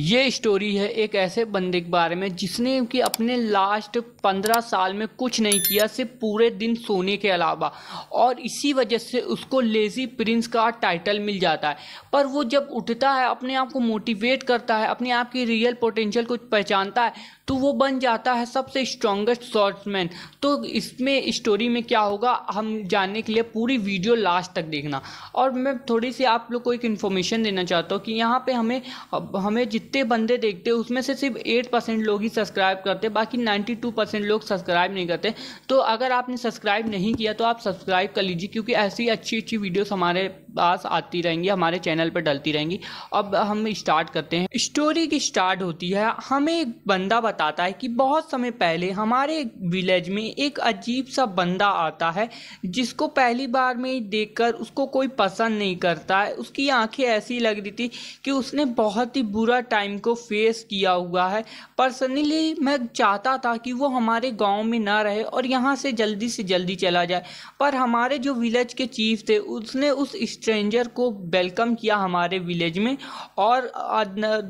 ये स्टोरी है एक ऐसे बंदे के बारे में जिसने कि अपने लास्ट पंद्रह साल में कुछ नहीं किया सिर्फ पूरे दिन सोने के अलावा और इसी वजह से उसको लेज़ी प्रिंस का टाइटल मिल जाता है पर वो जब उठता है अपने आप को मोटिवेट करता है अपने आप की रियल पोटेंशियल को पहचानता है तो वो बन जाता है सबसे स्ट्रॉन्गेस्ट शॉर्ट्समैन तो इसमें स्टोरी में क्या होगा हम जानने के लिए पूरी वीडियो लास्ट तक देखना और मैं थोड़ी सी आप लोग को एक इन्फॉर्मेशन देना चाहता हूँ कि यहाँ पर हमें हमें जितने बंदे देखते हैं उसमें से सिर्फ एट परसेंट लोग ही सब्सक्राइब करते हैं बाकी नाइन्टी टू परसेंट लोग सब्सक्राइब नहीं करते तो अगर आपने सब्सक्राइब नहीं किया तो आप सब्सक्राइब कर लीजिए क्योंकि ऐसी अच्छी अच्छी वीडियोस हमारे पास आती रहेंगी हमारे चैनल पर डलती रहेंगी अब हम स्टार्ट करते हैं स्टोरी की स्टार्ट होती है हमें एक बंदा बताता है कि बहुत समय पहले हमारे विलेज में एक अजीब सा बंदा आता है जिसको पहली बार में देखकर उसको कोई पसंद नहीं करता है उसकी आंखें ऐसी लग रही थी कि उसने बहुत ही बुरा टाइम को फेस किया हुआ है पर्सनली मैं चाहता था कि वो हमारे गांव में ना रहे और यहाँ से जल्दी से जल्दी चला जाए पर हमारे जो विलेज के चीफ थे उसने उस स्ट्रेंजर को वेलकम किया हमारे विलेज में और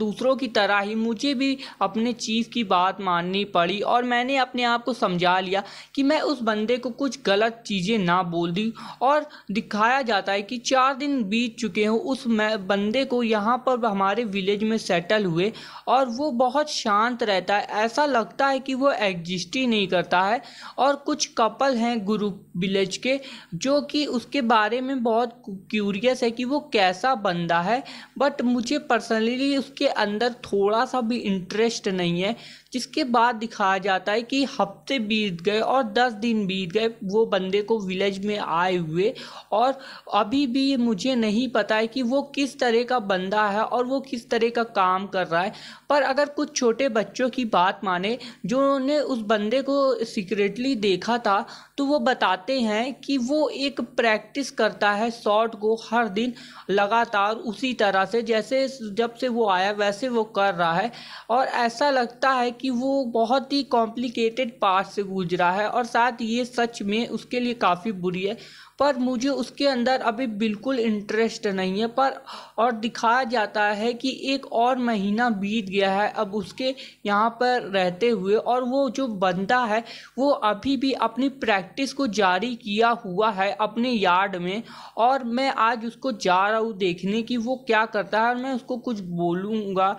दूसरों की तरह ही मुझे भी अपने चीफ की बात माननी पड़ी और मैंने अपने आप को समझा लिया कि मैं उस बंदे को कुछ गलत चीज़ें ना बोल दी और दिखाया जाता है कि चार दिन बीत चुके हों उस बंदे को यहाँ पर हमारे विलेज में सेटल सेटल हुए और वो बहुत शांत रहता है ऐसा लगता है कि वो एग्जिस्ट ही नहीं करता है और कुछ कपल हैं गुरु विलेज के जो कि उसके बारे में बहुत क्यूरियस है कि वो कैसा बंदा है बट मुझे पर्सनली उसके अंदर थोड़ा सा भी इंटरेस्ट नहीं है जिसके बाद दिखाया जाता है कि हफ्ते बीत गए और दस दिन बीत गए वो बंदे को विलेज में आए हुए और अभी भी मुझे नहीं पता है कि वो किस तरह का बंदा है और वो किस तरह का काम कर रहा है पर अगर कुछ छोटे बच्चों की बात माने जो ने उस बंदे को सीक्रेटली देखा था तो वो बताते हैं कि वो एक प्रैक्टिस करता है शॉट को हर दिन लगातार उसी तरह से जैसे जब से वो आया वैसे वो कर रहा है और ऐसा लगता है कि कि वो बहुत ही कॉम्प्लिकेटेड पार्ट से गुजरा है और साथ ये सच में उसके लिए काफ़ी बुरी है पर मुझे उसके अंदर अभी बिल्कुल इंटरेस्ट नहीं है पर और दिखाया जाता है कि एक और महीना बीत गया है अब उसके यहाँ पर रहते हुए और वो जो बंदा है वो अभी भी अपनी प्रैक्टिस को जारी किया हुआ है अपने यार्ड में और मैं आज उसको जा रहा हूँ देखने कि वो क्या करता है और मैं उसको कुछ बोलूँगा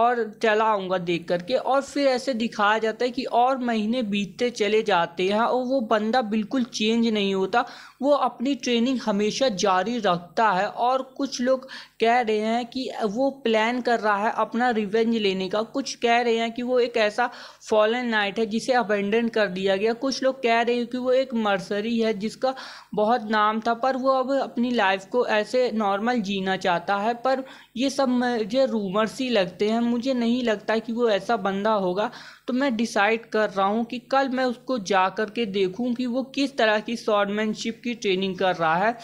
और चला आऊँगा देख करके और फिर ऐसे दिखाया जाता है कि और महीने बीतते चले जाते हैं और वो बंदा बिल्कुल चेंज नहीं होता वो अपनी ट्रेनिंग हमेशा जारी रखता है और कुछ लोग कह रहे हैं कि वो प्लान कर रहा है अपना रिवेंज लेने का कुछ कह रहे हैं कि वो एक ऐसा फॉलन नाइट है जिसे अबेंडन कर दिया गया कुछ लोग कह रहे हैं कि वो एक मर्सरी है जिसका बहुत नाम था पर वो अब अपनी लाइफ को ऐसे नॉर्मल जीना चाहता है पर ये सब मुझे रूमर्स ही लगते हैं मुझे नहीं लगता कि वो ऐसा बंदा होगा तो मैं डिसाइड कर रहा हूँ कि कल मैं उसको जा कर के देखूँ कि वो किस तरह की शॉर्टमैनशिप की ट्रेनिंग कर रहा है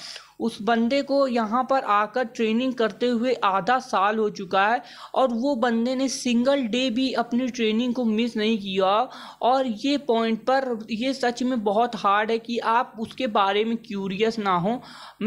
उस बंदे को यहाँ पर आकर ट्रेनिंग करते हुए आधा साल हो चुका है और वो बंदे ने सिंगल डे भी अपनी ट्रेनिंग को मिस नहीं किया और ये पॉइंट पर ये सच में बहुत हार्ड है कि आप उसके बारे में क्यूरियस ना हो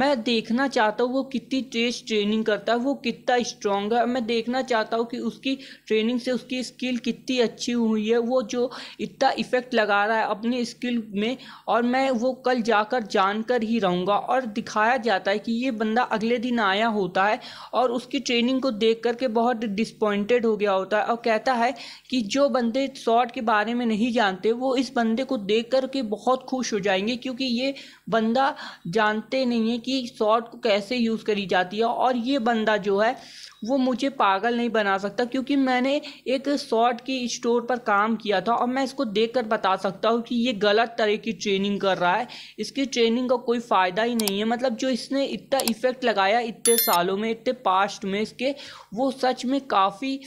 मैं देखना चाहता हूँ वो कितनी तेज ट्रेनिंग करता है वो कितना स्ट्रॉन्ग है मैं देखना चाहता हूँ कि उसकी ट्रेनिंग से उसकी स्किल कितनी अच्छी हुई है वो जो इतना इफ़ेक्ट लगा रहा है अपनी स्किल में और मैं वो कल जाकर जानकर ही रहूँगा और दिखाया जाता है कि ये बंदा अगले दिन आया होता है और उसकी ट्रेनिंग को देख करके बहुत डिसपॉइंटेड हो गया होता है और कहता है कि जो बंदे शॉर्ट के बारे में नहीं जानते वो इस बंदे को देख करके बहुत खुश हो जाएंगे क्योंकि ये बंदा जानते नहीं है कि शॉर्ट को कैसे यूज़ करी जाती है और ये बंदा जो है वो मुझे पागल नहीं बना सकता क्योंकि मैंने एक शॉर्ट की स्टोर पर काम किया था और मैं इसको देख कर बता सकता हूँ कि ये गलत तरह की ट्रेनिंग कर रहा है इसकी ट्रेनिंग का कोई फ़ायदा ही नहीं है मतलब जो इसने इतना इफ़ेक्ट लगाया इतने सालों में इतने पास्ट में इसके वो सच में काफ़ी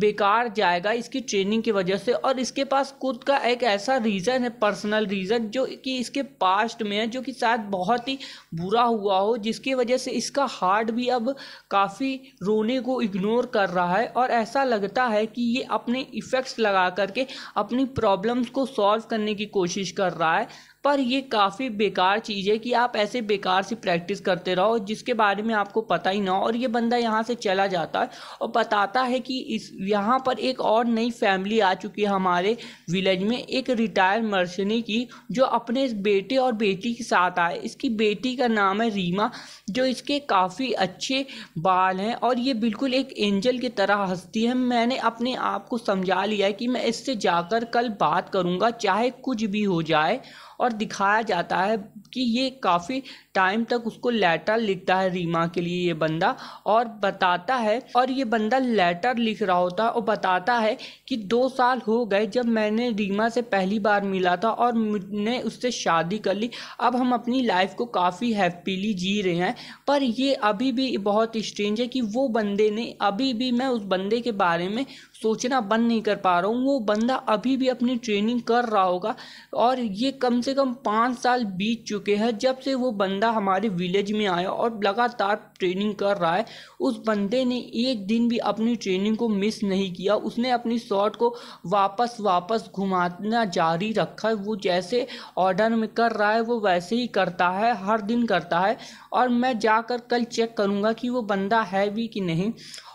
बेकार जाएगा इसकी ट्रेनिंग की वजह से और इसके पास खुद का एक ऐसा रीज़न है पर्सनल रीज़न जो कि इसके पास्ट में है जो कि शायद बहुत ही बुरा हुआ हो जिसकी वजह से इसका हार्ट भी अब काफ़ी रोने को इग्नोर कर रहा है और ऐसा लगता है कि ये अपने इफ़ेक्ट्स लगा करके अपनी प्रॉब्लम्स को सॉल्व करने की कोशिश कर रहा है पर ये काफ़ी बेकार चीज़ है कि आप ऐसे बेकार सी प्रैक्टिस करते रहो जिसके बारे में आपको पता ही ना हो और ये बंदा यहाँ से चला जाता है और बताता है कि इस यहाँ पर एक और नई फैमिली आ चुकी है हमारे विलेज में एक रिटायर मर्सनी की जो अपने बेटे और बेटी के साथ आए इसकी बेटी का नाम है रीमा जो इसके काफ़ी अच्छे बाल हैं और ये बिल्कुल एक एंजल की तरह हंसती है मैंने अपने आप को समझा लिया है कि मैं इससे जाकर कल बात करूँगा चाहे कुछ भी हो जाए और दिखाया जाता है कि ये काफ़ी टाइम तक उसको लेटर लिखता है रीमा के लिए ये बंदा और बताता है और ये बंदा लेटर लिख रहा होता है और बताता है कि दो साल हो गए जब मैंने रीमा से पहली बार मिला था और मैंने उससे शादी कर ली अब हम अपनी लाइफ को काफ़ी हैप्पीली जी रहे हैं पर ये अभी भी बहुत स्ट्रेंज है कि वो बंदे ने अभी भी मैं उस बंदे के बारे में सोचना बंद नहीं कर पा रहा हूँ वो बंदा अभी भी अपनी ट्रेनिंग कर रहा होगा और ये कम से कम पाँच साल बीत चुके हैं जब से वो बंदा बंदा हमारे विलेज में आया और लगातार ट्रेनिंग कर रहा है उस बंदे ने एक दिन भी अपनी ट्रेनिंग को मिस नहीं किया उसने अपनी शॉट को वापस वापस घुमाना जारी रखा है वो जैसे ऑर्डर में कर रहा है वो वैसे ही करता है हर दिन करता है और मैं जाकर कल चेक करूँगा कि वो बंदा है भी कि नहीं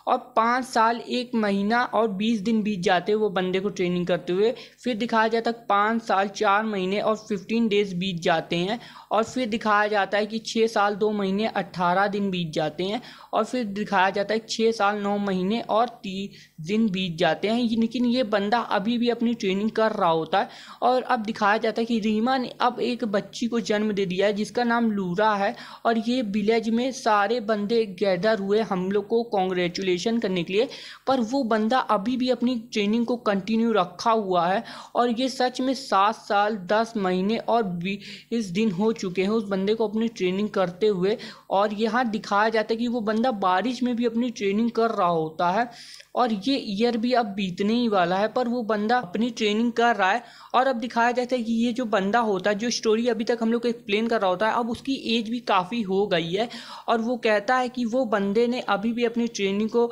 और पाँच साल एक महीना और बीस दिन बीत जाते वो बंदे को ट्रेनिंग करते हुए फिर दिखाया जाता है पाँच साल चार महीने और फिफ्टीन डेज बीत जाते हैं और फिर दिखाया जाता है कि छः साल दो महीने अट्ठारह दिन बीत जाते हैं और फिर दिखाया जाता है छः साल नौ महीने और तीस दिन बीत जाते हैं लेकिन ये बंदा अभी भी अपनी ट्रेनिंग कर रहा होता है और अब दिखाया जाता है कि रीमा ने अब एक बच्ची को जन्म दे दिया है जिसका नाम लूरा है और ये विलेज में सारे बंदे गैदर हुए हम लोग को कॉन्ग्रेचुलेट कंपटीशन करने के लिए पर वो बंदा अभी भी अपनी ट्रेनिंग को कंटिन्यू रखा हुआ है और ये सच में सात साल दस महीने और बीस दिन हो चुके हैं उस बंदे को अपनी ट्रेनिंग करते हुए और यहाँ दिखाया जाता है कि वो बंदा बारिश में भी अपनी ट्रेनिंग कर रहा होता है और ये ईयर भी अब बीतने ही वाला है पर वो बंदा अपनी ट्रेनिंग कर रहा है और अब दिखाया जाता है कि ये जो बंदा होता है जो स्टोरी अभी तक हम लोग एक्सप्लेन कर रहा होता है अब उसकी एज भी काफ़ी हो गई है और वो कहता है कि वो बंदे ने अभी भी अपनी ट्रेनिंग को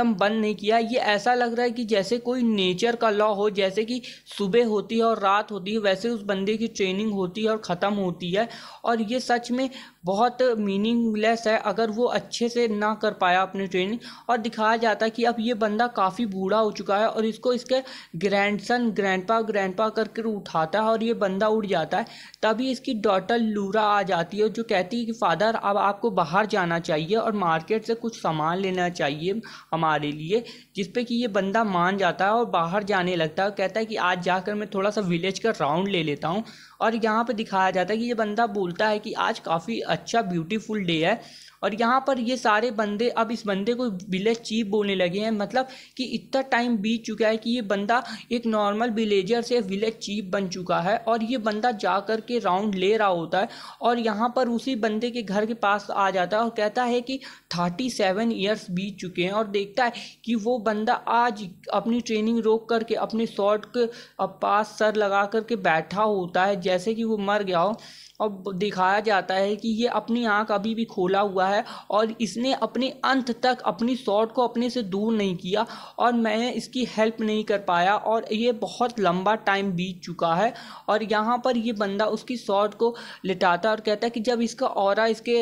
दम बंद नहीं किया ये ऐसा लग रहा है कि जैसे कोई नेचर का लॉ हो जैसे कि सुबह होती है और रात होती है वैसे उस बंदे की ट्रेनिंग होती है और ख़त्म होती है और ये सच में बहुत मीनिंगलेस है अगर वो अच्छे से ना कर पाया अपनी ट्रेनिंग और दिखाया जाता है कि अब ये बंदा काफ़ी बूढ़ा हो चुका है और इसको इसके ग्रैंडसन ग्रैंडपा ग्रैंडपा करके उठाता है और ये बंदा उड़ जाता है तभी इसकी डॉटर लूरा आ जाती है जो कहती है कि फादर अब आपको बाहर जाना चाहिए और मार्केट से कुछ सामान लेना चाहिए हमारे लिए जिस कि ये बंदा मान जाता है और बाहर जाने लगता है कहता है कि आज जाकर मैं थोड़ा सा विलेज का राउंड ले लेता हूँ और यहाँ पे दिखाया जाता है कि ये बंदा बोलता है कि आज काफ़ी अच्छा ब्यूटीफुल डे है और यहाँ पर ये सारे बंदे अब इस बंदे को विलेज चीफ बोलने लगे हैं मतलब कि इतना टाइम बीत चुका है कि ये बंदा एक नॉर्मल विलेजर से विलेज चीफ बन चुका है और ये बंदा जा कर के राउंड ले रहा होता है और यहाँ पर उसी बंदे के घर के पास आ जाता है और कहता है कि थर्टी सेवन ईयर्स बीत चुके हैं और देखता है कि वो बंदा आज अपनी ट्रेनिंग रोक करके अपने शॉर्ट के पास सर लगा करके बैठा होता है जैसे कि वो मर गया हो और दिखाया जाता है कि ये अपनी आँख अभी भी खोला हुआ है और इसने अपने अंत तक अपनी शॉट को अपने से दूर नहीं किया और मैं इसकी हेल्प नहीं कर पाया और ये बहुत लंबा टाइम बीत चुका है और यहाँ पर ये बंदा उसकी शॉट को लिटाता और कहता है कि जब इसका और इसके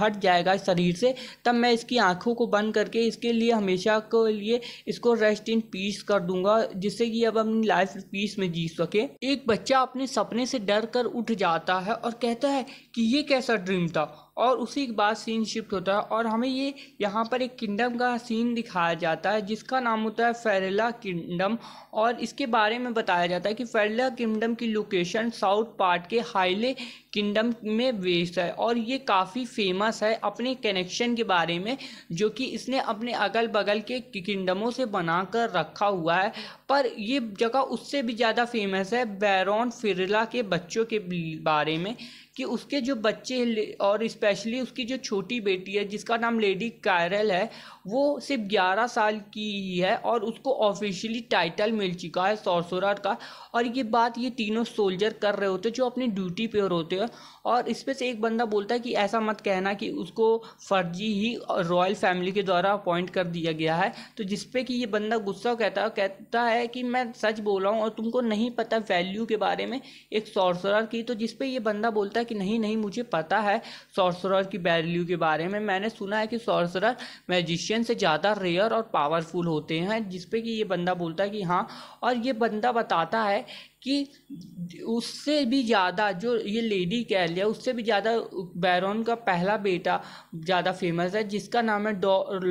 हट जाएगा इस शरीर से तब मैं इसकी आँखों को बंद करके इसके लिए हमेशा के लिए इसको रेस्ट इन पीस कर दूंगा जिससे कि अब अपनी लाइफ पीस में जी सके एक बच्चा अपने सपने से डर कर उठ जाता है और और कहता है कि ये कैसा ड्रीम था और उसी के बाद सीन शिफ्ट होता है और हमें ये यहाँ पर एक किंगडम का सीन दिखाया जाता है जिसका नाम होता है फेरेला किंगडम और इसके बारे में बताया जाता है कि फेरेला किंगडम की लोकेशन साउथ पार्ट के हाईले किंगडम में बेस्ड है और ये काफ़ी फेमस है अपने कनेक्शन के बारे में जो कि इसने अपने अगल बगल के किंगडमों से बना कर रखा हुआ है पर ये जगह उससे भी ज़्यादा फेमस है बैरोन फिरला के बच्चों के बारे में कि उसके जो बच्चे और स्पेशली उसकी जो छोटी बेटी है जिसका नाम लेडी कायरल है वो सिर्फ ग्यारह साल की ही है और उसको ऑफिशियली टाइटल मिल चुका है सॉरसोरा का और ये बात ये तीनों सोल्जर कर रहे होते हैं जो अपनी ड्यूटी पर होते हैं और इस पर से एक बंदा बोलता है कि ऐसा मत कहना कि उसको फर्जी ही रॉयल फैमिली के द्वारा अपॉइंट कर दिया गया है तो जिसपे कि ये बंदा गुस्सा कहता है कहता है कि मैं सच बोल रहा हूँ और तुमको नहीं पता वैल्यू के बारे में एक सॉर्सरर की तो जिसपे ये बंदा बोलता है कि नहीं नहीं मुझे पता है सॉर्सरर की वैल्यू के बारे में मैंने सुना है कि सॉर्सरर मैजिशियन से ज़्यादा रेयर और पावरफुल होते हैं जिसपे कि ये बंदा बोलता है कि हाँ और ये बंदा बताता है कि उससे भी ज़्यादा जो ये लेडी कह लिया उससे भी ज़्यादा बैरोन का पहला बेटा ज़्यादा फेमस है जिसका नाम है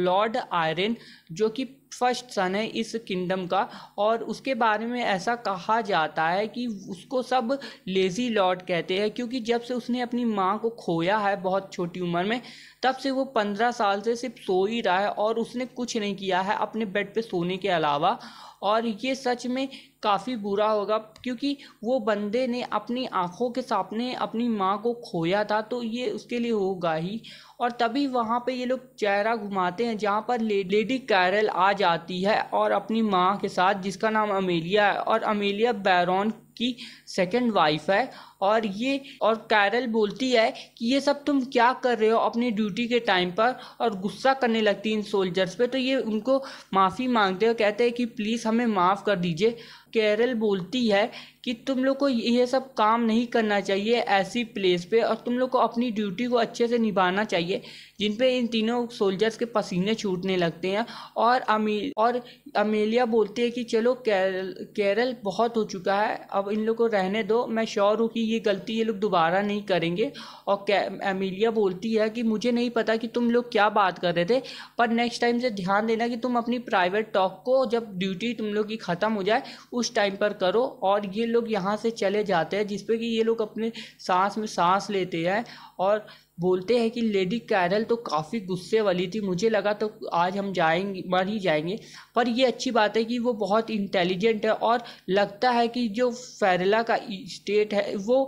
लॉर्ड आयरन जो कि फर्स्ट सन है इस किंगडम का और उसके बारे में ऐसा कहा जाता है कि उसको सब लेज़ी लॉर्ड कहते हैं क्योंकि जब से उसने अपनी माँ को खोया है बहुत छोटी उम्र में तब से वो पंद्रह साल से सिर्फ सो ही रहा है और उसने कुछ नहीं किया है अपने बेड पे सोने के अलावा और ये सच में काफ़ी बुरा होगा क्योंकि वो बंदे ने अपनी आँखों के सामने अपनी माँ को खोया था तो ये उसके लिए होगा ही और तभी वहाँ पे ये लोग चेहरा घुमाते हैं जहाँ पर ले, लेडी कैरल आ जाती है और अपनी माँ के साथ जिसका नाम अमेलिया है और अमेलिया बैरॉन की सेकंड वाइफ है और ये और कैरल बोलती है कि ये सब तुम क्या कर रहे हो अपनी ड्यूटी के टाइम पर और गुस्सा करने लगती है इन सोल्जर्स पे तो ये उनको माफ़ी मांगते हो कहते हैं कि प्लीज़ हमें माफ़ कर दीजिए कैरल बोलती है कि तुम लोग को ये सब काम नहीं करना चाहिए ऐसी प्लेस पे और तुम लोग को अपनी ड्यूटी को अच्छे से निभाना चाहिए जिन पे इन तीनों सोल्जर्स के पसीने छूटने लगते हैं और अमी और अमेलिया बोलती है कि चलो केरल केरल बहुत हो चुका है अब इन लोग को रहने दो मैं श्योर हूँ कि ये गलती ये लोग दोबारा नहीं करेंगे और अमेलिया बोलती है कि मुझे नहीं पता कि तुम लोग क्या बात कर रहे थे पर नेक्स्ट टाइम से ध्यान देना कि तुम अपनी प्राइवेट टॉक को जब ड्यूटी तुम लोग की ख़त्म हो जाए उस टाइम पर करो और ये लोग लोग यहाँ से चले जाते हैं जिसपे कि ये लोग अपने सांस में सांस लेते हैं और बोलते हैं कि लेडी कैरल तो काफ़ी गुस्से वाली थी मुझे लगा तो आज हम जाएंगे मर ही जाएंगे पर ये अच्छी बात है कि वो बहुत इंटेलिजेंट है और लगता है कि जो फेरला का स्टेट है वो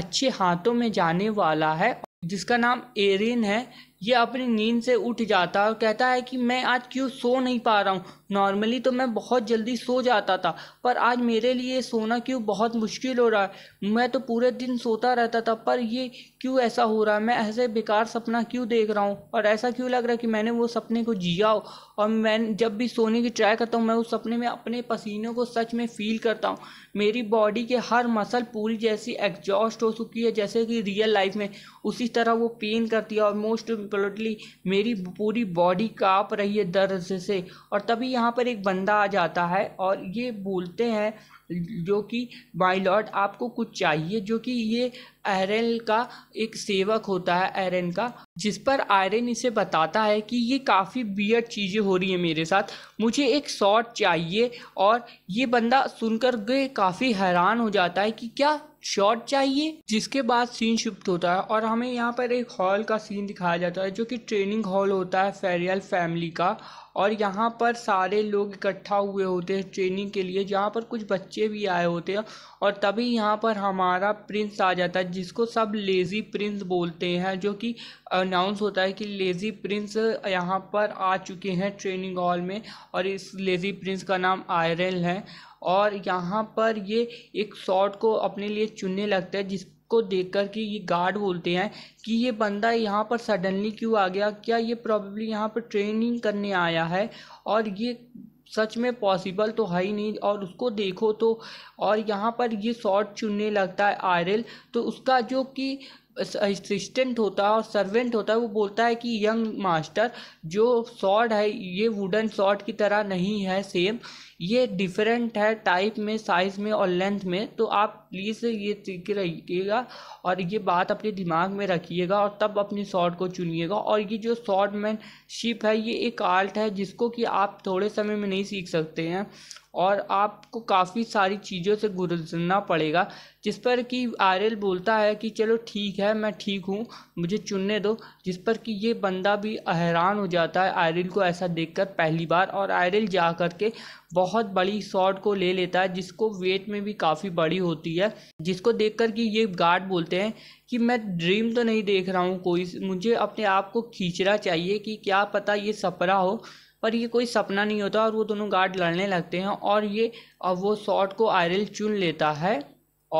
अच्छे हाथों में जाने वाला है जिसका नाम एरिन है ये अपनी नींद से उठ जाता है और कहता है कि मैं आज क्यों सो नहीं पा रहा हूँ नॉर्मली तो मैं बहुत जल्दी सो जाता था पर आज मेरे लिए सोना क्यों बहुत मुश्किल हो रहा है मैं तो पूरे दिन सोता रहता था पर ये क्यों ऐसा हो रहा है मैं ऐसे बेकार सपना क्यों देख रहा हूँ और ऐसा क्यों लग रहा है कि मैंने वो सपने को जिया हो और मैं जब भी सोने की ट्राई करता हूँ मैं उस सपने में अपने पसीनों को सच में फ़ील करता हूँ मेरी बॉडी के हर मसल पूरी जैसी एग्जॉस्ट हो चुकी है जैसे कि रियल लाइफ में उसी तरह वो पेन करती है और मोस्ट इम्पोर्टेंटली मेरी पूरी बॉडी काँप रही है दर्द से और तभी यहाँ पर एक बंदा आ जाता है और ये बोलते हैं जो कि माई लॉर्ड आपको कुछ चाहिए जो कि ये आयरन का एक सेवक होता है आयरन का जिस पर आयरन इसे बताता है कि ये काफ़ी बियड चीज़ें हो रही है मेरे साथ मुझे एक शॉट चाहिए और ये बंदा सुनकर गए काफ़ी हैरान हो जाता है कि क्या शॉट चाहिए जिसके बाद सीन शिफ्ट होता है और हमें यहाँ पर एक हॉल का सीन दिखाया जाता है जो कि ट्रेनिंग हॉल होता है फेरियल फैमिली का और यहाँ पर सारे लोग इकट्ठा हुए होते हैं ट्रेनिंग के लिए जहाँ पर कुछ बच्चे भी आए होते हैं और तभी यहाँ पर हमारा प्रिंस आ जाता है जिसको सब लेज़ी प्रिंस बोलते हैं जो कि अनाउंस होता है कि लेज़ी प्रिंस यहाँ पर आ चुके हैं ट्रेनिंग हॉल में और इस लेज़ी प्रिंस का नाम आयरल है और यहाँ पर ये एक शॉट को अपने लिए चुनने लगता है जिस को देखकर कि ये गार्ड बोलते हैं कि ये बंदा यहाँ पर सडनली क्यों आ गया क्या ये प्रॉब्ली यहाँ पर ट्रेनिंग करने आया है और ये सच में पॉसिबल तो है ही नहीं और उसको देखो तो और यहाँ पर ये शॉट चुनने लगता है आयरल तो उसका जो कि असिस्टेंट होता है और सर्वेंट होता है वो बोलता है कि यंग मास्टर जो सॉर्ड है ये वुडन सॉर्ड की तरह नहीं है सेम ये डिफरेंट है टाइप में साइज़ में और लेंथ में तो आप प्लीज़ ये सीख रखिएगा और ये बात अपने दिमाग में रखिएगा और तब अपनी शॉर्ट को चुनिएगा और ये जो शॉर्ट मैन शिप है ये एक आर्ट है जिसको कि आप थोड़े समय में नहीं सीख सकते हैं और आपको काफ़ी सारी चीज़ों से गुजरना पड़ेगा जिस पर कि आर्यल बोलता है कि चलो ठीक है मैं ठीक हूँ मुझे चुनने दो जिस पर कि ये बंदा भी हैरान हो जाता है आर्यल को ऐसा देखकर पहली बार और आयरल जा कर के बहुत बड़ी शॉट को ले लेता है जिसको वेट में भी काफ़ी बड़ी होती है जिसको देख कर कि ये गार्ड बोलते हैं कि मैं ड्रीम तो नहीं देख रहा हूँ कोई मुझे अपने आप को खींचना चाहिए कि क्या पता ये सपरा हो पर ये कोई सपना नहीं होता और वो दोनों गार्ड लड़ने लगते हैं और ये और वो शॉट को आयरल चुन लेता है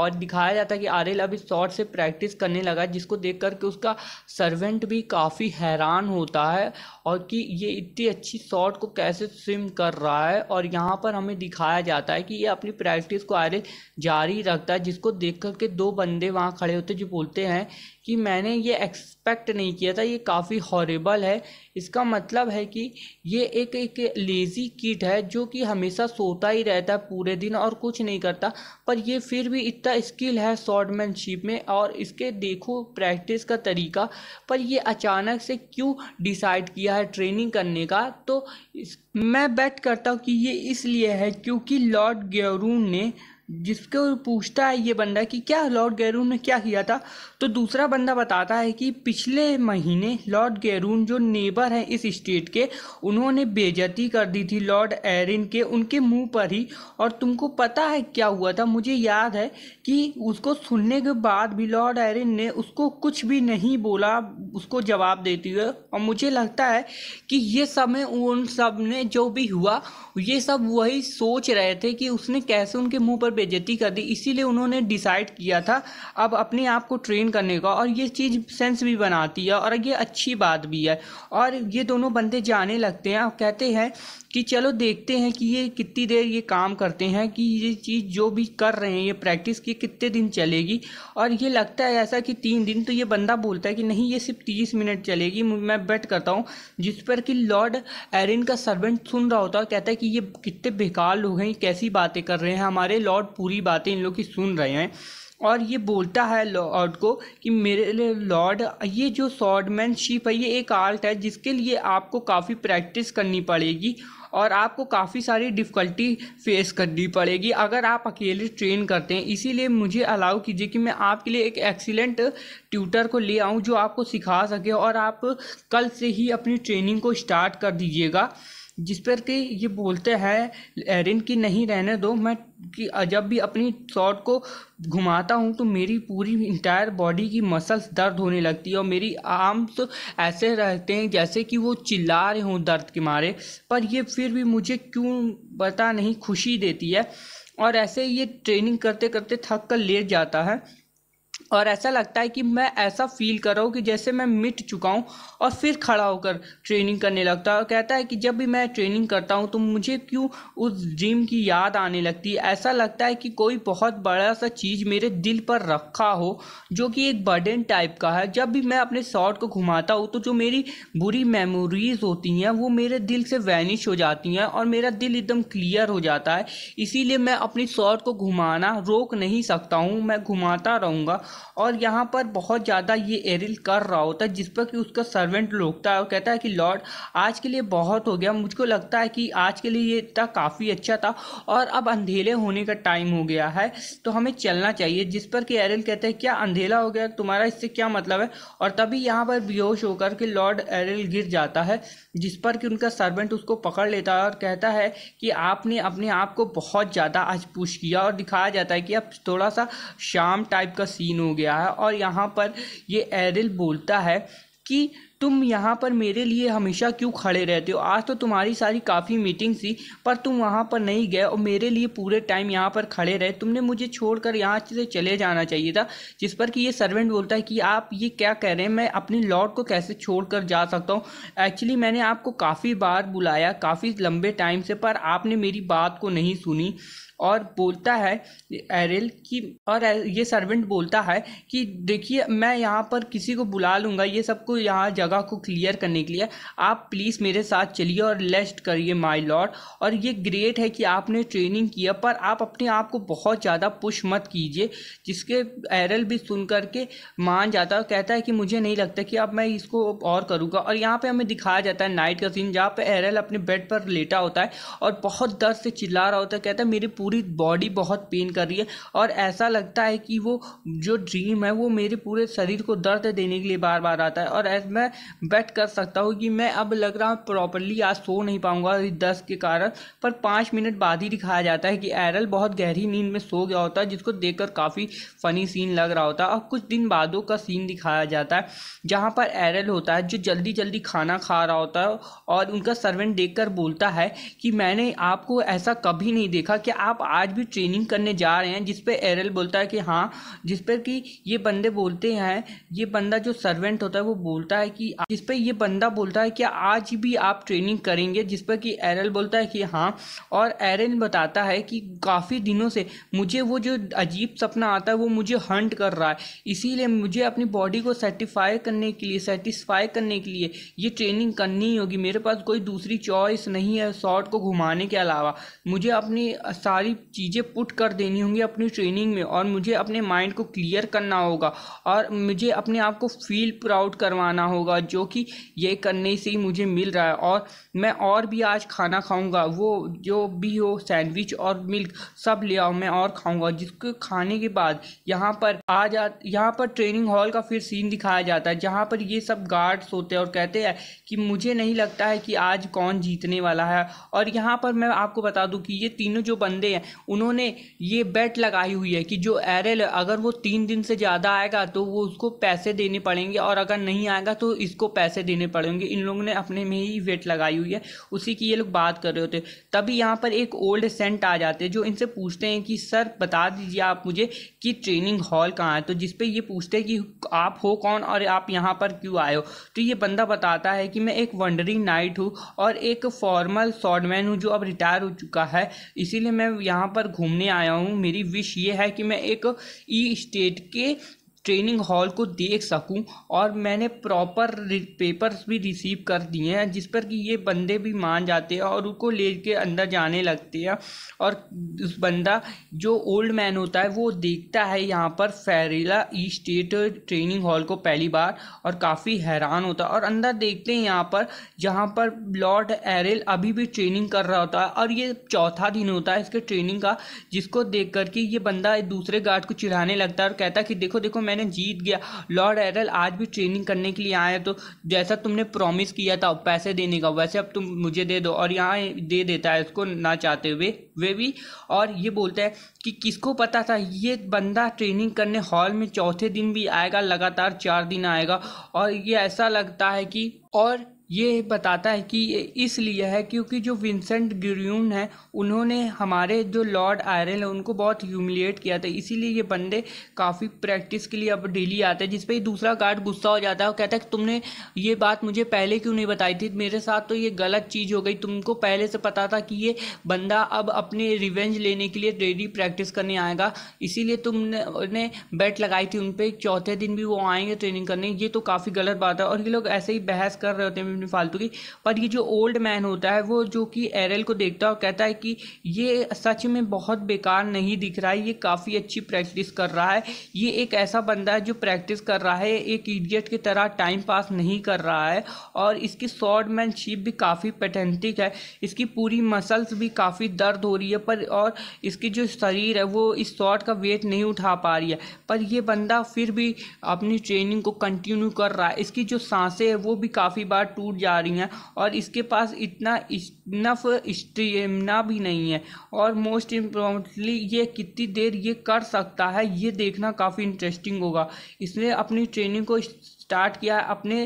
और दिखाया जाता है कि आर्यल अब इस शॉट से प्रैक्टिस करने लगा जिसको देख कर के उसका सर्वेंट भी काफ़ी हैरान होता है और कि ये इतनी अच्छी शॉट को कैसे स्विम कर रहा है और यहाँ पर हमें दिखाया जाता है कि ये अपनी प्रैक्टिस को आर्यल जारी रखता है जिसको देख कर के दो बंदे वहाँ खड़े होते जो बोलते हैं कि मैंने ये एक्सपेक्ट नहीं किया था ये काफ़ी हॉरेबल है इसका मतलब है कि ये एक एक लेज़ी किट है जो कि हमेशा सोता ही रहता है पूरे दिन और कुछ नहीं करता पर ये फिर भी इतना स्किल है शॉर्टमैनशिप में और इसके देखो प्रैक्टिस का तरीका पर ये अचानक से क्यों डिसाइड किया है ट्रेनिंग करने का तो इस, मैं बैट करता हूँ कि ये इसलिए है क्योंकि लॉर्ड गेरून ने जिसको पूछता है ये बंदा कि क्या लॉर्ड गैरून ने क्या किया था तो दूसरा बंदा बताता है कि पिछले महीने लॉर्ड गैरून जो नेबर हैं इस स्टेट के उन्होंने बेजती कर दी थी लॉर्ड एरिन के उनके मुंह पर ही और तुमको पता है क्या हुआ था मुझे याद है कि उसको सुनने के बाद भी लॉर्ड एरिन ने उसको कुछ भी नहीं बोला उसको जवाब देती हुए और मुझे लगता है कि ये समय उन सब ने जो भी हुआ ये सब वही सोच रहे थे कि उसने कैसे उनके मुँह पर बेजती कर दी इसीलिए उन्होंने डिसाइड किया था अब अपने आप को ट्रेन करने का और ये चीज़ सेंस भी बनाती है और ये अच्छी बात भी है और ये दोनों बंदे जाने लगते हैं और कहते हैं कि चलो देखते हैं कि ये कितनी देर ये काम करते हैं कि ये चीज़ जो भी कर रहे हैं ये प्रैक्टिस की कितने दिन चलेगी और ये लगता है ऐसा कि तीन दिन तो ये बंदा बोलता है कि नहीं ये सिर्फ तीस मिनट चलेगी मैं बैट करता हूँ जिस पर कि लॉर्ड एरिन का सर्वेंट सुन रहा होता है कहता है कि ये कितने बेकार लोग हैं कैसी बातें कर रहे हैं हमारे लॉर्ड पूरी बातें इन लोग की सुन रहे हैं और ये बोलता है लॉर्ड को कि मेरे लिए लॉर्ड ये जो शिप है ये एक आर्ट है जिसके लिए आपको काफ़ी प्रैक्टिस करनी पड़ेगी और आपको काफ़ी सारी डिफ़िकल्टी फेस करनी पड़ेगी अगर आप अकेले ट्रेन करते हैं इसीलिए मुझे अलाउ कीजिए कि मैं आपके लिए एक एक्सीलेंट ट्यूटर को ले आऊँ जो आपको सिखा सके और आप कल से ही अपनी ट्रेनिंग को स्टार्ट कर दीजिएगा जिस पर कि ये बोलते हैं एरिन की नहीं रहने दो मैं कि जब भी अपनी शॉट को घुमाता हूँ तो मेरी पूरी इंटायर बॉडी की मसल्स दर्द होने लगती है और मेरी आर्म्स तो ऐसे रहते हैं जैसे कि वो चिल्ला रहे हों दर्द के मारे पर ये फिर भी मुझे क्यों पता नहीं खुशी देती है और ऐसे ये ट्रेनिंग करते करते थक कर लेट जाता है और ऐसा लगता है कि मैं ऐसा फील कर रहा हूँ कि जैसे मैं मिट चुका हूँ और फिर खड़ा होकर ट्रेनिंग करने लगता है और कहता है कि जब भी मैं ट्रेनिंग करता हूँ तो मुझे क्यों उस ड्रीम की याद आने लगती है ऐसा लगता है कि कोई बहुत बड़ा सा चीज़ मेरे दिल पर रखा हो जो कि एक बर्डन टाइप का है जब भी मैं अपने शॉट को घुमाता हूँ तो जो मेरी बुरी मेमोरीज़ होती हैं वो मेरे दिल से वैनिश हो जाती हैं और मेरा दिल एकदम क्लियर हो जाता है इसीलिए मैं अपनी शॉट को घुमाना रोक नहीं सकता हूँ मैं घुमाता रहूँगा और यहाँ पर बहुत ज़्यादा ये एरिल कर रहा होता है जिस पर कि उसका सर्वेंट रोकता है और कहता है कि लॉर्ड आज के लिए बहुत हो गया मुझको लगता है कि आज के लिए ये था काफ़ी अच्छा था और अब अंधेरे होने का टाइम हो गया है तो हमें चलना चाहिए जिस पर कि एरिल कहते हैं क्या अंधेरा हो गया तुम्हारा इससे क्या मतलब है और तभी यहाँ पर बेहोश होकर के लॉर्ड एरिल गिर जाता है जिस पर कि उनका सर्वेंट उसको पकड़ लेता है और कहता है कि आपने अपने आप को बहुत ज़्यादा आज पुश किया और दिखाया जाता है कि अब थोड़ा सा शाम टाइप का सीन हो गया है और यहाँ पर ये एरिल बोलता है कि तुम यहाँ पर मेरे लिए हमेशा क्यों खड़े रहते हो आज तो तुम्हारी सारी काफ़ी मीटिंग थी पर तुम वहाँ पर नहीं गए और मेरे लिए पूरे टाइम यहाँ पर खड़े रहे तुमने मुझे छोड़कर यहाँ से चले जाना चाहिए था जिस पर कि ये सर्वेंट बोलता है कि आप ये क्या कह रहे हैं मैं अपनी लॉर्ड को कैसे छोड़ कर जा सकता हूँ एक्चुअली मैंने आपको काफ़ी बार बुलाया काफ़ी लंबे टाइम से पर आपने मेरी बात को नहीं सुनी और बोलता है एरिल कि और ये सर्वेंट बोलता है कि देखिए मैं यहाँ पर किसी को बुला लूँगा ये सबको यहाँ जगह को क्लियर करने के लिए आप प्लीज़ मेरे साथ चलिए और लेस्ट करिए माई लॉर्ड और ये ग्रेट है कि आपने ट्रेनिंग किया पर आप अपने आप को बहुत ज़्यादा पुश मत कीजिए जिसके एरल भी सुन करके मान जाता है और कहता है कि मुझे नहीं लगता कि अब मैं इसको और करूँगा और यहाँ पर हमें दिखाया जाता है नाइट का सीन जहाँ पर एरल अपने बेड पर लेटा होता है और बहुत दर्द से चिल्ला रहा होता है कहता है मेरी पूरी पूरी बॉडी बहुत पेन कर रही है और ऐसा लगता है कि वो जो ड्रीम है वो मेरे पूरे शरीर को दर्द देने के लिए बार बार आता है और ऐसा मैं बैट कर सकता हूँ कि मैं अब लग रहा हूँ प्रॉपरली आज सो नहीं पाऊँगा दस के कारण पर पाँच मिनट बाद ही दिखाया जाता है कि एरल बहुत गहरी नींद में सो गया होता है जिसको देख काफ़ी फ़नी सीन लग रहा होता है और कुछ दिन बादों का सीन दिखाया जाता है जहाँ पर एरल होता है जो जल्दी जल्दी खाना खा रहा होता है और उनका सर्वेंट देखकर बोलता है कि मैंने आपको ऐसा कभी नहीं देखा कि आप आज भी ट्रेनिंग करने जा रहे हैं जिसपे एरल बोलता है कि हाँ जिस पर कि ये बंदे बोलते हैं ये बंदा जो सर्वेंट होता है वो बोलता है कि जिस पर ये बंदा बोलता है कि आज भी आप ट्रेनिंग करेंगे जिस पर कि एरल बोलता है कि हाँ और एरल बताता है कि काफ़ी दिनों से मुझे वो जो अजीब सपना आता है वो मुझे हंट कर रहा है इसीलिए मुझे अपनी बॉडी को सेटिस्फाई करने के लिए सेटिस्फाई करने के लिए ये ट्रेनिंग करनी ही होगी मेरे पास कोई दूसरी चॉइस नहीं है शॉर्ट को घुमाने के अलावा मुझे अपनी सारी सारी चीज़ें पुट कर देनी होंगी अपनी ट्रेनिंग में और मुझे अपने माइंड को क्लियर करना होगा और मुझे अपने आप को फील प्राउड करवाना होगा जो कि ये करने से ही मुझे मिल रहा है और मैं और भी आज खाना खाऊंगा वो जो भी हो सैंडविच और मिल्क सब ले आओ मैं और खाऊंगा जिसको खाने के बाद यहाँ पर आ जा यहाँ पर ट्रेनिंग हॉल का फिर सीन दिखाया जाता है जहाँ पर ये सब गार्ड्स होते हैं और कहते हैं कि मुझे नहीं लगता है कि आज कौन जीतने वाला है और यहाँ पर मैं आपको बता दूँ कि ये तीनों जो बंदे हैं उन्होंने ये बेट लगाई हुई है कि जो एरल अगर वो तीन दिन से ज़्यादा आएगा तो वो उसको पैसे देने पड़ेंगे और अगर नहीं आएगा तो इसको पैसे देने पड़ेंगे इन लोगों ने अपने में ही वेट लगाई हुई है उसी की ये लोग बात कर रहे होते तभी यहाँ पर एक ओल्ड सेंट आ जाते हैं जो इनसे पूछते हैं कि सर बता दीजिए आप मुझे कि ट्रेनिंग हॉल कहाँ है तो जिसपे ये पूछते हैं कि आप हो कौन और आप यहाँ पर क्यों आए हो तो ये बंदा बताता है कि मैं एक वंडरिंग नाइट हूँ और एक फॉर्मल सॉडमैन हूँ जो अब रिटायर हो चुका है इसीलिए मैं यहाँ पर घूमने आया हूँ मेरी विश ये है कि मैं एक ई स्टेट के ट्रेनिंग हॉल को देख सकूं और मैंने प्रॉपर पेपर्स भी रिसीव कर दिए हैं जिस पर कि ये बंदे भी मान जाते हैं और उनको ले के अंदर जाने लगते हैं और उस बंदा जो ओल्ड मैन होता है वो देखता है यहाँ पर Ferella estate training hall को पहली बार और काफ़ी हैरान होता है और अंदर देखते हैं यहाँ पर जहाँ पर लॉर्ड एरेल अभी भी ट्रेनिंग कर रहा होता है और ये चौथा दिन होता है इसके ट्रेनिंग का जिसको देख करके ये बंदा दूसरे गार्ड को चिढ़ाने लगता है और कहता है कि देखो देखो मैं मैंने जीत गया लॉर्ड एरल आज भी ट्रेनिंग करने के लिए आए तो जैसा तुमने प्रॉमिस किया था पैसे देने का वैसे अब तुम मुझे दे दो और यहाँ दे देता है इसको ना चाहते हुए वे भी और ये बोलता है कि किसको पता था ये बंदा ट्रेनिंग करने हॉल में चौथे दिन भी आएगा लगातार चार दिन आएगा और ये ऐसा लगता है कि और ये बताता है कि ये इसलिए है क्योंकि जो विंसेंट ग्रियून है उन्होंने हमारे जो लॉर्ड आयरन है उनको बहुत ह्यूमिलिएट किया था इसीलिए ये बंदे काफ़ी प्रैक्टिस के लिए अब डेली आते हैं जिसपे दूसरा गार्ड गुस्सा हो जाता है और कहता है कि तुमने ये बात मुझे पहले क्यों नहीं बताई थी मेरे साथ तो ये गलत चीज़ हो गई तुमको पहले से पता था कि ये बंदा अब अपने रिवेंज लेने के लिए डेली प्रैक्टिस करने आएगा इसीलिए तुमने बैट लगाई थी उन पर चौथे दिन भी वो आएंगे ट्रेनिंग करने ये तो काफ़ी गलत बात है और ये लोग ऐसे ही बहस कर रहे होते हैं अपनी फालतू की पर ये जो ओल्ड मैन होता है वो जो कि एरल को देखता है और कहता है कि ये सच में बहुत बेकार नहीं दिख रहा है ये काफ़ी अच्छी प्रैक्टिस कर रहा है ये एक ऐसा बंदा है जो प्रैक्टिस कर रहा है एक इडियट की तरह टाइम पास नहीं कर रहा है और इसकी शॉर्टमैनशिप भी काफ़ी पेटेंटिक है इसकी पूरी मसल्स भी काफ़ी दर्द हो रही है पर और इसकी जो शरीर है वो इस शॉर्ट का वेट नहीं उठा पा रही है पर ये बंदा फिर भी अपनी ट्रेनिंग को कंटिन्यू कर रहा है इसकी जो सांसें हैं वो भी काफ़ी बार टूट दूर जा रही हैं और इसके पास इतना इनफ स्टेमिना भी नहीं है और मोस्ट इम्पोर्टेंटली ये कितनी देर ये कर सकता है ये देखना काफ़ी इंटरेस्टिंग होगा इसने अपनी ट्रेनिंग को स्टार्ट किया है अपने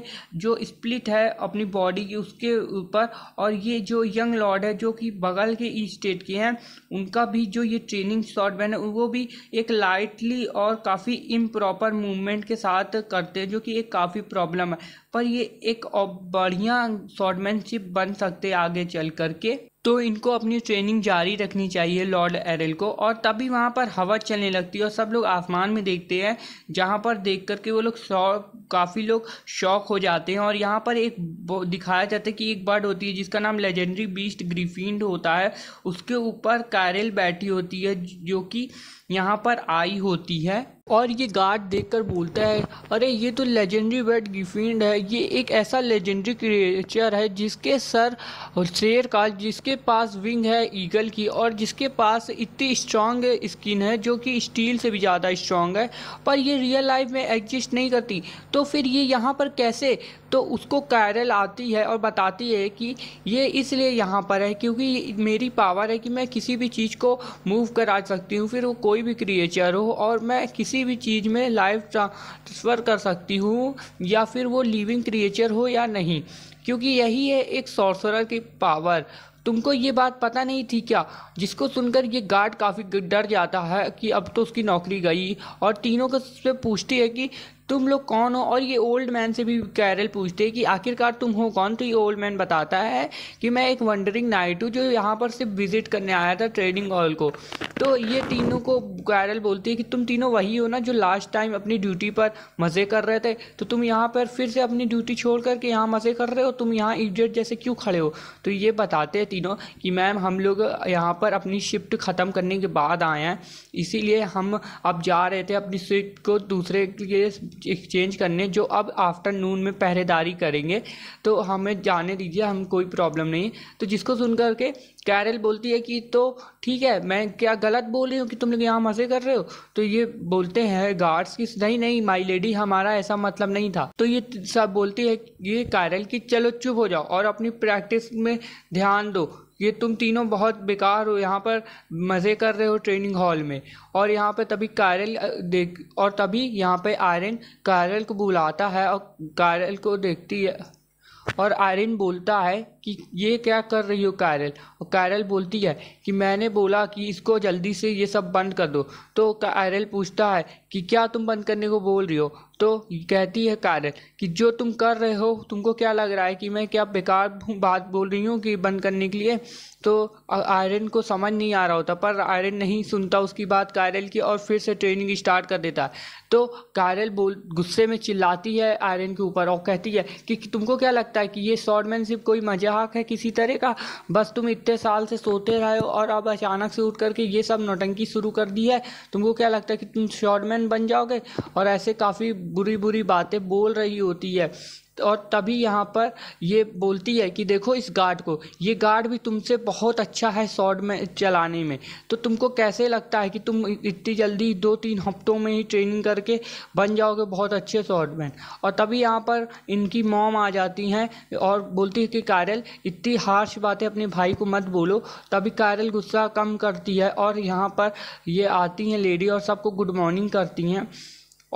जो स्प्लिट है अपनी बॉडी की उसके ऊपर और ये जो यंग लॉर्ड है जो कि बगल के ई स्टेट के हैं उनका भी जो ये ट्रेनिंग शॉर्ट बैन है वो भी एक लाइटली और काफ़ी इम्प्रॉपर मूवमेंट के साथ करते हैं जो कि एक काफ़ी प्रॉब्लम है पर ये एक बढ़िया शॉर्टमैनशिप बन सकते आगे चल करके तो इनको अपनी ट्रेनिंग जारी रखनी चाहिए लॉर्ड एरल को और तभी वहाँ पर हवा चलने लगती है और सब लोग आसमान में देखते हैं जहाँ पर देख कर के वो लोग शौक काफ़ी लोग शौक हो जाते हैं और यहाँ पर एक दिखाया जाता है कि एक बर्ड होती है जिसका नाम लेजेंडरी बीस्ट ग्रीफिंड होता है उसके ऊपर कैरल बैठी होती है जो कि यहाँ पर आई होती है और ये गार्ड देखकर बोलता है अरे ये तो लेजेंडरी बर्ड गिफिंड है ये एक ऐसा लेजेंडरी क्रिएचर है जिसके सर शेर का जिसके पास विंग है ईगल की और जिसके पास इतनी स्ट्रांग स्किन है जो कि स्टील से भी ज़्यादा स्ट्रांग है पर ये रियल लाइफ में एग्जिस्ट नहीं करती तो फिर ये यहाँ पर कैसे तो उसको कैरल आती है और बताती है कि ये इसलिए यहाँ पर है क्योंकि मेरी पावर है कि मैं किसी भी चीज़ को मूव करा सकती हूँ फिर वो कोई भी क्रिएचर हो और मैं किसी किसी भी चीज़ में लाइव ट्रांसफ़र कर सकती हूँ या फिर वो लिविंग क्रिएचर हो या नहीं क्योंकि यही है एक सॉर्सरर की पावर तुमको ये बात पता नहीं थी क्या जिसको सुनकर ये गार्ड काफ़ी डर जाता है कि अब तो उसकी नौकरी गई और तीनों को पूछती है कि तुम लोग कौन हो और ये ओल्ड मैन से भी कैरल पूछते हैं कि आखिरकार तुम हो कौन तो ये ओल्ड मैन बताता है कि मैं एक वंडरिंग नाइट हूँ जो यहाँ पर सिर्फ विजिट करने आया था ट्रेडिंग हॉल को तो ये तीनों को कैरल बोलती है कि तुम तीनों वही हो ना जो लास्ट टाइम अपनी ड्यूटी पर मज़े कर रहे थे तो तुम यहाँ पर फिर से अपनी ड्यूटी छोड़ करके यहाँ मज़े कर रहे हो तुम यहाँ इडियट जैसे क्यों खड़े हो तो ये बताते हैं तीनों कि मैम हम लोग यहाँ पर अपनी शिफ्ट ख़त्म करने के बाद आए हैं इसीलिए हम अब जा रहे थे अपनी शिफ्ट को दूसरे के एक्सचेंज करने जो अब आफ्टरनून में पहरेदारी करेंगे तो हमें जाने दीजिए हम कोई प्रॉब्लम नहीं तो जिसको सुन करके कैरल बोलती है कि तो ठीक है मैं क्या गलत बोल रही हूँ कि तुम लोग यहाँ मज़े कर रहे हो तो ये बोलते हैं गार्ड्स कि नहीं नहीं माई लेडी हमारा ऐसा मतलब नहीं था तो ये सब बोलती है ये कैरल कि चलो चुप हो जाओ और अपनी प्रैक्टिस में ध्यान दो ये तुम तीनों बहुत बेकार हो यहाँ पर मज़े कर रहे हो ट्रेनिंग हॉल में और यहाँ पर तभी कारल देख और तभी यहाँ पर आयरन कारल को बुलाता है और कारल को देखती है और आयरन बोलता है कि ये क्या कर रही हो कायरल और कायरल बोलती है कि मैंने बोला कि इसको जल्दी से ये सब बंद कर दो तो कायरल पूछता है कि क्या तुम बंद करने को बोल रही हो तो कहती है कायरल कि जो तुम कर रहे हो तुमको क्या लग रहा है कि मैं क्या बेकार बात बोल रही हूँ कि बंद करने के लिए तो आयरन को समझ नहीं आ रहा होता पर आयरन नहीं सुनता उसकी बात कायरल की और फिर से ट्रेनिंग स्टार्ट कर देता है तो कायरल बोल गुस्से में चिल्लाती है आयरन के ऊपर और कहती है कि तुमको क्या लगता है कि ये शॉर्टमैन सिर्फ कोई मजा मजाक है किसी तरह का बस तुम इतने साल से सोते रहे हो और अब अचानक से उठ करके ये सब नौटंकी शुरू कर दी है तुमको क्या लगता है कि तुम शॉर्टमैन बन जाओगे और ऐसे काफ़ी बुरी बुरी बातें बोल रही होती है और तभी यहाँ पर ये बोलती है कि देखो इस गार्ड को ये गार्ड भी तुमसे बहुत अच्छा है शॉर्ट में चलाने में तो तुमको कैसे लगता है कि तुम इतनी जल्दी दो तीन हफ्तों में ही ट्रेनिंग करके बन जाओगे बहुत अच्छे शॉर्टमैन और तभी यहाँ पर इनकी मॉम आ जाती हैं और बोलती है कि कायरल इतनी हार्श बातें अपने भाई को मत बोलो तभी कायरल गुस्सा कम करती है और यहाँ पर ये आती हैं लेडी और सबको गुड मॉर्निंग करती हैं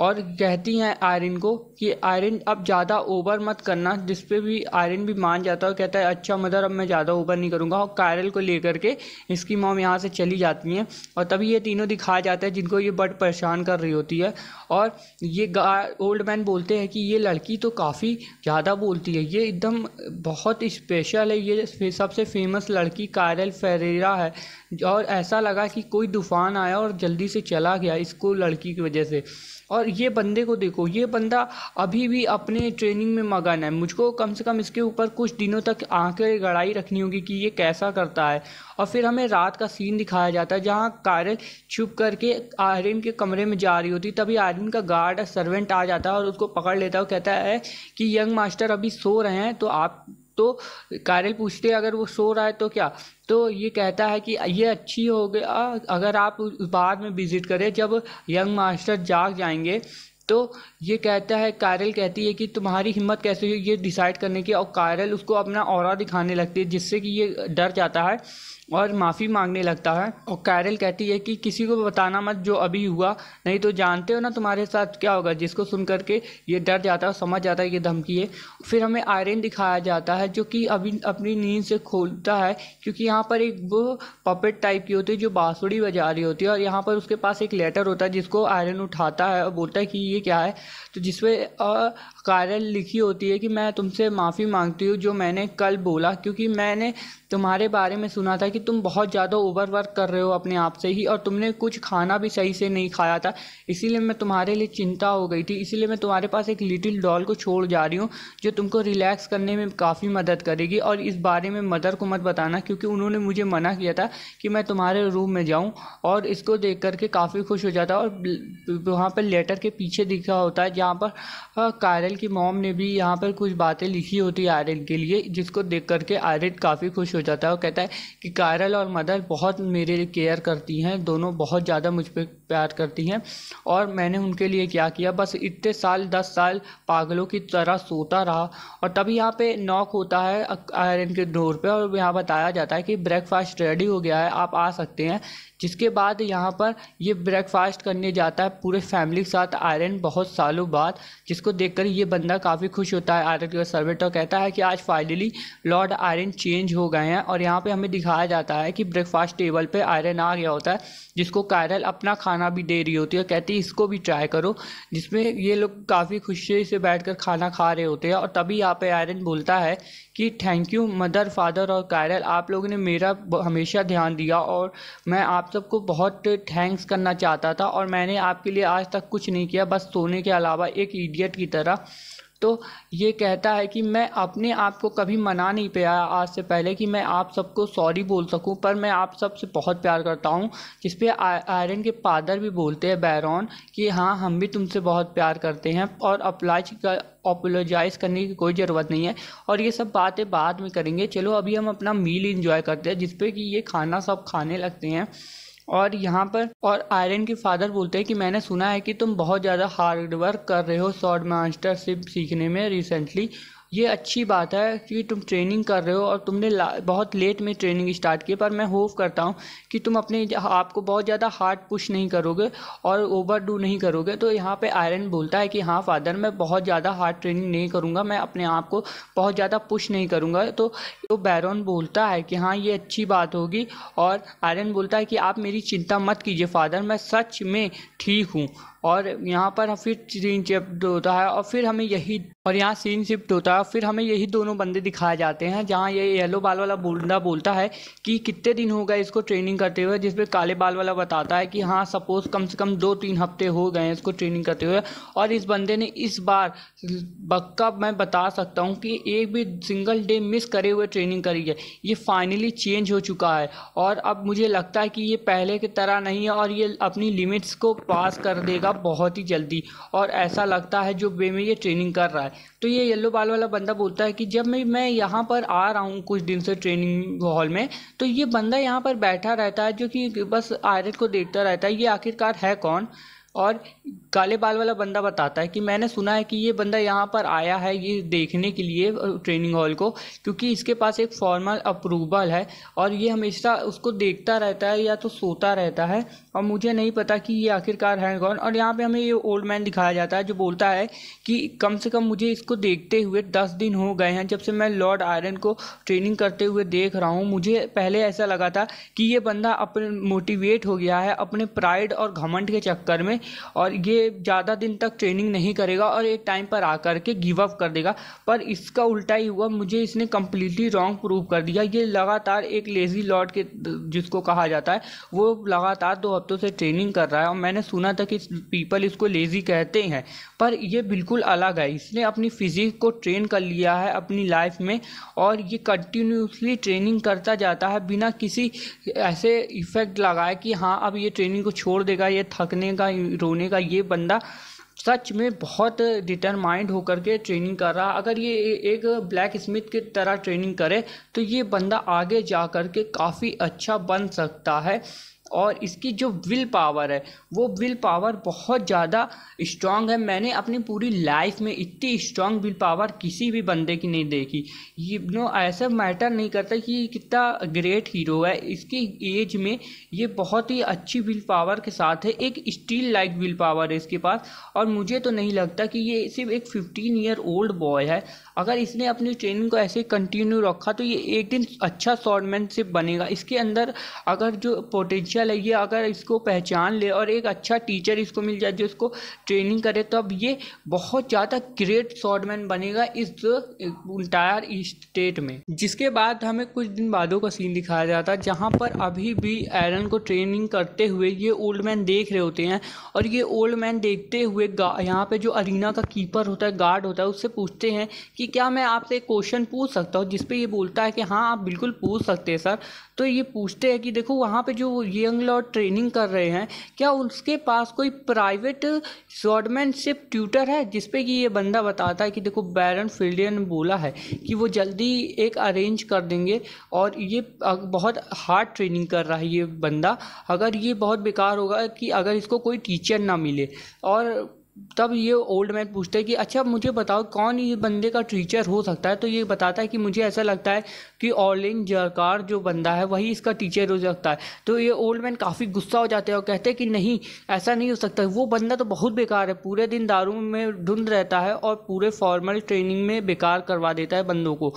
और कहती हैं आयरन को कि आयरन अब ज़्यादा ओवर मत करना जिस पर भी आयरन भी मान जाता है और कहता है अच्छा मदर अब मैं ज़्यादा ओवर नहीं करूँगा और कायरल को लेकर के इसकी मॉम यहाँ से चली जाती हैं और तभी ये तीनों दिखाया जाता है जिनको ये बड़ परेशान कर रही होती है और ये ओल्ड मैन बोलते हैं कि ये लड़की तो काफ़ी ज़्यादा बोलती है ये एकदम बहुत स्पेशल है ये सबसे फेमस लड़की कायरल फेरेरा है और ऐसा लगा कि कोई तूफान आया और जल्दी से चला गया इसको लड़की की वजह से और ये बंदे को देखो ये बंदा अभी भी अपने ट्रेनिंग में मगन है मुझको कम से कम इसके ऊपर कुछ दिनों तक आंखें गड़ाई रखनी होगी कि ये कैसा करता है और फिर हमें रात का सीन दिखाया जाता है जहाँ कारल छुप करके आर्यन के कमरे में जा रही होती तभी आर्यन का गार्ड सर्वेंट आ जाता है और उसको पकड़ लेता है और कहता है कि यंग मास्टर अभी सो रहे हैं तो आप तो कारल पूछते अगर वो सो रहा है तो क्या तो ये कहता है कि ये अच्छी हो गया अगर आप बाद में विज़िट करें जब यंग मास्टर जाग जाएंगे तो ये कहता है कायरल कहती है कि तुम्हारी हिम्मत कैसे हुई ये डिसाइड करने की और कारल उसको अपना और दिखाने लगती है जिससे कि ये डर जाता है और माफ़ी मांगने लगता है और कैरल कहती है कि किसी को बताना मत जो अभी हुआ नहीं तो जानते हो ना तुम्हारे साथ क्या होगा जिसको सुन करके ये डर जाता है समझ जाता है ये धमकी है फिर हमें आयरन दिखाया जाता है जो कि अभी अपनी नींद से खोलता है क्योंकि यहाँ पर एक वो पपेट टाइप की होती है जो बाँसुड़ी बजा रही होती है और यहाँ पर उसके पास एक लेटर होता है जिसको आयरन उठाता है और बोलता है कि ये क्या है तो जिसमें कारण लिखी होती है कि मैं तुमसे माफ़ी मांगती हूँ जो मैंने कल बोला क्योंकि मैंने तुम्हारे बारे में सुना था कि तुम बहुत ज़्यादा ओवर वर्क कर रहे हो अपने आप से ही और तुमने कुछ खाना भी सही से नहीं खाया था इसीलिए मैं तुम्हारे लिए चिंता हो गई थी इसीलिए मैं तुम्हारे पास एक लिटिल डॉल को छोड़ जा रही हूँ जो तुमको रिलैक्स करने में काफ़ी मदद करेगी और इस बारे में मदर को मत बताना क्योंकि उन्होंने मुझे मना किया था कि मैं तुम्हारे रूम में जाऊँ और इसको देख करके काफ़ी खुश हो जाता और वहाँ पर लेटर के पीछे दिखा होता है यहाँ पर कायरल की मोम ने भी यहाँ पर कुछ बातें लिखी होती है आर्यन के लिए जिसको देख करके आर्यन काफ़ी खुश हो जाता है और कहता है कि कायरल और मदर बहुत मेरे लिए केयर करती हैं दोनों बहुत ज़्यादा मुझ पर प्यार करती हैं और मैंने उनके लिए क्या किया बस इतने साल दस साल पागलों की तरह सोता रहा और तभी यहाँ पे नॉक होता है आयरन के डोर पे और यहाँ बताया जाता है कि ब्रेकफास्ट रेडी हो गया है आप आ सकते हैं जिसके बाद यहाँ पर ये ब्रेकफास्ट करने जाता है पूरे फैमिली के साथ आयरन बहुत सालों बात जिसको देखकर ये बंदा काफ़ी खुश होता है आर्यन का सर्वेट और तो कहता है कि आज फाइनली लॉर्ड आयरन चेंज हो गए हैं और यहाँ पे हमें दिखाया जाता है कि ब्रेकफास्ट टेबल पे आयरन आ गया होता है जिसको कायरल अपना खाना भी दे रही होती है कहती है इसको भी ट्राई करो जिसमें ये लोग काफ़ी खुशी से बैठ कर खाना खा रहे होते हैं और तभी यहाँ पे आयरन बोलता है कि थैंक यू मदर फादर और कायरल आप लोगों ने मेरा हमेशा ध्यान दिया और मैं आप सबको बहुत थैंक्स करना चाहता था और मैंने आपके लिए आज तक कुछ नहीं किया बस सोने के अलावा अलावा एक इडियट की तरह तो ये कहता है कि मैं अपने आप को कभी मना नहीं पाया आज से पहले कि मैं आप सबको सॉरी बोल सकूं पर मैं आप सबसे बहुत प्यार करता हूं जिस पे आयरन के फादर भी बोलते हैं बैरॉन कि हाँ हम भी तुमसे बहुत प्यार करते हैं और का अपोलोजाइज करने की कोई ज़रूरत नहीं है और ये सब बातें बाद में करेंगे चलो अभी हम अपना मील इंजॉय करते हैं जिसपे कि ये खाना सब खाने लगते हैं और यहाँ पर और आयरन के फादर बोलते हैं कि मैंने सुना है कि तुम बहुत ज़्यादा हार्ड वर्क कर रहे हो शॉर्ट मास्टरशिप सीखने में रिसेंटली ये अच्छी बात है कि तुम ट्रेनिंग कर रहे हो और तुमने बहुत लेट में ट्रेनिंग स्टार्ट की पर मैं होप करता हूँ कि तुम अपने आप को बहुत ज़्यादा हार्ड पुश नहीं करोगे और ओवर डू नहीं करोगे तो यहाँ पे आयरन बोलता है कि हाँ फादर मैं बहुत ज़्यादा हार्ड ट्रेनिंग नहीं करूँगा मैं अपने आप को बहुत ज़्यादा पुश नहीं करूँगा तो तो बैरन बोलता है कि हाँ ये अच्छी बात होगी और आयरन बोलता है कि आप मेरी चिंता मत कीजिए फादर मैं सच में ठीक हूँ और यहाँ पर फिर सीन शिफ्ट होता है और फिर हमें यही और यहाँ सीन शिफ्ट होता है और फिर हमें यही दोनों बंदे दिखाए जाते हैं जहाँ ये येलो बाल वाला बंदा बोलता है कि कितने दिन हो गए इसको ट्रेनिंग करते हुए जिसमें काले बाल वाला बताता है कि हाँ सपोज़ कम से कम दो तीन हफ्ते हो गए हैं इसको ट्रेनिंग करते हुए और इस बंदे ने इस बार बक्का मैं बता सकता हूँ कि एक भी सिंगल डे मिस करे हुए ट्रेनिंग करी है ये फाइनली चेंज हो चुका है और अब मुझे लगता है कि ये पहले की तरह नहीं है और ये अपनी लिमिट्स को पास कर देगा जाएगा बहुत ही जल्दी और ऐसा लगता है जो वे में ये ट्रेनिंग कर रहा है तो ये येलो बाल वाला बंदा बोलता है कि जब मैं मैं यहाँ पर आ रहा हूँ कुछ दिन से ट्रेनिंग हॉल में तो ये बंदा यहाँ पर बैठा रहता है जो कि बस आयरन को देखता रहता है ये आखिरकार है कौन और काले बाल वाला बंदा बताता है कि मैंने सुना है कि ये बंदा यहाँ पर आया है ये देखने के लिए ट्रेनिंग हॉल को क्योंकि इसके पास एक फॉर्मल अप्रूवल है और ये हमेशा उसको देखता रहता है या तो सोता रहता है और मुझे नहीं पता कि ये आखिरकार है कौन और यहाँ पे हमें ये ओल्ड मैन दिखाया जाता है जो बोलता है कि कम से कम मुझे इसको देखते हुए दस दिन हो गए हैं जब से मैं लॉर्ड आयरन को ट्रेनिंग करते हुए देख रहा हूँ मुझे पहले ऐसा लगा था कि ये बंदा अपने मोटिवेट हो गया है अपने प्राइड और घमंड के चक्कर में और ये ज़्यादा दिन तक ट्रेनिंग नहीं करेगा और एक टाइम पर आकर के गिव अप कर देगा पर इसका उल्टा ही हुआ मुझे इसने कम्प्लीटली रॉन्ग प्रूव कर दिया ये लगातार एक लेज़ी लॉर्ड के जिसको कहा जाता है वो लगातार दो हफ्तों से ट्रेनिंग कर रहा है और मैंने सुना था कि पीपल इसको लेज़ी कहते हैं पर ये बिल्कुल अलग है इसने अपनी फिजिक को ट्रेन कर लिया है अपनी लाइफ में और ये कंटिन्यूसली ट्रेनिंग करता जाता है बिना किसी ऐसे इफ़ेक्ट लगाए कि हाँ अब ये ट्रेनिंग को छोड़ देगा ये थकने का रोने का ये बंदा सच में बहुत डिटरमाइंड होकर के ट्रेनिंग कर रहा अगर ये एक ब्लैक स्मिथ की तरह ट्रेनिंग करे तो ये बंदा आगे जा कर के काफ़ी अच्छा बन सकता है और इसकी जो विल पावर है वो विल पावर बहुत ज़्यादा स्ट्रांग है मैंने अपनी पूरी लाइफ में इतनी स्ट्रांग विल पावर किसी भी बंदे की नहीं देखी ये नो ऐसा मैटर नहीं करता कि ये कितना ग्रेट हीरो है इसकी एज में ये बहुत ही अच्छी विल पावर के साथ है एक स्टील लाइक विल पावर है इसके पास और मुझे तो नहीं लगता कि ये सिर्फ एक फिफ्टीन ईयर ओल्ड बॉय है अगर इसने अपनी ट्रेनिंग को ऐसे कंटिन्यू रखा तो ये एक दिन अच्छा शॉर्टमैनशिप बनेगा इसके अंदर अगर जो पोटेंशियल है ये अगर इसको पहचान ले और एक अच्छा टीचर इसको मिल जाए जो इसको ट्रेनिंग करे तो अब ये बहुत ज़्यादा ग्रेट शॉर्टमैन बनेगा इस इंटायर स्टेट में जिसके बाद हमें कुछ दिन बादों का सीन दिखाया जाता है जहाँ पर अभी भी एरन को ट्रेनिंग करते हुए ये ओल्ड मैन देख रहे होते हैं और ये ओल्ड मैन देखते हुए यहाँ पर जो अरीना का कीपर होता है गार्ड होता है उससे पूछते हैं कि कि क्या मैं आपसे एक क्वेश्चन पूछ सकता हूँ जिसपे ये बोलता है कि हाँ आप बिल्कुल पूछ सकते हैं सर तो ये पूछते हैं कि देखो वहाँ पे जो यंग लॉर्ड ट्रेनिंग कर रहे हैं क्या उसके पास कोई प्राइवेट शॉर्टमैनशिप ट्यूटर है जिसपे कि ये बंदा बताता है कि देखो बैरन फील्डियन ने बोला है कि वो जल्दी एक अरेंज कर देंगे और ये बहुत हार्ड ट्रेनिंग कर रहा है ये बंदा अगर ये बहुत बेकार होगा कि अगर इसको कोई टीचर ना मिले और तब ये ओल्ड मैन पूछता है कि अच्छा मुझे बताओ कौन इस बंदे का टीचर हो सकता है तो ये बताता है कि मुझे ऐसा लगता है कि ऑलिन जरकार जो बंदा है वही इसका टीचर हो सकता है तो ये ओल्ड मैन काफ़ी गुस्सा हो जाते हैं और कहते हैं कि नहीं ऐसा नहीं हो सकता वो बंदा तो बहुत बेकार है पूरे दिन दारू में धुंध रहता है और पूरे फॉर्मल ट्रेनिंग में बेकार करवा देता है बंदों को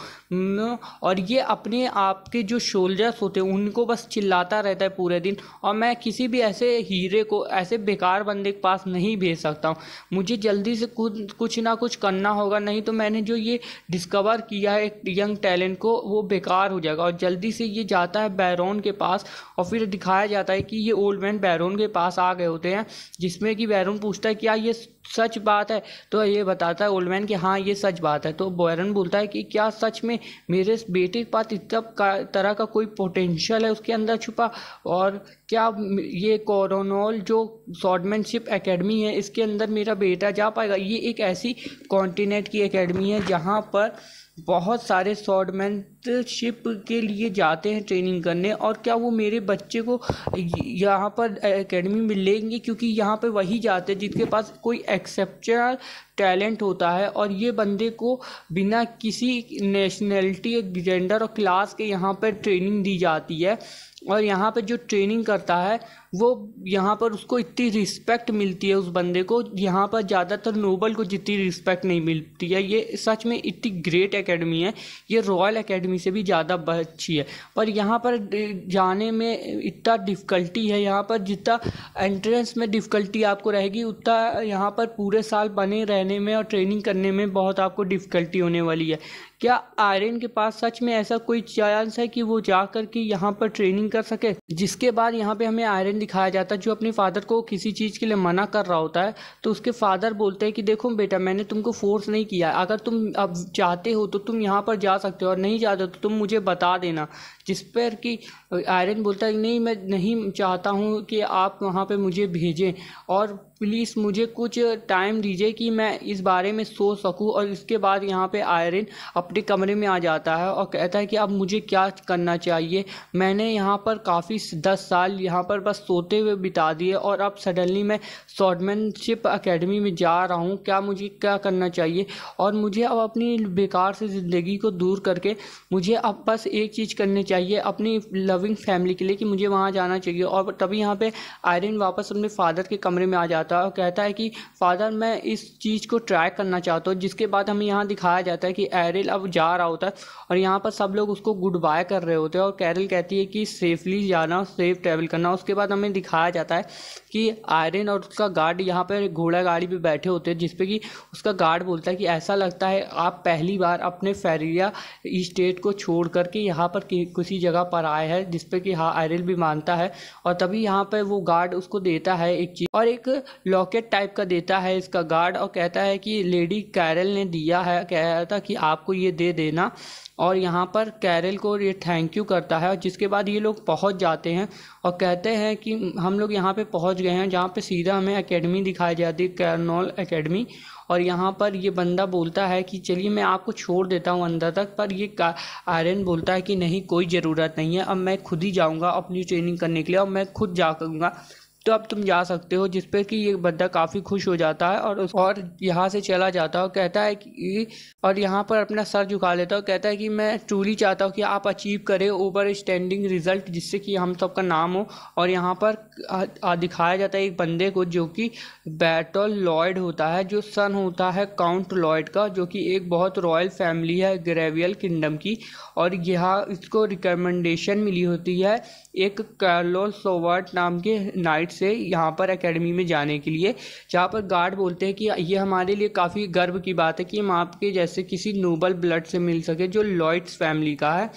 और ये अपने आप के जो शोल्जर्स होते हैं उनको बस चिल्लाता रहता है पूरे दिन और मैं किसी भी ऐसे हीरे को ऐसे बेकार बंदे के पास नहीं भेज सकता हूँ मुझे जल्दी से कुछ कुछ ना कुछ करना होगा नहीं तो मैंने जो ये डिस्कवर किया है एक यंग टैलेंट को वो बेकार हो जाएगा और जल्दी से ये जाता है बैरोन के पास और फिर दिखाया जाता है कि ये ओल्ड मैन बैरोन के पास आ गए होते हैं जिसमें कि बैरोन पूछता है क्या ये सच बात है तो ये बताता है ओल्ड मैन कि हाँ ये सच बात है तो बैरन बोलता है कि क्या सच में मेरे बेटे के पास इतना तरह का कोई पोटेंशियल है उसके अंदर छुपा और क्या ये कोरोनोल जो शॉर्टमैनशिप एकेडमी है इसके अंदर मेरा बेटा जा पाएगा ये एक ऐसी कॉन्टीनेंट की एकेडमी है जहाँ पर बहुत सारे शॉर्टमैनशिप के लिए जाते हैं ट्रेनिंग करने और क्या वो मेरे बच्चे को यहाँ पर एकेडमी में लेंगे क्योंकि यहाँ पर वही जाते हैं जिनके पास कोई एक्सेप्शनल टैलेंट होता है और ये बंदे को बिना किसी नेशनलिटी जेंडर और क्लास के यहाँ पर ट्रेनिंग दी जाती है और यहाँ पे जो ट्रेनिंग करता है वो यहाँ पर उसको इतनी रिस्पेक्ट मिलती है उस बंदे को यहाँ पर ज़्यादातर नोबल को जितनी रिस्पेक्ट नहीं मिलती है ये सच में इतनी ग्रेट एकेडमी है ये रॉयल एकेडमी से भी ज़्यादा अच्छी है पर यहाँ पर जाने में इतना डिफ़िकल्टी है यहाँ पर जितना एंट्रेंस में डिफ़िकल्टी आपको रहेगी उतना यहाँ पर पूरे साल बने रहने में और ट्रेनिंग करने में बहुत आपको डिफ़िकल्टी होने वाली है क्या आयरन के पास सच में ऐसा कोई चांस है कि वो जा कर के यहाँ पर ट्रेनिंग कर सके जिसके बाद यहाँ पे हमें आयरन दिखाया जाता है जो अपने फादर को किसी चीज़ के लिए मना कर रहा होता है तो उसके फादर बोलते हैं कि देखो बेटा मैंने तुमको फोर्स नहीं किया अगर तुम अब चाहते हो तो तुम यहाँ पर जा सकते हो और नहीं जाते हो तो तुम मुझे बता देना जिस पर कि आयरन बोलता है नहीं मैं नहीं चाहता हूँ कि आप वहाँ पे मुझे भेजें और प्लीज़ मुझे कुछ टाइम दीजिए कि मैं इस बारे में सोच सकूँ और इसके बाद यहाँ पे आयरन अपने कमरे में आ जाता है और कहता है कि अब मुझे क्या करना चाहिए मैंने यहाँ पर काफ़ी दस साल यहाँ पर बस सोते हुए बिता दिए और अब सडनली मैं सॉडमैनशिप अकेडमी में जा रहा हूँ क्या मुझे क्या करना चाहिए और मुझे अब अपनी बेकार से ज़िंदगी को दूर करके मुझे अब बस एक चीज़ करनी चाहिए चाहिए अपनी लविंग फैमिली के लिए कि मुझे वहाँ जाना चाहिए और तभी यहाँ पे आयरन वापस अपने फादर के कमरे में आ जाता है और कहता है कि फादर मैं इस चीज़ को ट्राई करना चाहता हूँ जिसके बाद हमें यहाँ दिखाया जाता है कि एरिल अब जा रहा होता है और यहाँ पर सब लोग उसको गुड बाय कर रहे होते हैं और कैरल कहती है कि सेफली जाना सेफ ट्रैवल करना उसके बाद हमें दिखाया जाता है कि आयरन और उसका गार्ड यहाँ पर घोड़ा गाड़ी पर बैठे होते हैं जिसपे कि उसका गार्ड बोलता है कि ऐसा लगता है आप पहली बार अपने फेरिया इस्टेट को छोड़ करके यहाँ पर कुछ उसी जगह पर हैं जिस जिसपे कि हाँ आयरल भी मानता है और तभी यहाँ पर वो गार्ड उसको देता है एक चीज और एक लॉकेट टाइप का देता है इसका गार्ड और कहता है कि लेडी कैरल ने दिया है कह रहा था कि आपको ये दे देना और यहाँ पर कैरल को ये थैंक यू करता है और जिसके बाद ये लोग पहुँच जाते हैं और कहते हैं कि हम लोग यहाँ पे पहुँच गए हैं जहाँ पे सीधा हमें एकेडमी दिखाई जाती है कैरनॉल एकेडमी और यहाँ पर ये बंदा बोलता है कि चलिए मैं आपको छोड़ देता हूँ अंदर तक पर ये आर्यन बोलता है कि नहीं कोई ज़रूरत नहीं है अब मैं खुद ही जाऊँगा अपनी ट्रेनिंग करने के लिए और मैं खुद जा करूँगा तो अब तुम जा सकते हो जिसपे कि ये बंदा काफ़ी खुश हो जाता है और उस और यहाँ से चला जाता है और कहता है कि और यहाँ पर अपना सर झुका लेता है कहता है कि मैं ट्रूली चाहता हूँ कि आप अचीव करें ओवर स्टैंडिंग रिजल्ट जिससे कि हम सबका नाम हो और यहाँ पर दिखाया जाता है एक बंदे को जो कि बैटल लॉयड होता है जो सन होता है काउंट लॉयड का जो कि एक बहुत रॉयल फैमिली है ग्रेवियल किंगडम की और यहाँ इसको रिकमेंडेशन मिली होती है एक कार्लो सोवर्ट नाम के नाइट से यहाँ पर एकेडमी में जाने के लिए जहाँ पर गार्ड बोलते हैं कि ये हमारे लिए काफ़ी गर्व की बात है कि हम आपके जैसे किसी नोबल ब्लड से मिल सके जो लॉयड्स फैमिली का है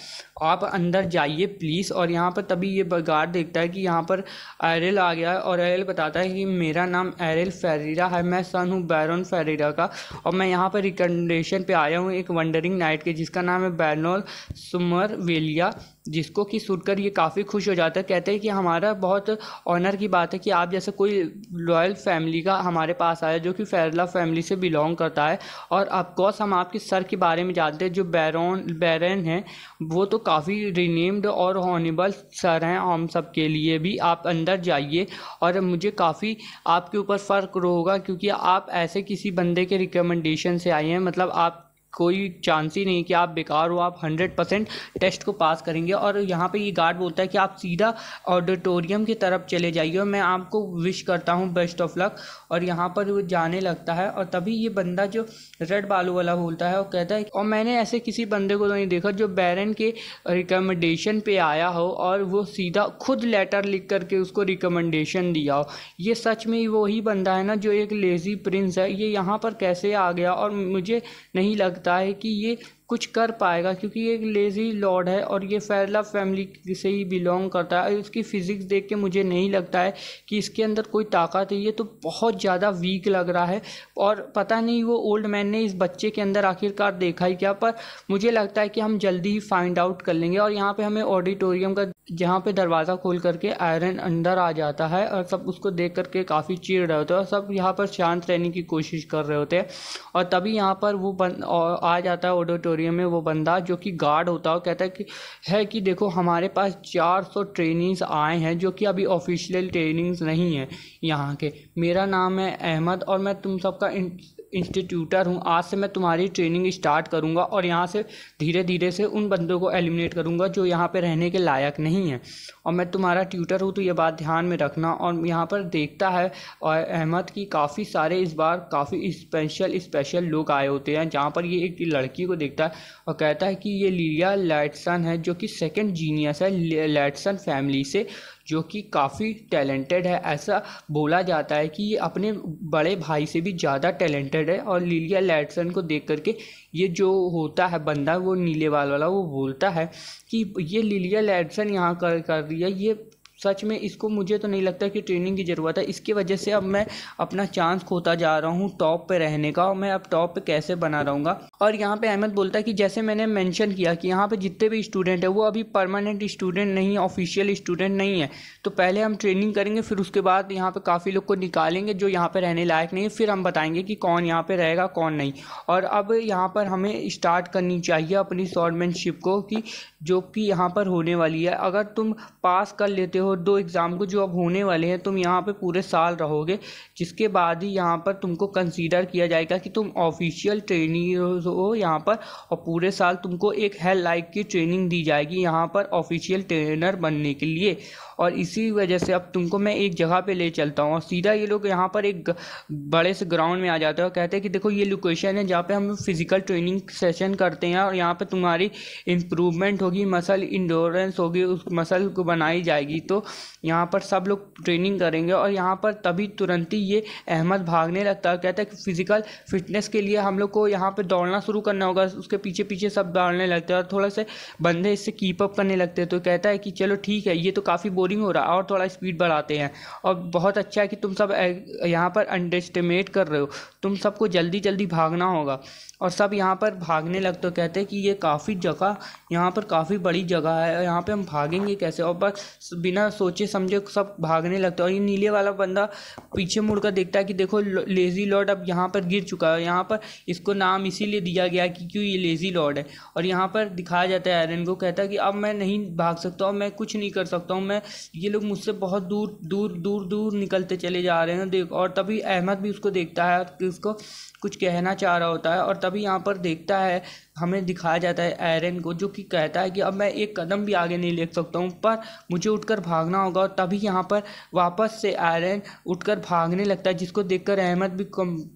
आप अंदर जाइए प्लीज़ और यहाँ पर तभी ये गार्ड देखता है कि यहाँ पर एरल आ गया है और एरल बताता है कि मेरा नाम एरल फेरेरा है मैं सन हूँ बैरन फेरेरा का और मैं यहाँ पर रिकमेंडेशन पे आया हूँ एक वंडरिंग नाइट के जिसका नाम है बैरनोल सुमर वेलिया जिसको कि सुनकर ये काफ़ी खुश हो जाता है कहते हैं कि हमारा बहुत ऑनर की बात है कि आप जैसे कोई रॉयल फैमिली का हमारे पास आया जो कि फेरला फैमिली से बिलोंग करता है और अफकोर्स हम आपके सर के बारे में जानते हैं जो बैरोन बैरन हैं वो तो काफ़ी रिनेम्ड और हॉनेबल सर हैं हम सब के लिए भी आप अंदर जाइए और मुझे काफ़ी आपके ऊपर फ़र्क होगा क्योंकि आप ऐसे किसी बंदे के रिकमेंडेशन से आए हैं मतलब आप कोई चांस ही नहीं कि आप बेकार हो आप हंड्रेड परसेंट टेस्ट को पास करेंगे और यहाँ पे ये गार्ड बोलता है कि आप सीधा ऑडिटोरियम की तरफ चले जाइए और मैं आपको विश करता हूँ बेस्ट ऑफ लक और यहाँ पर वो जाने लगता है और तभी ये बंदा जो रेड बालू वाला बोलता है और कहता है और मैंने ऐसे किसी बंदे को तो नहीं देखा जो बैरन के रिकमेंडेशन पर आया हो और वो सीधा खुद लेटर लिख करके उसको रिकमेंडेशन दिया हो ये सच में वही बंदा है ना जो एक लेज़ी प्रिंस है ये यहाँ पर कैसे आ गया और मुझे नहीं लगता लगता है कि ये कुछ कर पाएगा क्योंकि ये एक लेज़ी लॉर्ड है और ये फैरला फैमिली से ही बिलोंग करता है इसकी फ़िज़िक्स देख के मुझे नहीं लगता है कि इसके अंदर कोई ताकत है ये तो बहुत ज़्यादा वीक लग रहा है और पता नहीं वो ओल्ड मैन ने इस बच्चे के अंदर आखिरकार देखा ही क्या पर मुझे लगता है कि हम जल्दी ही फाइंड आउट कर लेंगे और यहाँ पर हमें ऑडिटोरियम का जहाँ पर दरवाज़ा खोल करके आयरन अंदर आ जाता है और सब उसको देख करके काफ़ी चिर रहे होते हैं और सब यहाँ पर शांत रहने की कोशिश कर रहे होते हैं और तभी यहाँ पर वो बन आ जाता है ऑडिटोरियम ऑडिटोरियम में वो बंदा जो कि गार्ड होता है वो कहता है कि है कि देखो हमारे पास 400 ट्रेनिंग्स आए हैं जो कि अभी ऑफिशियल ट्रेनिंग्स नहीं है यहाँ के मेरा नाम है अहमद और मैं तुम सबका इंस्टीट्यूटर हूँ आज से मैं तुम्हारी ट्रेनिंग स्टार्ट करूँगा और यहाँ से धीरे धीरे से उन बंदों को एलिमिनेट करूँगा जो यहाँ पर रहने के लायक नहीं है और मैं तुम्हारा ट्यूटर हूँ तो ये बात ध्यान में रखना और यहाँ पर देखता है और अहमद की काफ़ी सारे इस बार काफ़ी स्पेशल स्पेशल लोग आए होते हैं जहाँ पर ये एक लड़की को देखता है और कहता है कि ये लीरिया लैटसन है जो कि सेकेंड जीनियस है लैटसन फैमिली से जो कि काफ़ी टैलेंटेड है ऐसा बोला जाता है कि ये अपने बड़े भाई से भी ज़्यादा टैलेंटेड है और लिलिया लैडसन को देख करके ये जो होता है बंदा वो नीले बाल वाला वो बोलता है कि ये लिलिया लैडसन यहाँ कर कर रही है ये सच में इसको मुझे तो नहीं लगता कि ट्रेनिंग की ज़रूरत है इसकी वजह से अब मैं अपना चांस खोता जा रहा हूँ टॉप पे रहने का और मैं अब टॉप पे कैसे बना रहूँगा और यहाँ पे अहमद बोलता है कि जैसे मैंने मेंशन किया कि यहाँ पे जितने भी स्टूडेंट है वो अभी परमानेंट स्टूडेंट नहीं ऑफिशियल स्टूडेंट नहीं है तो पहले हम ट्रेनिंग करेंगे फिर उसके बाद यहाँ पर काफ़ी लोग को निकालेंगे जो यहाँ पर रहने लायक नहीं है फिर हम बताएंगे कि कौन यहाँ पर रहेगा कौन नहीं और अब यहाँ पर हमें स्टार्ट करनी चाहिए अपनी शॉर्टमैनशिप को कि जो कि यहाँ पर होने वाली है अगर तुम पास कर लेते हो हो दो एग्ज़ाम को जो अब होने वाले हैं तुम यहाँ पे पूरे साल रहोगे जिसके बाद ही यहाँ पर तुमको कंसीडर किया जाएगा कि तुम ऑफिशियल ट्रेनिंग हो यहाँ पर और पूरे साल तुमको एक हेल लाइक की ट्रेनिंग दी जाएगी यहाँ पर ऑफिशियल ट्रेनर बनने के लिए और इसी वजह से अब तुमको मैं एक जगह पे ले चलता हूँ और सीधा ये लोग यहाँ पर एक बड़े से ग्राउंड में आ जाते हैं और कहते हैं कि देखो ये लोकेशन है जहाँ पे हम फिज़िकल ट्रेनिंग सेशन करते हैं और यहाँ पे तुम्हारी इम्प्रूवमेंट होगी मसल इंडोरेंस होगी उस मसल को बनाई जाएगी तो यहाँ पर सब लोग ट्रेनिंग करेंगे और यहाँ पर तभी तुरंत ही ये अहमद भागने लगता है कहता है कि फ़िज़िकल फिटनेस के लिए हम लोग को यहाँ पर दौड़ना शुरू करना होगा उसके पीछे पीछे सब दौड़ने लगते हैं और थोड़ा से बंदे इससे कीप अप करने लगते हैं तो कहता है कि चलो ठीक है ये तो काफ़ी बोल बोरिंग हो रहा है और थोड़ा स्पीड बढ़ाते हैं और बहुत अच्छा है कि तुम सब यहाँ पर अंडेस्टिमेट कर रहे हो तुम सबको जल्दी जल्दी भागना होगा और सब यहाँ पर भागने लग तो कहते हैं कि ये काफ़ी जगह यहाँ पर काफ़ी बड़ी जगह है यहाँ पर हम भागेंगे कैसे और बस बिना सोचे समझे सब भागने लगते और ये नीले वाला बंदा पीछे मुड़ कर देखता है कि देखो लेज़ी लॉर्ड अब यहाँ पर गिर चुका है यहाँ पर इसको नाम इसीलिए दिया गया कि क्यों ये लेज़ी लॉर्ड है और यहाँ पर दिखाया जाता है आयरन को कहता है कि अब मैं नहीं भाग सकता हूँ मैं कुछ नहीं कर सकता हूँ मैं ये लोग मुझसे बहुत दूर दूर दूर दूर निकलते चले जा रहे हैं देख और तभी अहमद भी उसको देखता है उसको कुछ कहना चाह रहा होता है और तभी यहाँ पर देखता है हमें दिखाया जाता है आयरन को जो कि कहता है कि अब मैं एक कदम भी आगे नहीं ले सकता हूँ पर मुझे उठकर भागना होगा और तभी यहाँ पर वापस से आयरन उठकर भागने लगता है जिसको देखकर अहमद भी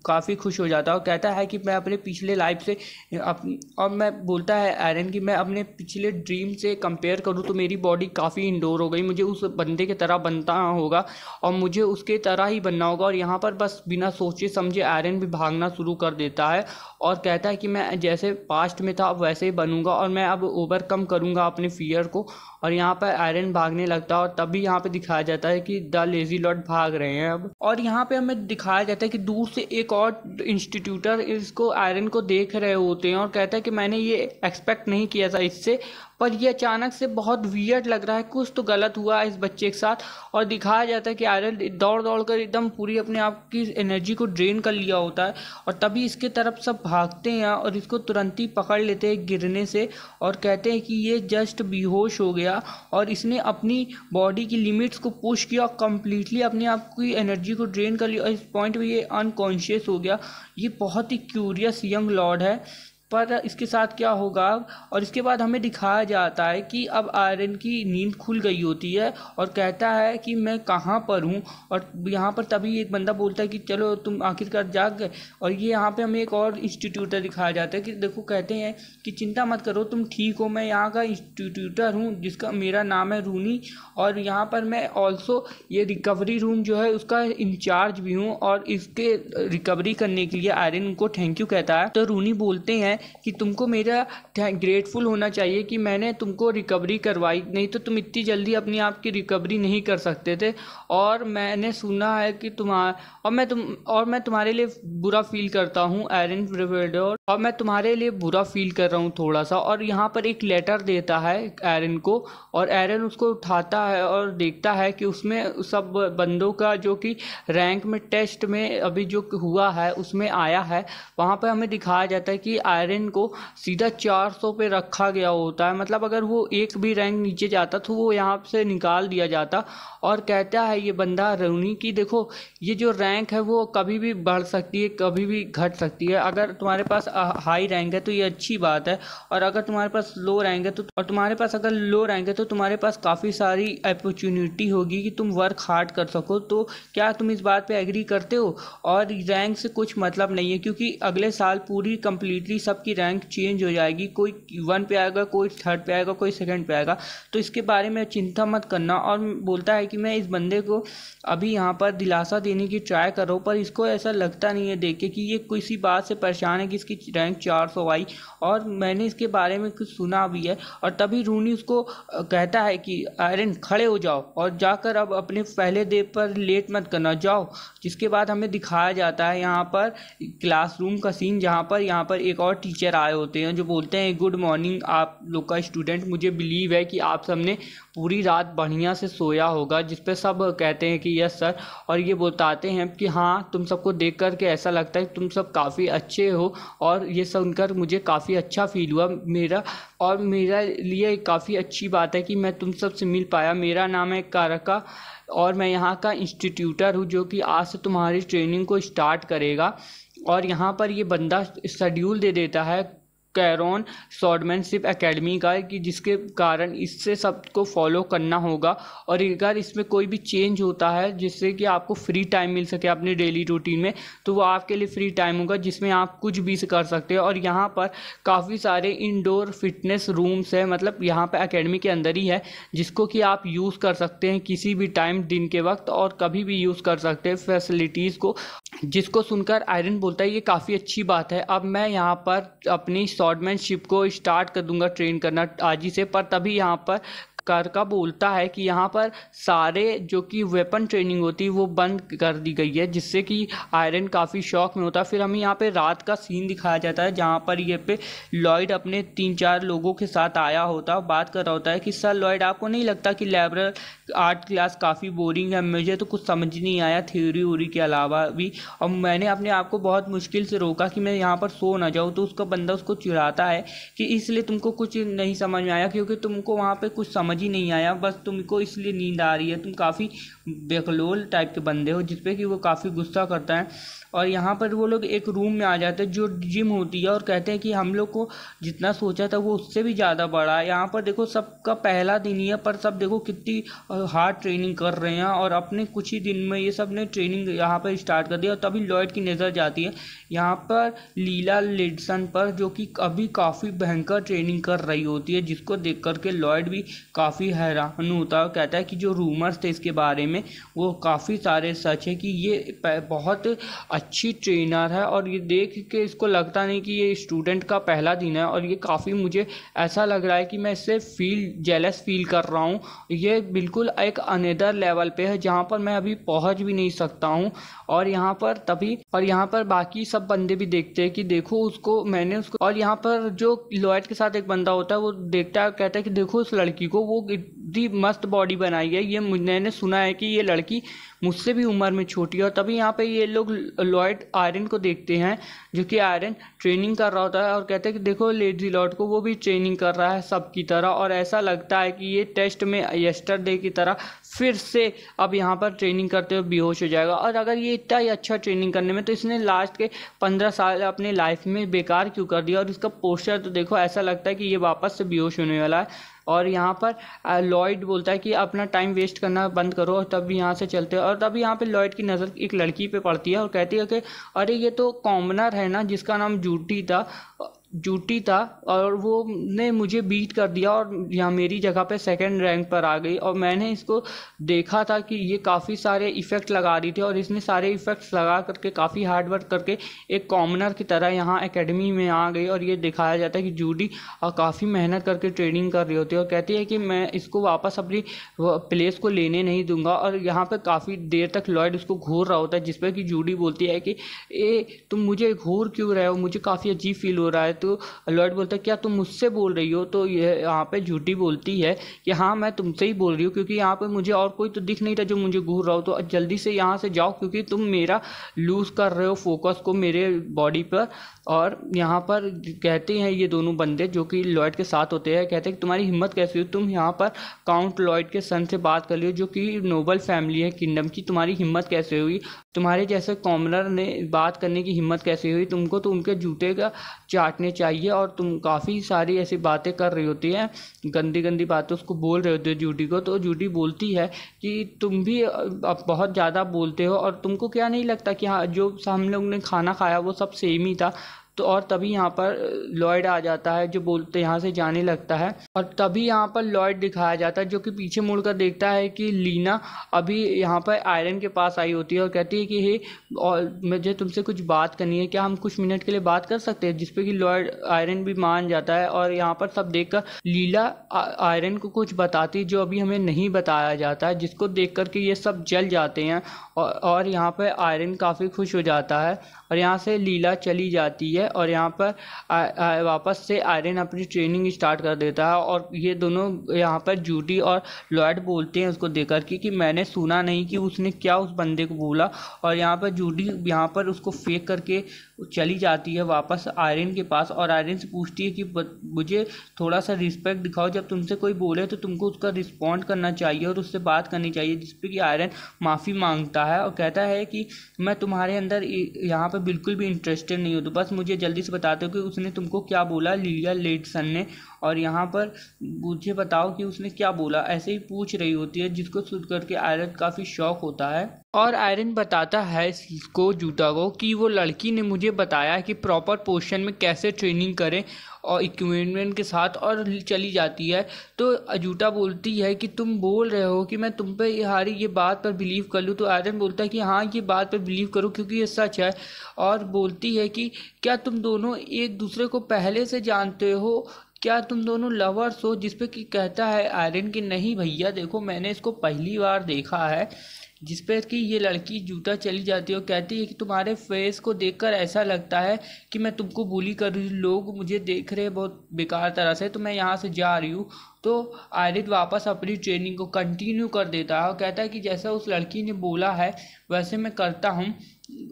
काफ़ी खुश हो जाता है और कहता है कि मैं अपने पिछले लाइफ से अप, अब मैं बोलता है आयरन कि मैं अपने पिछले ड्रीम से कंपेयर करूँ तो मेरी बॉडी काफ़ी इंडोर हो गई मुझे उस बंदे की तरह बनता होगा और मुझे उसके तरह ही बनना होगा और यहाँ पर बस बिना सोचे समझे आयरन भी भागना शुरू कर देता है और कहता है कि मैं जैसे पास लास्ट में था अब वैसे ही बनूंगा और मैं अब ओवरकम करूंगा अपने फियर को और यहाँ पर आयरन भागने लगता है और तभी यहाँ पे दिखाया जाता है कि द लेजी लॉट भाग रहे हैं अब और यहाँ पे हमें दिखाया जाता है कि दूर से एक और इंस्टीट्यूटर इसको आयरन को देख रहे होते हैं और कहता है कि मैंने ये एक्सपेक्ट नहीं किया था इससे पर ये अचानक से बहुत वियर्ड लग रहा है कुछ तो गलत हुआ है इस बच्चे के साथ और दिखाया जाता है कि आयरन दौड़ दौड़ कर एकदम पूरी अपने आप की एनर्जी को ड्रेन कर लिया होता है और तभी इसके तरफ सब भागते हैं और इसको तुरंत ही पकड़ लेते हैं गिरने से और कहते हैं कि ये जस्ट बेहोश हो गया और इसने अपनी बॉडी की लिमिट्स को पुश किया और कम्प्लीटली अपने आप की एनर्जी को ड्रेन कर लिया और इस पॉइंट पर ये अनकॉन्शियस हो गया ये बहुत ही क्यूरियस यंग लॉर्ड है पर इसके साथ क्या होगा और इसके बाद हमें दिखाया जाता है कि अब आयरन की नींद खुल गई होती है और कहता है कि मैं कहाँ पर हूँ और यहाँ पर तभी एक बंदा बोलता है कि चलो तुम आखिरकार जाग गए और ये यहाँ पे हमें एक और इंस्टीट्यूटर दिखाया जाता है कि देखो कहते हैं कि चिंता मत करो तुम ठीक हो मैं यहाँ का इंस्टीट्यूटर हूँ जिसका मेरा नाम है रूनी और यहाँ पर मैं ऑल्सो ये रिकवरी रूम जो है उसका इंचार्ज भी हूँ और इसके रिकवरी करने के लिए आयरन को थैंक यू कहता है तो रूनी बोलते हैं कि तुमको मेरा ग्रेटफुल होना चाहिए कि मैंने तुमको रिकवरी करवाई नहीं तो तुम इतनी जल्दी अपने आप की रिकवरी नहीं कर सकते थे और मैंने सुना है कि तुम्हारा और मैं तुम और मैं तुम्हारे लिए बुरा फील करता हूँ एरन रिवेडोर और मैं तुम्हारे लिए बुरा फील कर रहा हूँ थोड़ा सा और यहाँ पर एक लेटर देता है एरन को और एरन उसको उठाता है और देखता है कि उसमें सब बंदों का जो कि रैंक में टेस्ट में अभी जो हुआ है उसमें आया है वहाँ पर हमें दिखाया जाता है कि आयरन आयरन को सीधा 400 पे रखा गया होता है मतलब अगर वो एक भी रैंक नीचे जाता तो वो यहाँ से निकाल दिया जाता और कहता है ये बंदा रोनी कि देखो ये जो रैंक है वो कभी भी बढ़ सकती है कभी भी घट सकती है अगर तुम्हारे पास हाई रैंक है तो ये अच्छी बात है और अगर तुम्हारे पास लो रैंक है तो और तुम्हारे पास अगर लो रैंक है तो तुम्हारे पास काफ़ी सारी अपॉर्चुनिटी होगी कि तुम वर्क हार्ड कर सको तो क्या तुम इस बात पर एग्री करते हो और रैंक से कुछ मतलब नहीं है क्योंकि अगले साल पूरी कंप्लीटली सब सबकी रैंक चेंज हो जाएगी कोई वन पे आएगा कोई थर्ड पे आएगा कोई सेकंड पे आएगा तो इसके बारे में चिंता मत करना और बोलता है कि मैं इस बंदे को अभी यहाँ पर दिलासा देने की ट्राई कर रहा हूँ पर इसको ऐसा लगता नहीं है देख के कि ये किसी बात से परेशान है कि इसकी रैंक चार सौ आई और मैंने इसके बारे में कुछ सुना भी है और तभी रूनी उसको कहता है कि आयरन खड़े हो जाओ और जाकर अब अपने पहले देव पर लेट मत करना जाओ जिसके बाद हमें दिखाया जाता है यहाँ पर क्लासरूम का सीन जहाँ पर यहाँ पर एक और टीचर आए होते हैं जो बोलते हैं गुड मॉर्निंग आप लोग का स्टूडेंट मुझे बिलीव है कि आप सबने पूरी रात बढ़िया से सोया होगा जिस पर सब कहते हैं कि यस सर और ये बताते हैं कि हाँ तुम सबको देख कर के ऐसा लगता है कि तुम सब काफ़ी अच्छे हो और ये सुनकर मुझे काफ़ी अच्छा फील हुआ मेरा और मेरा लिए काफ़ी अच्छी बात है कि मैं तुम सब से मिल पाया मेरा नाम है कारका और मैं यहाँ का इंस्टीट्यूटर हूँ जो कि आज से तुम्हारी ट्रेनिंग को स्टार्ट करेगा और यहाँ पर ये बंदा शेड्यूल दे देता है कैरोन शॉर्टमैनशिप एकेडमी का कि जिसके कारण इससे सबको फॉलो करना होगा और अगर इसमें कोई भी चेंज होता है जिससे कि आपको फ्री टाइम मिल सके अपने डेली रूटीन में तो वो आपके लिए फ्री टाइम होगा जिसमें आप कुछ भी कर सकते हैं और यहाँ पर काफ़ी सारे इंडोर फिटनेस रूम्स हैं मतलब यहाँ पर अकेडमी के अंदर ही है जिसको कि आप यूज़ कर सकते हैं किसी भी टाइम दिन के वक्त और कभी भी यूज़ कर सकते हैं फैसिलिटीज़ को जिसको सुनकर आयरन बोलता है ये काफ़ी अच्छी बात है अब मैं यहाँ पर अपनी शॉर्टमैनशिप को स्टार्ट कर दूंगा ट्रेन करना आज ही से पर तभी यहाँ पर कर का बोलता है कि यहाँ पर सारे जो कि वेपन ट्रेनिंग होती है वो बंद कर दी गई है जिससे कि आयरन काफ़ी शौक में होता है फिर हमें यहाँ पे रात का सीन दिखाया जाता है जहाँ पर ये पे लॉयड अपने तीन चार लोगों के साथ आया होता है बात कर रहा होता है कि सर लॉयड आपको नहीं लगता कि लाइब्रेर आर्ट क्लास काफ़ी बोरिंग है मुझे तो कुछ समझ नहीं आया थ्योरी वोरी के अलावा भी और मैंने अपने आप को बहुत मुश्किल से रोका कि मैं यहाँ पर सो ना जाऊँ तो उसका बंदा उसको चिढ़ाता है कि इसलिए तुमको कुछ नहीं समझ में आया क्योंकि तुमको वहाँ पर कुछ समझ समझ ही नहीं आया बस तुमको इसलिए नींद आ रही है तुम काफ़ी बेकलोल टाइप के बंदे हो जिसपे कि वो काफ़ी गुस्सा करता है और यहाँ पर वो लोग एक रूम में आ जाते हैं जो जिम होती है और कहते हैं कि हम लोग को जितना सोचा था वो उससे भी ज़्यादा बड़ा है यहाँ पर देखो सबका पहला दिन ही है पर सब देखो कितनी हार्ड ट्रेनिंग कर रहे हैं और अपने कुछ ही दिन में ये सब ने ट्रेनिंग यहाँ पर स्टार्ट कर दिया और तभी लॉयड की नज़र जाती है यहाँ पर लीला लिडसन पर जो कि अभी काफ़ी भयंकर ट्रेनिंग कर रही होती है जिसको देख करके लॉयड भी काफ़ी हैरान होता है और कहता है कि जो रूमर्स थे इसके बारे में वो काफ़ी सारे सच है कि ये बहुत अच्छा अच्छी ट्रेनर है और ये देख के इसको लगता नहीं कि ये स्टूडेंट का पहला दिन है और ये काफ़ी मुझे ऐसा लग रहा है कि मैं इससे फील जेलस फील कर रहा हूँ ये बिल्कुल एक अनदर लेवल पे है जहाँ पर मैं अभी पहुँच भी नहीं सकता हूँ और यहाँ पर तभी और यहाँ पर बाकी सब बंदे भी देखते हैं कि देखो उसको मैंने उसको और यहाँ पर जो लॉयड के साथ एक बंदा होता है वो देखता है कहता है कि देखो उस लड़की को वो इतनी मस्त बॉडी बनाई है ये मैंने सुना है कि ये लड़की मुझसे भी उम्र में छोटी है और तभी यहाँ पर ये लोग लॉयड आयरन को देखते हैं जो कि आयरन ट्रेनिंग कर रहा होता है और कहते हैं कि देखो लेडी लॉर्ड को वो भी ट्रेनिंग कर रहा है सबकी तरह और ऐसा लगता है कि ये टेस्ट में यस्टरडे की तरह फिर से अब यहाँ पर ट्रेनिंग करते हुए बेहोश हो जाएगा और अगर ये इतना ही अच्छा ट्रेनिंग करने में तो इसने लास्ट के पंद्रह साल अपने लाइफ में बेकार क्यों कर दिया और इसका पोस्टर तो देखो ऐसा लगता है कि ये वापस से बेहोश होने वाला है और यहाँ पर लॉयड बोलता है कि अपना टाइम वेस्ट करना बंद करो और तब यहाँ से चलते हैं और तब यहाँ पे लॉयड की नज़र एक लड़की पे पड़ती है और कहती है कि अरे ये तो कॉमनर है ना जिसका नाम जूटी था जूटी था और वो ने मुझे बीट कर दिया और यहाँ मेरी जगह पे सेकंड रैंक पर आ गई और मैंने इसको देखा था कि ये काफ़ी सारे इफ़ेक्ट लगा रही थी और इसने सारे इफ़ेक्ट्स लगा करके काफ़ी हार्ड वर्क करके एक कॉमनर की तरह यहाँ एकेडमी में आ गई और ये दिखाया जाता है कि जूडी और काफ़ी मेहनत करके ट्रेनिंग कर रही होती है और कहती है कि मैं इसको वापस अपनी प्लेस को लेने नहीं दूंगा और यहाँ पर काफ़ी देर तक लॉयड उसको घूर रहा होता है जिस पर कि जूडी बोलती है कि ए तुम मुझे घूर क्यों रहे हो मुझे काफ़ी अजीब फील हो रहा है तो लॉर्ड बोलता है क्या तुम मुझसे बोल रही हो तो यह यहाँ पे झूठी बोलती है कि हाँ मैं तुमसे ही बोल रही हूँ क्योंकि यहाँ पे मुझे और कोई तो दिख नहीं रहा जो मुझे घूर रहा हो तो जल्दी से यहाँ से जाओ क्योंकि तुम मेरा लूज़ कर रहे हो फोकस को मेरे बॉडी पर और यहाँ पर कहते हैं ये दोनों बंदे जो कि लॉयड के साथ होते हैं कहते हैं कि तुम्हारी हिम्मत कैसी हो तुम यहाँ पर काउंट लॉयड के सन से बात कर लियो जो कि नोबल फैमिली है किंगडम की तुम्हारी हिम्मत कैसे हुई तुम्हारे जैसे कॉमनर ने बात करने की हिम्मत कैसे हुई तुमको तो उनके जूते का चाटने करने चाहिए और तुम काफ़ी सारी ऐसी बातें कर रही होती है गंदी गंदी बातें उसको बोल रहे होते हो जूटी को तो जूटी बोलती है कि तुम भी बहुत ज़्यादा बोलते हो और तुमको क्या नहीं लगता कि हाँ जो हम लोग ने खाना खाया वो सब सेम ही था तो और तभी यहाँ पर लॉयड आ जाता है जो बोलते यहाँ से जाने लगता है और तभी यहाँ पर लॉयड दिखाया जाता है जो कि पीछे मुड़कर देखता है कि लीना अभी यहाँ पर आयरन के पास आई होती है और कहती है कि हे और मुझे तुमसे कुछ बात करनी है क्या हम कुछ मिनट के लिए बात कर सकते हैं जिसपे कि लॉयड आयरन भी मान जाता है और यहाँ पर सब देख लीला आयरन को कुछ बताती है जो अभी हमें नहीं बताया जाता है जिसको देख करके ये सब जल जाते हैं और यहाँ पर आयरन काफ़ी खुश हो जाता है और यहाँ से लीला चली जाती है और यहाँ पर आ, आ, वापस से आयरन अपनी ट्रेनिंग स्टार्ट कर देता है और ये दोनों यहाँ पर जूटी और लॉयड बोलते हैं उसको देकर कि, कि मैंने सुना नहीं कि उसने क्या उस बंदे को बोला और यहाँ पर जूटी यहाँ पर उसको फेंक करके चली जाती है वापस आयरन के पास और आयरन से पूछती है कि मुझे थोड़ा सा रिस्पेक्ट दिखाओ जब तुमसे कोई बोले तो तुमको उसका रिस्पॉन्ड करना चाहिए और उससे बात करनी चाहिए जिस पर कि आयरन माफ़ी मांगता है और कहता है कि मैं तुम्हारे अंदर यहाँ पर में बिल्कुल भी इंटरेस्टेड नहीं हो तो बस मुझे जल्दी से बता दो कि उसने तुमको क्या बोला लिलिया लेडसन ने और यहाँ पर मुझे बताओ कि उसने क्या बोला ऐसे ही पूछ रही होती है जिसको सुन करके आयरन काफ़ी शौक होता है और आयरन बताता है इसको जूता को कि वो लड़की ने मुझे बताया कि प्रॉपर पोजिशन में कैसे ट्रेनिंग करें और इक्विपमेंट के साथ और चली जाती है तो अजूटा बोलती है कि तुम बोल रहे हो कि मैं तुम पे हारी ये बात पर बिलीव कर लूँ तो आयरन बोलता है कि हाँ ये बात पर बिलीव करो क्योंकि ये सच है और बोलती है कि क्या तुम दोनों एक दूसरे को पहले से जानते हो क्या तुम दोनों लवर्स हो जिसपे कि कहता है आयरन कि नहीं भैया देखो मैंने इसको पहली बार देखा है जिस पर कि ये लड़की जूता चली जाती है और कहती है कि तुम्हारे फेस को देखकर ऐसा लगता है कि मैं तुमको बुली कर रही हूँ लोग मुझे देख रहे हैं बहुत बेकार तरह से तो मैं यहाँ से जा रही हूँ तो आयरित वापस अपनी ट्रेनिंग को कंटिन्यू कर देता है और कहता है कि जैसा उस लड़की ने बोला है वैसे मैं करता हूँ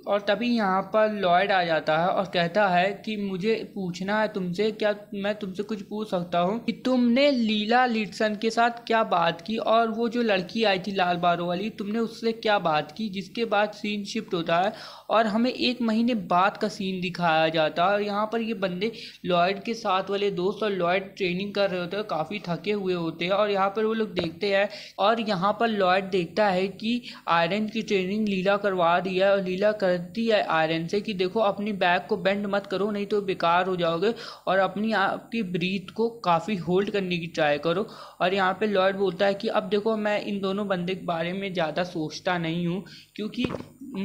और तभी यहाँ पर लॉयड आ जाता है और कहता है कि मुझे पूछना है तुमसे क्या मैं तुमसे कुछ पूछ सकता हूँ कि तुमने लीला लिटसन के साथ क्या बात की और वो जो लड़की आई थी लाल बारो वाली तुमने उससे क्या बात की जिसके बाद सीन शिफ्ट होता है और हमें एक महीने बाद का सीन दिखाया जाता है और यहाँ पर ये बंदे लॉयड के साथ वाले दोस्त और लॉयड ट्रेनिंग कर रहे होते हैं काफ़ी थके हुए होते हैं और यहाँ पर वो लोग देखते हैं और यहाँ पर लॉयड देखता है कि आयरन की ट्रेनिंग लीला करवा रही है और लीला क्या करती है आयरन से कि देखो अपनी बैक को बेंड मत करो नहीं तो बेकार हो जाओगे और अपनी आपकी ब्रीथ को काफ़ी होल्ड करने की ट्राई करो और यहाँ पे लॉर्ड बोलता है कि अब देखो मैं इन दोनों बंदे के बारे में ज़्यादा सोचता नहीं हूँ क्योंकि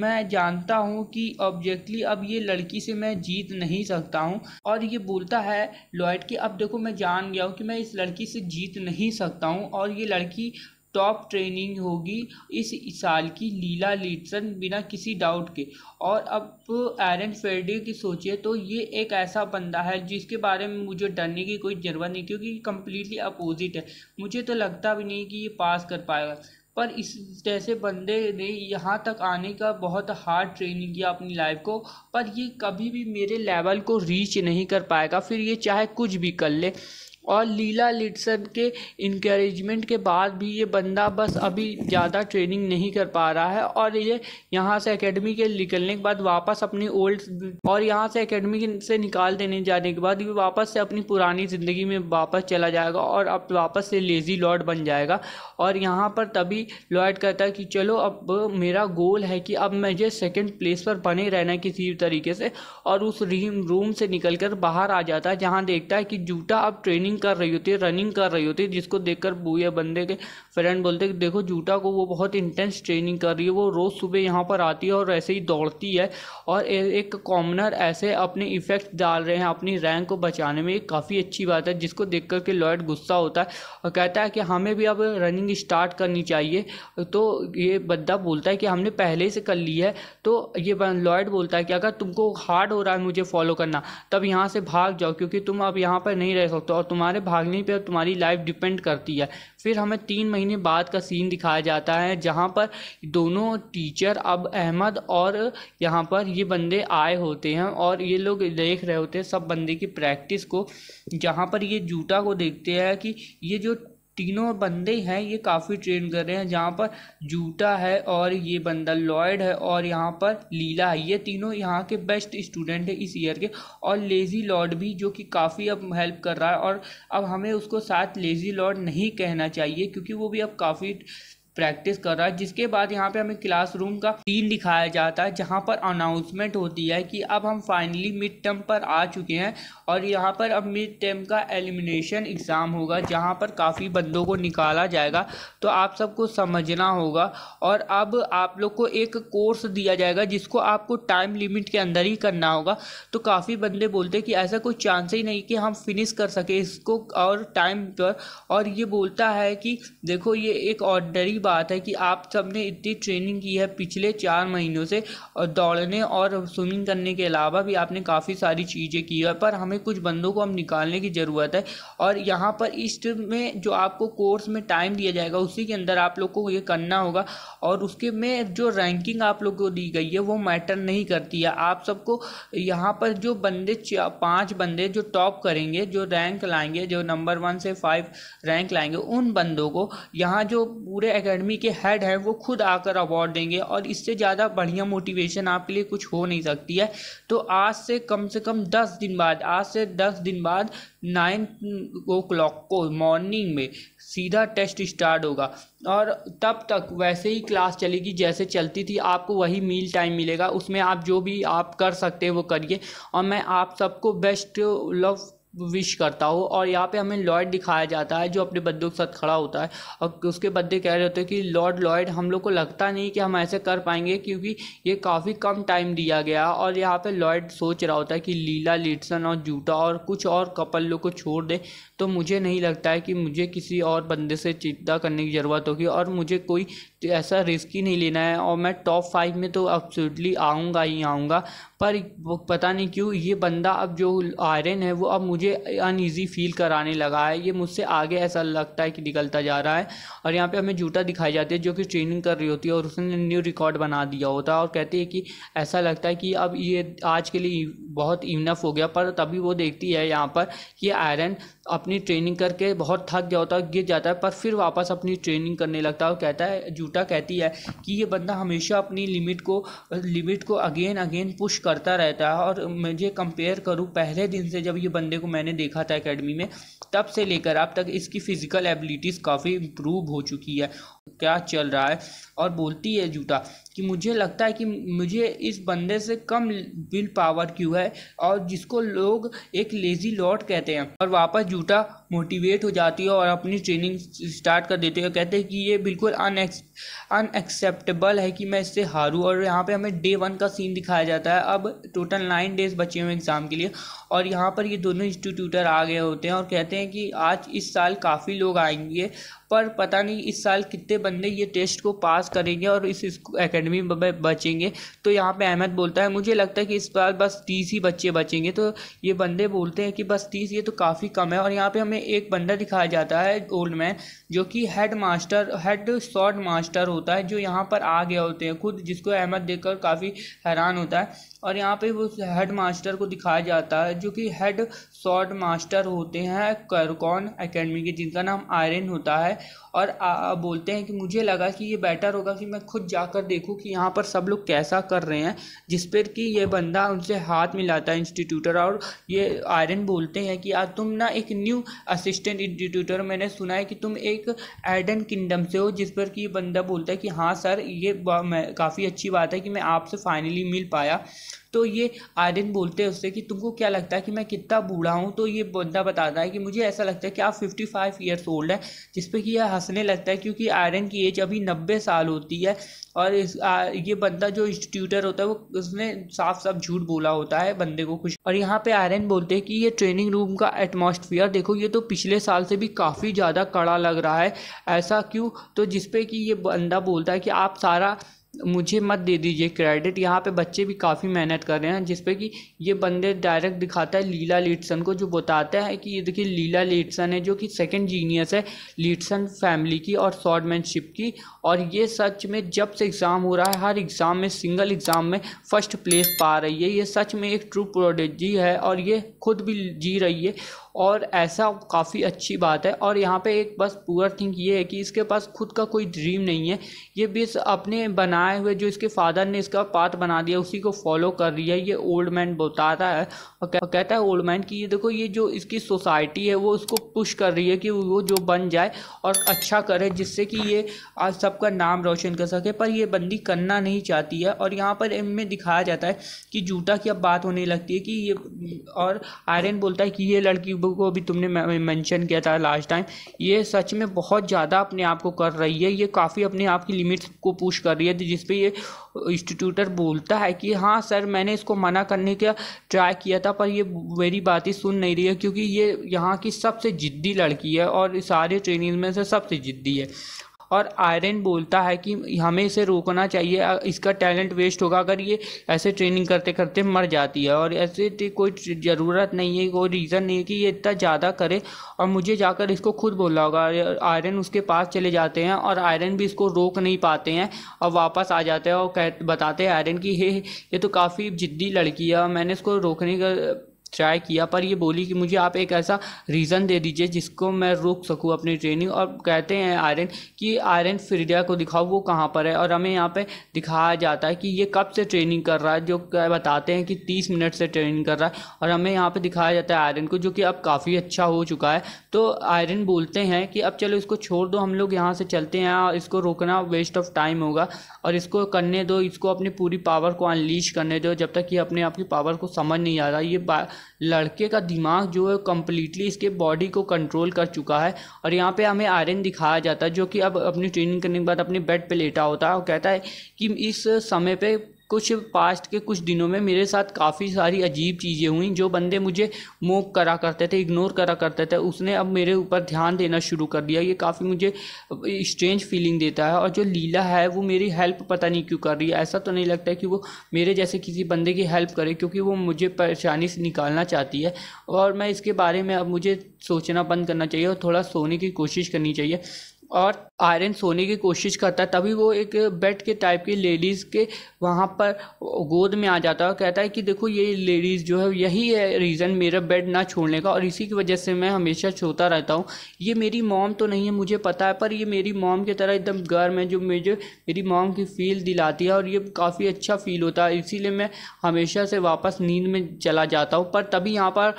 मैं जानता हूँ कि ऑब्जेक्टली अब ये लड़की से मैं जीत नहीं सकता हूँ और ये बोलता है लॉयड कि अब देखो मैं जान गया हूँ कि मैं इस लड़की से जीत नहीं सकता हूँ और ये लड़की टॉप ट्रेनिंग होगी इस साल की लीला लीटसन बिना किसी डाउट के और अब एरन फेडे की सोचिए तो ये एक ऐसा बंदा है जिसके बारे में मुझे डरने की कोई ज़रूरत नहीं क्योंकि कम्प्लीटली अपोजिट है मुझे तो लगता भी नहीं कि ये पास कर पाएगा पर इस जैसे बंदे ने यहाँ तक आने का बहुत हार्ड ट्रेनिंग किया अपनी लाइफ को पर ये कभी भी मेरे लेवल को रीच नहीं कर पाएगा फिर ये चाहे कुछ भी कर ले और लीला लिटसन के इनक्रेजमेंट के बाद भी ये बंदा बस अभी ज़्यादा ट्रेनिंग नहीं कर पा रहा है और ये यहाँ से एकेडमी के निकलने के बाद वापस अपनी ओल्ड और यहाँ से एकेडमी से निकाल देने जाने के बाद ये वापस से अपनी पुरानी ज़िंदगी में वापस चला जाएगा और अब वापस से लेज़ी लॉर्ड बन जाएगा और यहाँ पर तभी लॉयड कहता है कि चलो अब मेरा गोल है कि अब मुझे सेकेंड प्लेस पर बने रहना किसी तरीके से और उस रूम से निकल कर बाहर आ जाता है जहाँ देखता है कि जूटा अब ट्रेनिंग रनिंग कर रही होती है रनिंग कर रही होती है जिसको देखकर बूया बंदे के फ्रेंड बोलते हैं देखो जूटा को वो बहुत इंटेंस ट्रेनिंग कर रही है वो रोज़ सुबह यहाँ पर आती है और ऐसे ही दौड़ती है और एक कॉमनर ऐसे अपने इफेक्ट डाल रहे हैं अपनी रैंक को बचाने में ये काफ़ी अच्छी बात है जिसको देख करके लॉयड गुस्सा होता है और कहता है कि हमें भी अब रनिंग स्टार्ट करनी चाहिए तो ये बद्दा बोलता है कि हमने पहले से कर ली है तो ये लॉयड बोलता है कि अगर तुमको हार्ड हो रहा है मुझे फॉलो करना तब यहाँ से भाग जाओ क्योंकि तुम अब यहाँ पर नहीं रह सकते और तुम तुम्हारे भागने पर तुम्हारी लाइफ डिपेंड करती है फिर हमें तीन महीने बाद का सीन दिखाया जाता है जहाँ पर दोनों टीचर अब अहमद और यहाँ पर ये बंदे आए होते हैं और ये लोग देख रहे होते हैं सब बंदे की प्रैक्टिस को जहाँ पर ये जूटा को देखते हैं कि ये जो तीनों बंदे हैं ये काफ़ी ट्रेन कर रहे हैं जहाँ पर जूटा है और ये बंदा लॉयड है और यहाँ पर लीला है ये तीनों यहाँ के बेस्ट स्टूडेंट है इस ईयर के और लेज़ी लॉर्ड भी जो कि काफ़ी अब हेल्प कर रहा है और अब हमें उसको साथ लेज़ी लॉर्ड नहीं कहना चाहिए क्योंकि वो भी अब काफ़ी प्रैक्टिस कर रहा है जिसके बाद यहाँ पे हमें क्लासरूम का सीन दिखाया जाता है जहाँ पर अनाउंसमेंट होती है कि अब हम फाइनली मिड टर्म पर आ चुके हैं और यहाँ पर अब मिड टर्म का एलिमिनेशन एग्ज़ाम होगा जहाँ पर काफ़ी बंदों को निकाला जाएगा तो आप सबको समझना होगा और अब आप लोग को एक कोर्स दिया जाएगा जिसको आपको टाइम लिमिट के अंदर ही करना होगा तो काफ़ी बंदे बोलते कि ऐसा कोई चांस ही नहीं कि हम फिनिश कर सकें इसको और टाइम पर और ये बोलता है कि देखो ये एक ऑर्डरी बात है कि आप सबने इतनी ट्रेनिंग की है पिछले चार महीनों से और दौड़ने और स्विमिंग करने के अलावा भी आपने काफ़ी सारी चीज़ें की है पर हमें कुछ बंदों को हम निकालने की ज़रूरत है और यहाँ पर इस में जो आपको कोर्स में टाइम दिया जाएगा उसी के अंदर आप लोग को ये करना होगा और उसके में जो रैंकिंग आप लोग को दी गई है वो मैटर नहीं करती है आप सबको यहाँ पर जो बंदे पाँच बंदे जो टॉप करेंगे जो रैंक लाएंगे जो नंबर वन से फाइव रैंक लाएंगे उन बंदों को यहाँ जो पूरे अकेडमी के हेड हैं वो खुद आकर अवार्ड देंगे और इससे ज़्यादा बढ़िया मोटिवेशन आपके लिए कुछ हो नहीं सकती है तो आज से कम से कम दस दिन बाद आज से दस दिन बाद नाइन ओ क्लॉक को मॉर्निंग में सीधा टेस्ट स्टार्ट होगा और तब तक वैसे ही क्लास चलेगी जैसे चलती थी आपको वही मील टाइम मिलेगा उसमें आप जो भी आप कर सकते हैं वो करिए और मैं आप सबको बेस्ट लव विश करता हो और यहाँ पे हमें लॉयड दिखाया जाता है जो अपने बद्दों के साथ खड़ा होता है और उसके बद्दे कह रहे होते हैं कि लॉर्ड लॉयड हम लोग को लगता नहीं कि हम ऐसे कर पाएंगे क्योंकि ये काफ़ी कम टाइम दिया गया और यहाँ पे लॉयड सोच रहा होता है कि लीला लिटसन और जूटा और कुछ और कपल लोग को छोड़ दे तो मुझे नहीं लगता है कि मुझे किसी और बंदे से चिंता करने की ज़रूरत होगी और मुझे कोई तो ऐसा रिस्क ही नहीं लेना है और मैं टॉप फाइव में तो अब्सोल्युटली आऊँगा ही आऊँगा पर पता नहीं क्यों ये बंदा अब जो आयरन है वो अब मुझे अनईजी फील कराने लगा है ये मुझसे आगे ऐसा लगता है कि निकलता जा रहा है और यहाँ पे हमें जूटा दिखाई जाती है जो कि ट्रेनिंग कर रही होती है और उसने न्यू रिकॉर्ड बना दिया होता है और कहती है कि ऐसा लगता है कि अब ये आज के लिए बहुत इनफ हो गया पर तभी वो देखती है यहाँ पर कि आयरन अपनी ट्रेनिंग करके बहुत थक गया होता है गिर जाता है पर फिर वापस अपनी ट्रेनिंग करने लगता है और कहता है जूटा कहती है कि ये बंदा हमेशा अपनी लिमिट को लिमिट को अगेन अगेन पुश करता रहता है और मैं ये कंपेयर करूँ पहले दिन से जब ये बंदे को मैंने देखा था अकेडमी में तब से लेकर अब तक इसकी फ़िज़िकल एबिलिटीज़ काफ़ी इम्प्रूव हो चुकी है क्या चल रहा है और बोलती है जूटा कि मुझे लगता है कि मुझे इस बंदे से कम विल पावर क्यों है और जिसको लोग एक लेज़ी लॉट कहते हैं और वापस जूटा मोटिवेट हो जाती है और अपनी ट्रेनिंग स्टार्ट कर देते हैं कहते हैं कि ये बिल्कुल अनएक्स अनएक्सेप्टेबल है कि मैं इससे हारूँ और यहाँ पे हमें डे वन का सीन दिखाया जाता है अब टोटल नाइन डेज बचे हुए एग्ज़ाम के लिए और यहाँ पर ये दोनों इंस्टीट्यूटर आ गए होते हैं और कहते हैं कि आज इस साल काफ़ी लोग आएंगे पर पता नहीं इस साल कितने बंदे ये टेस्ट को पास करेंगे और इस एकेडमी में बचेंगे तो यहाँ पे अहमद बोलता है मुझे लगता है कि इस साल बस तीस ही बच्चे बचेंगे तो ये बंदे बोलते हैं कि बस तीस ये तो काफ़ी कम है और यहाँ पे हमें एक बंदा दिखाया जाता है ओल्ड मैन जो कि head master head sword master होता होता है जो यहाँ पर आ गया होते हैं खुद जिसको अहमद देखकर काफ़ी हैरान होता है और यहाँ पे उस हेड मास्टर को दिखाया जाता है जो कि हेड शॉर्ट मास्टर होते हैं करकॉन एकेडमी के जिनका नाम आयरन होता है और आ, आ, बोलते हैं कि मुझे लगा कि ये बेटर होगा कि मैं खुद जाकर देखूं कि यहाँ पर सब लोग कैसा कर रहे हैं जिस पर कि ये बंदा उनसे हाथ मिलाता है इंस्टीट्यूटर और ये आयरन बोलते हैं कि आज तुम ना एक न्यू असिस्टेंट इंस्टीट्यूटर मैंने सुना है कि तुम एक एडन किंगडम से हो जिस पर कि ये बंदा बोलता है कि हाँ सर ये काफ़ी अच्छी बात है कि मैं आपसे फाइनली मिल पाया तो ये आर्यन बोलते हैं उससे कि तुमको क्या लगता है कि मैं कितना बूढ़ा हूँ तो ये बंदा बताता है कि मुझे ऐसा लगता है कि आप फिफ्टी फाइव ईयर्स ओल्ड है जिसपे कि यह हंसने लगता है क्योंकि आर्यन की एज अभी नब्बे साल होती है और इस आ, ये बंदा जो इंस्टीट्यूटर होता है वो उसने साफ साफ झूठ बोला होता है बंदे को खुश और यहाँ पे आर्यन बोलते हैं कि ये ट्रेनिंग रूम का एटमोसफियर देखो ये तो पिछले साल से भी काफ़ी ज़्यादा कड़ा लग रहा है ऐसा क्यों तो जिसपे कि ये बंदा बोलता है कि आप सारा मुझे मत दे दीजिए क्रेडिट यहाँ पे बच्चे भी काफ़ी मेहनत कर रहे हैं जिस पे कि ये बंदे डायरेक्ट दिखाता है लीला लीडसन को जो बताता है कि ये देखिए लीला लीडसन है जो कि सेकंड जीनियस है लीटसन फैमिली की और शॉर्टमैनशिप की और ये सच में जब से एग्ज़ाम हो रहा है हर एग्ज़ाम में सिंगल एग्ज़ाम में फर्स्ट प्लेस पा रही है ये सच में एक ट्रू प्रोडेजी है और ये खुद भी जी रही है और ऐसा काफ़ी अच्छी बात है और यहाँ पे एक बस पुअर थिंक ये है कि इसके पास खुद का कोई ड्रीम नहीं है ये बस अपने बनाए हुए जो इसके फादर ने इसका पाथ बना दिया उसी को फॉलो कर रही है ये ओल्ड मैन बताता है और कहता है ओल्ड मैन कि ये देखो ये जो इसकी सोसाइटी है वो उसको पुश कर रही है कि वो जो बन जाए और अच्छा करे जिससे कि ये आज सबका नाम रोशन कर सके पर ये बंदी करना नहीं चाहती है और यहाँ पर इनमें दिखाया जाता है कि जूता की अब बात होने लगती है कि ये और आयरन बोलता है कि ये लड़की को भी तुमने मेंशन किया था लास्ट टाइम ये सच में बहुत ज़्यादा अपने आप को कर रही है ये काफ़ी अपने आप की लिमिट्स को पुश कर रही है जिसपे ये इंस्टीट्यूटर बोलता है कि हाँ सर मैंने इसको मना करने का ट्राई किया था पर ये मेरी बात ही सुन नहीं रही है क्योंकि ये यहाँ की सबसे ज़िद्दी लड़की है और सारे ट्रेनिंग में से सबसे ज़िद्दी है और आयरन बोलता है कि हमें इसे रोकना चाहिए इसका टैलेंट वेस्ट होगा अगर ये ऐसे ट्रेनिंग करते करते मर जाती है और ऐसे कोई ज़रूरत नहीं है कोई रीज़न नहीं है कि ये इतना ज़्यादा करे और मुझे जाकर इसको खुद बोला होगा आयरन उसके पास चले जाते हैं और आयरन भी इसको रोक नहीं पाते हैं और वापस आ जाते हैं और कह बताते हैं आयरन की हे ये तो काफ़ी ज़िद्दी लड़की है मैंने इसको रोकने का ट्राई किया पर ये बोली कि मुझे आप एक ऐसा रीज़न दे दीजिए जिसको मैं रोक सकूँ अपनी ट्रेनिंग और कहते हैं आयरन कि आयरन फ्रीडिया को दिखाओ वो कहाँ पर है और हमें यहाँ पे दिखाया जाता है कि ये कब से ट्रेनिंग कर रहा है जो बताते हैं कि तीस मिनट से ट्रेनिंग कर रहा है और हमें यहाँ पर दिखाया जाता है आयरन को जो कि अब काफ़ी अच्छा हो चुका है तो आयरन बोलते हैं कि अब चलो इसको छोड़ दो हम लोग यहाँ से चलते हैं और इसको रोकना वेस्ट ऑफ टाइम होगा और इसको करने दो इसको अपनी पूरी पावर को अनलीश करने दो जब तक कि अपने आप की पावर को समझ नहीं आ रहा ये बात लड़के का दिमाग जो है कम्प्लीटली इसके बॉडी को कंट्रोल कर चुका है और यहाँ पे हमें आयरन दिखाया जाता है जो कि अब अपनी ट्रेनिंग करने के बाद अपने बेड पे लेटा होता है और कहता है कि इस समय पे कुछ पास्ट के कुछ दिनों में मेरे साथ काफ़ी सारी अजीब चीज़ें हुई जो बंदे मुझे मोक करा करते थे इग्नोर करा करते थे उसने अब मेरे ऊपर ध्यान देना शुरू कर दिया ये काफ़ी मुझे स्ट्रेंज फीलिंग देता है और जो लीला है वो मेरी हेल्प पता नहीं क्यों कर रही है ऐसा तो नहीं लगता है कि वो मेरे जैसे किसी बंदे की हेल्प करे क्योंकि वो मुझे परेशानी से निकालना चाहती है और मैं इसके बारे में अब मुझे सोचना बंद करना चाहिए और थोड़ा सोने की कोशिश करनी चाहिए और आयरन सोने की कोशिश करता है तभी वो एक बेड के टाइप की लेडीज़ के वहाँ पर गोद में आ जाता है और कहता है कि देखो ये लेडीज़ जो है यही है रीज़न मेरा बेड ना छोड़ने का और इसी की वजह से मैं हमेशा छोता रहता हूँ ये मेरी मॉम तो नहीं है मुझे पता है पर ये मेरी मॉम की तरह एकदम गर्म है जो मुझे मेरी मॉम की फील दिलाती है और ये काफ़ी अच्छा फील होता है इसीलिए मैं हमेशा से वापस नींद में चला जाता हूँ पर तभी यहाँ पर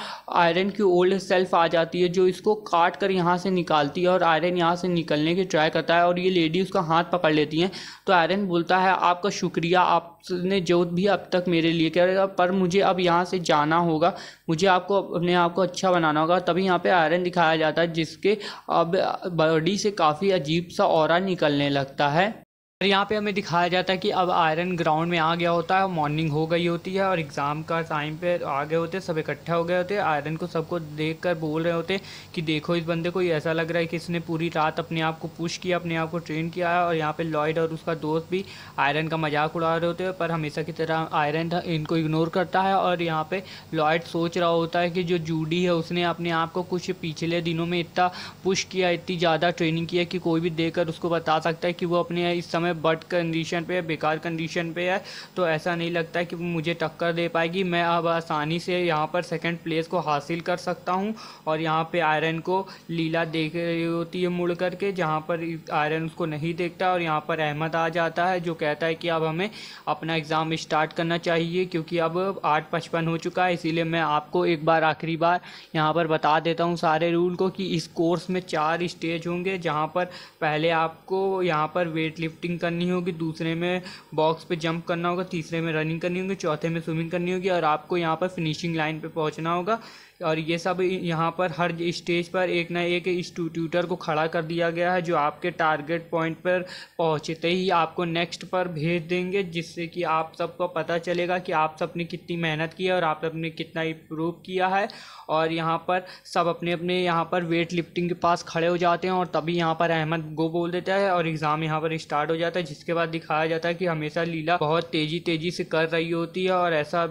आयरन की ओल्ड सेल्फ आ जाती है जो इसको काट कर यहाँ से निकालती है और आयरन यहाँ से निकल निकलने की ट्राई करता है और ये लेडी उसका हाथ पकड़ लेती हैं तो आयरन बोलता है आपका शुक्रिया आपने जो भी अब तक मेरे लिए किया पर मुझे अब यहाँ से जाना होगा मुझे आपको अपने आप को अच्छा बनाना होगा तभी यहाँ पर आयरन दिखाया जाता है जिसके अब बॉडी से काफ़ी अजीब सा और निकलने लगता है और यहाँ पे हमें दिखाया जाता है कि अब आयरन ग्राउंड में आ गया होता है मॉर्निंग हो गई होती है और एग्ज़ाम का टाइम पे आ गए होते सब इकट्ठा हो गए होते आयरन को सबको देख कर बोल रहे होते कि देखो इस बंदे को ऐसा लग रहा है कि इसने पूरी रात अपने आप को पुश किया अपने आप को ट्रेन किया है और यहाँ पर लॉयड और उसका दोस्त भी आयरन का मजाक उड़ा रहे होते हैं पर हमेशा की तरह आयरन इनको इग्नोर करता है और यहाँ पर लॉयड सोच रहा होता है कि जो जूडी है उसने अपने आप को कुछ पिछले दिनों में इतना पुश किया इतनी ज़्यादा ट्रेनिंग किया कि कोई भी देख उसको बता सकता है कि वो अपने इस समय हमें बट कंडीशन पे है बेकार कंडीशन पे है तो ऐसा नहीं लगता है कि मुझे टक्कर दे पाएगी मैं अब आसानी से यहाँ पर सेकेंड प्लेस को हासिल कर सकता हूँ और यहाँ पर आयरन को लीला देख रही होती है मुड़ करके जहाँ पर आयरन उसको नहीं देखता और यहाँ पर अहमद आ जाता है जो कहता है कि अब हमें अपना एग्ज़ाम स्टार्ट करना चाहिए क्योंकि अब आठ पचपन हो चुका है इसीलिए मैं आपको एक बार आखिरी बार यहाँ पर बता देता हूँ सारे रूल को कि इस कोर्स में चार स्टेज होंगे जहाँ पर पहले आपको यहाँ पर वेट लिफ्टिंग स्विमिंग करनी होगी दूसरे में बॉक्स पे जंप करना होगा तीसरे में रनिंग करनी होगी चौथे में स्विमिंग करनी होगी और आपको यहाँ पर फिनिशिंग लाइन पे पहुँचना होगा और ये सब यहाँ पर हर स्टेज पर एक ना एक ट्यूटर को खड़ा कर दिया गया है जो आपके टारगेट पॉइंट पर पहुँचते ही आपको नेक्स्ट पर भेज देंगे जिससे कि आप सबको पता चलेगा कि आप सबने कितनी मेहनत की है और आप सबने कितना इम्प्रूव किया है और यहाँ पर सब अपने अपने यहाँ पर वेट लिफ्टिंग के पास खड़े हो जाते हैं और तभी यहाँ पर अहमद गो बोल देता है और एग्ज़ाम यहाँ पर स्टार्ट हो जाता है जिसके बाद दिखाया जाता है कि हमेशा लीला बहुत तेज़ी तेज़ी से कर रही होती है और ऐसा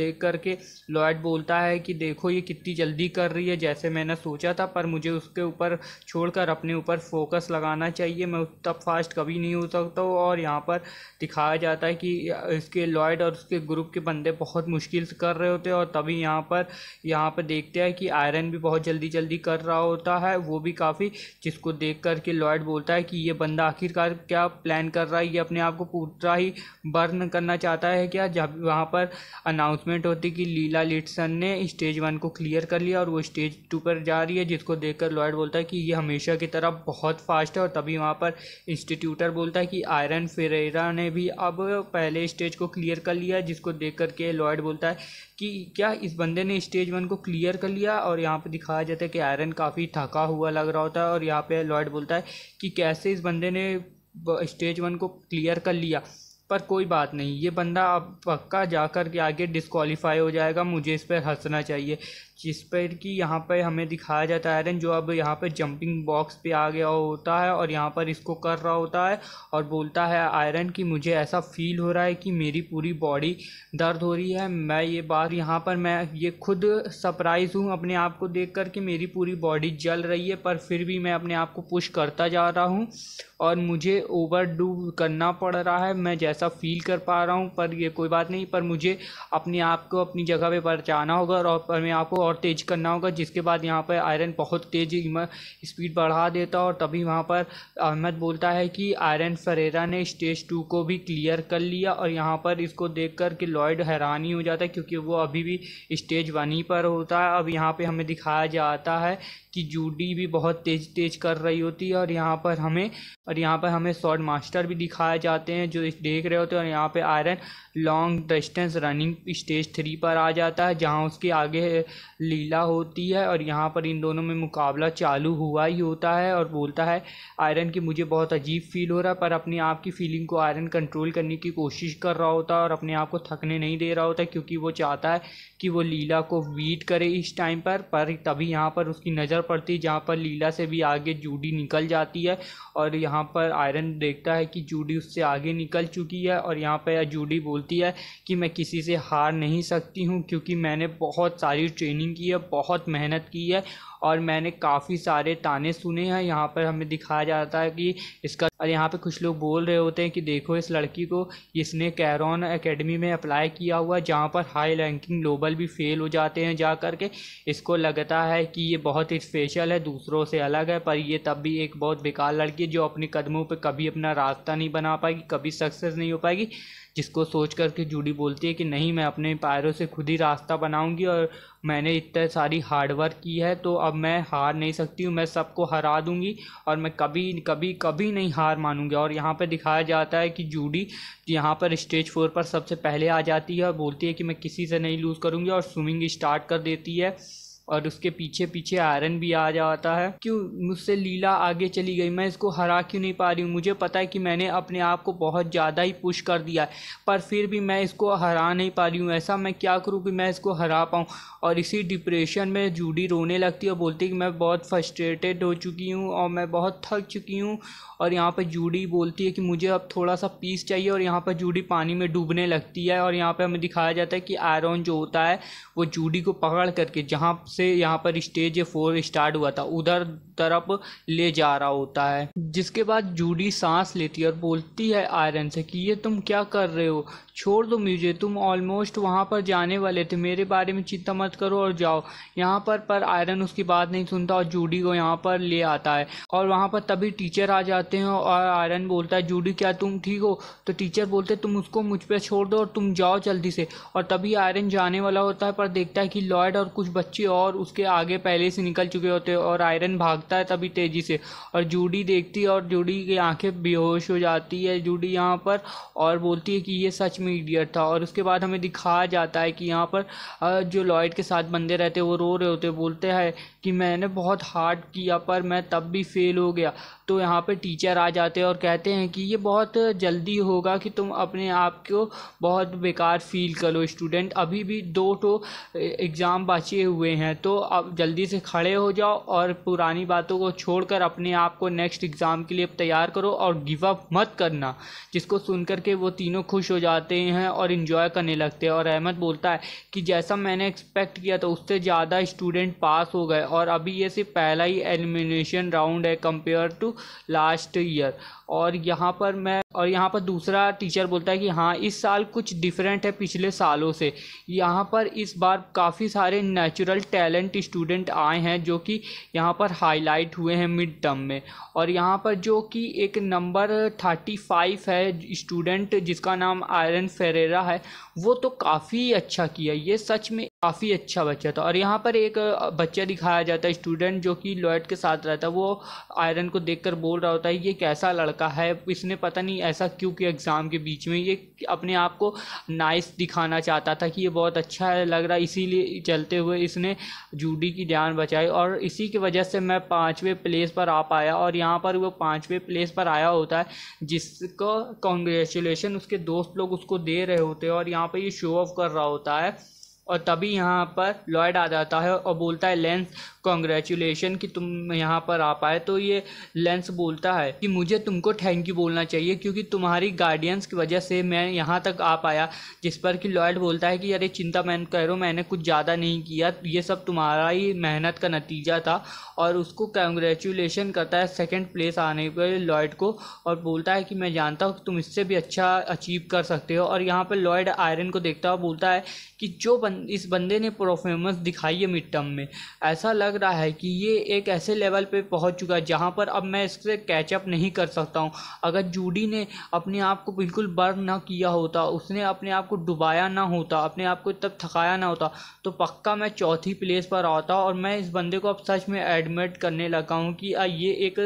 देख करके लॉयड बोलता है कि देखो ये कितनी जल्दी कर रही है जैसे मैंने सोचा था पर मुझे उसके ऊपर छोड़कर अपने ऊपर फोकस लगाना चाहिए मैं उतना फास्ट कभी नहीं हो सकता और यहाँ पर दिखाया जाता है कि इसके लॉयड और उसके ग्रुप के बंदे बहुत मुश्किल से कर रहे होते हैं और तभी यहाँ पर यहाँ पर देख देखते हैं कि आयरन भी बहुत जल्दी जल्दी कर रहा होता है वो भी काफ़ी जिसको देख कर के लॉयड बोलता है कि ये बंदा आखिरकार क्या प्लान कर रहा है ये अपने आप को पूरा ही बर्न करना चाहता है क्या जब वहाँ पर अनाउंसमेंट होती कि लीला लिटसन ने स्टेज वन को क्लियर कर लिया और वो स्टेज टू पर जा रही है जिसको देख कर लॉयड बोलता है कि ये हमेशा की तरह बहुत फास्ट है और तभी वहाँ पर इंस्टीट्यूटर बोलता है कि आयरन फेरेरा ने भी अब पहले स्टेज को क्लियर कर लिया जिसको देख करके लॉयड बोलता है कि क्या इस बंदे ने स्टेज वन को क्लियर क्लियर कर लिया और यहाँ पे दिखाया जाता है कि आयरन काफ़ी थका हुआ लग रहा होता है और यहाँ पे लॉयड बोलता है कि कैसे इस बंदे ने स्टेज वन को क्लियर कर लिया पर कोई बात नहीं ये बंदा अब पक्का जाकर के आगे डिसक्वालीफाई हो जाएगा मुझे इस पर हंसना चाहिए जिस पर कि यहाँ पर हमें दिखाया जाता है आयरन जो अब यहाँ पर जंपिंग बॉक्स पे आ गया होता है और यहाँ पर इसको कर रहा होता है और बोलता है आयरन कि मुझे ऐसा फील हो रहा है कि मेरी पूरी बॉडी दर्द हो रही है मैं ये बात यहाँ पर मैं ये खुद सरप्राइज़ हूँ अपने आप को देख कर कि मेरी पूरी बॉडी जल रही है पर फिर भी मैं अपने आप को पुश करता जा रहा हूँ और मुझे ओवर डू करना पड़ रहा है मैं जैसा फील कर पा रहा हूँ पर यह कोई बात नहीं पर मुझे अपने आप को अपनी जगह पर पहचाना होगा और अपने आप को और तेज़ करना होगा जिसके बाद यहाँ पर आयरन बहुत तेज़ स्पीड बढ़ा देता और तभी वहाँ पर अहमद बोलता है कि आयरन फरेरा ने स्टेज टू को भी क्लियर कर लिया और यहाँ पर इसको देख कर कि लॉयड हैरानी हो जाता है क्योंकि वो अभी भी स्टेज वन ही पर होता है अब यहाँ पर हमें दिखाया जाता है कि जूडी भी बहुत तेज तेज कर रही होती है और यहाँ पर हमें और यहाँ पर हमें शॉर्ट मास्टर भी दिखाए जाते हैं जो देख रहे होते हैं और यहाँ पे Iron long distance running stage three पर आ जाता है जहाँ उसके आगे लीला होती है और यहाँ पर इन दोनों में मुकाबला चालू हुआ ही होता है और बोलता है आयरन की मुझे बहुत अजीब फील हो रहा है पर अपने आप की फीलिंग को आयरन कंट्रोल करने की कोशिश कर रहा होता है और अपने आप को थकने नहीं दे रहा होता क्योंकि वो चाहता है कि वो लीला को वीट करे इस टाइम पर पर तभी यहाँ पर उसकी नज़र पड़ती है जहाँ पर लीला से भी आगे जूडी निकल जाती है और यहाँ पर आयरन देखता है कि जूडी उससे आगे निकल चुकी है और यहाँ पर जूडी बोलती है कि मैं किसी से हार नहीं सकती हूँ क्योंकि मैंने बहुत सारी ट्रेनिंग की है बहुत मेहनत की है और मैंने काफ़ी सारे ताने सुने हैं यहाँ पर हमें दिखाया जाता है कि इसका और यहाँ पे कुछ लोग बोल रहे होते हैं कि देखो इस लड़की को इसने कैरॉन एकेडमी में अप्लाई किया हुआ जहाँ पर हाई रैंकिंग ग्लोबल भी फेल हो जाते हैं जा करके इसको लगता है कि ये बहुत स्पेशल है दूसरों से अलग है पर ये तब भी एक बहुत बेकार लड़की है जो अपने कदमों पर कभी अपना रास्ता नहीं बना पाएगी कभी सक्सेस नहीं हो पाएगी जिसको सोच कर के जूडी बोलती है कि नहीं मैं अपने पैरों से खुद ही रास्ता बनाऊंगी और मैंने इतने सारी हार्डवर्क की है तो अब मैं हार नहीं सकती हूँ मैं सबको हरा दूंगी और मैं कभी कभी कभी नहीं हार मानूंगी और यहाँ पर दिखाया जाता है कि जूडी यहाँ पर स्टेज फोर पर सबसे पहले आ जाती है और बोलती है कि मैं किसी से नहीं लूज़ करूँगी और स्विमिंग स्टार्ट कर देती है और उसके पीछे पीछे आयरन भी आ जाता है क्यों मुझसे लीला आगे चली गई मैं इसको हरा क्यों नहीं पा रही हूँ मुझे पता है कि मैंने अपने आप को बहुत ज़्यादा ही पुश कर दिया है पर फिर भी मैं इसको हरा नहीं पा रही हूँ ऐसा मैं क्या करूँ कि मैं इसको हरा पाऊँ और इसी डिप्रेशन में जूडी रोने लगती है और बोलती है कि मैं बहुत फ्रस्ट्रेटेड हो चुकी हूँ और मैं बहुत थक चुकी हूँ और यहाँ पर जूडी बोलती है कि मुझे अब थोड़ा सा पीस चाहिए और यहाँ पर जूडी पानी में डूबने लगती है और यहाँ पर हमें दिखाया जाता है कि आयरन जो होता है वो जूडी को पकड़ करके जहाँ से यहाँ पर स्टेज फोर स्टार्ट हुआ था उधर तरफ ले जा रहा होता है जिसके बाद जूडी सांस लेती है और बोलती है आयरन से कि ये तुम क्या कर रहे हो छोड़ दो मुझे तुम ऑलमोस्ट वहाँ पर जाने वाले थे मेरे बारे में चिंता मत करो और जाओ यहाँ पर पर आयरन उसकी बात नहीं सुनता और जूडी को यहाँ पर ले आता है और वहाँ पर तभी टीचर आ जाते हैं और आयरन बोलता है जूडी क्या तुम ठीक हो तो टीचर बोलते तुम उसको मुझ पर छोड़ दो और तुम जाओ जल्दी से और तभी आयरन जाने वाला होता है पर देखता है कि लॉयड और कुछ बच्चे और उसके आगे पहले से निकल चुके होते हैं और आयरन भागता है तभी तेज़ी से और जूडी देखती है और जूडी की आंखें बेहोश हो जाती है जूडी यहाँ पर और बोलती है कि ये सच में मीडिया था और उसके बाद हमें दिखाया जाता है कि यहाँ पर जो लॉयड के साथ बंदे रहते वो रो रहे होते बोलते हैं कि मैंने बहुत हार्ड किया पर मैं तब भी फेल हो गया तो यहाँ पे टीचर आ जाते हैं और कहते हैं कि ये बहुत जल्दी होगा कि तुम अपने आप को बहुत बेकार फील करो स्टूडेंट अभी भी दो टो तो, एग्ज़ाम बचे हुए हैं तो अब जल्दी से खड़े हो जाओ और पुरानी बातों को छोड़कर अपने आप को नेक्स्ट एग्ज़ाम के लिए तैयार करो और गिव अप मत करना जिसको सुन कर के वो तीनों खुश हो जाते हैं और इन्जॉय करने लगते हैं और अहमद बोलता है कि जैसा मैंने एक्सपेक्ट किया था उससे ज़्यादा स्टूडेंट पास हो गए और अभी ये सिर्फ पहला ही एलिमिनेशन राउंड है कंपेयर टू last year और यहाँ पर मैं और यहाँ पर दूसरा टीचर बोलता है कि हाँ इस साल कुछ डिफरेंट है पिछले सालों से यहाँ पर इस बार काफ़ी सारे नेचुरल टैलेंट स्टूडेंट आए हैं जो कि यहाँ पर हाईलाइट हुए हैं मिड टर्म में और यहाँ पर जो कि एक नंबर थर्टी फाइव है स्टूडेंट जिसका नाम आयरन फेरेरा है वो तो काफ़ी अच्छा किया ये सच में काफ़ी अच्छा बच्चा था और यहाँ पर एक बच्चा दिखाया जाता है स्टूडेंट जो कि लॉयड के साथ रहता है वो आयरन को देख बोल रहा होता है ये कैसा लड़का रखा है इसने पता नहीं ऐसा क्यों कि एग्ज़ाम के बीच में ये अपने आप को नाइस दिखाना चाहता था कि ये बहुत अच्छा है लग रहा इसीलिए चलते हुए इसने जूडी की जान बचाई और इसी की वजह से मैं पाँचवें प्लेस पर आ पाया और यहाँ पर वो पाँचवें प्लेस पर आया होता है जिसको कॉन्ग्रेचुलेसन उसके दोस्त लोग उसको दे रहे होते हैं और यहाँ पर ये शो ऑफ कर रहा होता है और तभी यहाँ पर लॉयड आ जाता है और बोलता है लेंस कॉन्ग्रेचुलेशन कि तुम यहाँ पर आ पाए तो ये लेंस बोलता है कि मुझे तुमको थैंक यू बोलना चाहिए क्योंकि तुम्हारी गार्डियंस की वजह से मैं यहाँ तक आ पाया जिस पर कि लॉयड बोलता है कि अरे चिंता मैं कह रो मैंने कुछ ज़्यादा नहीं किया ये सब तुम्हारा ही मेहनत का नतीजा था और उसको कॉन्ग्रेचुलेशन करता है सेकेंड प्लेस आने पर लॉयड को और बोलता है कि मैं जानता हूँ तुम इससे भी अच्छा अचीव कर सकते हो और यहाँ पर लॉयड आयरन को देखता हुआ बोलता है कि जो बन, इस बंदे ने परफॉर्मेंस दिखाई है मिड टर्म में ऐसा लग लग रहा है कि ये एक ऐसे लेवल पे पहुंच चुका है जहां पर अब मैं इससे कैचअप नहीं कर सकता हूं अगर जूडी ने अपने आप को बिल्कुल बर्न ना किया होता उसने अपने आप को डुबाया ना होता अपने आप को तब थकाया ना होता तो पक्का मैं चौथी प्लेस पर आता और मैं इस बंदे को अब सच में एडमिट करने लगा हूँ कि ये एक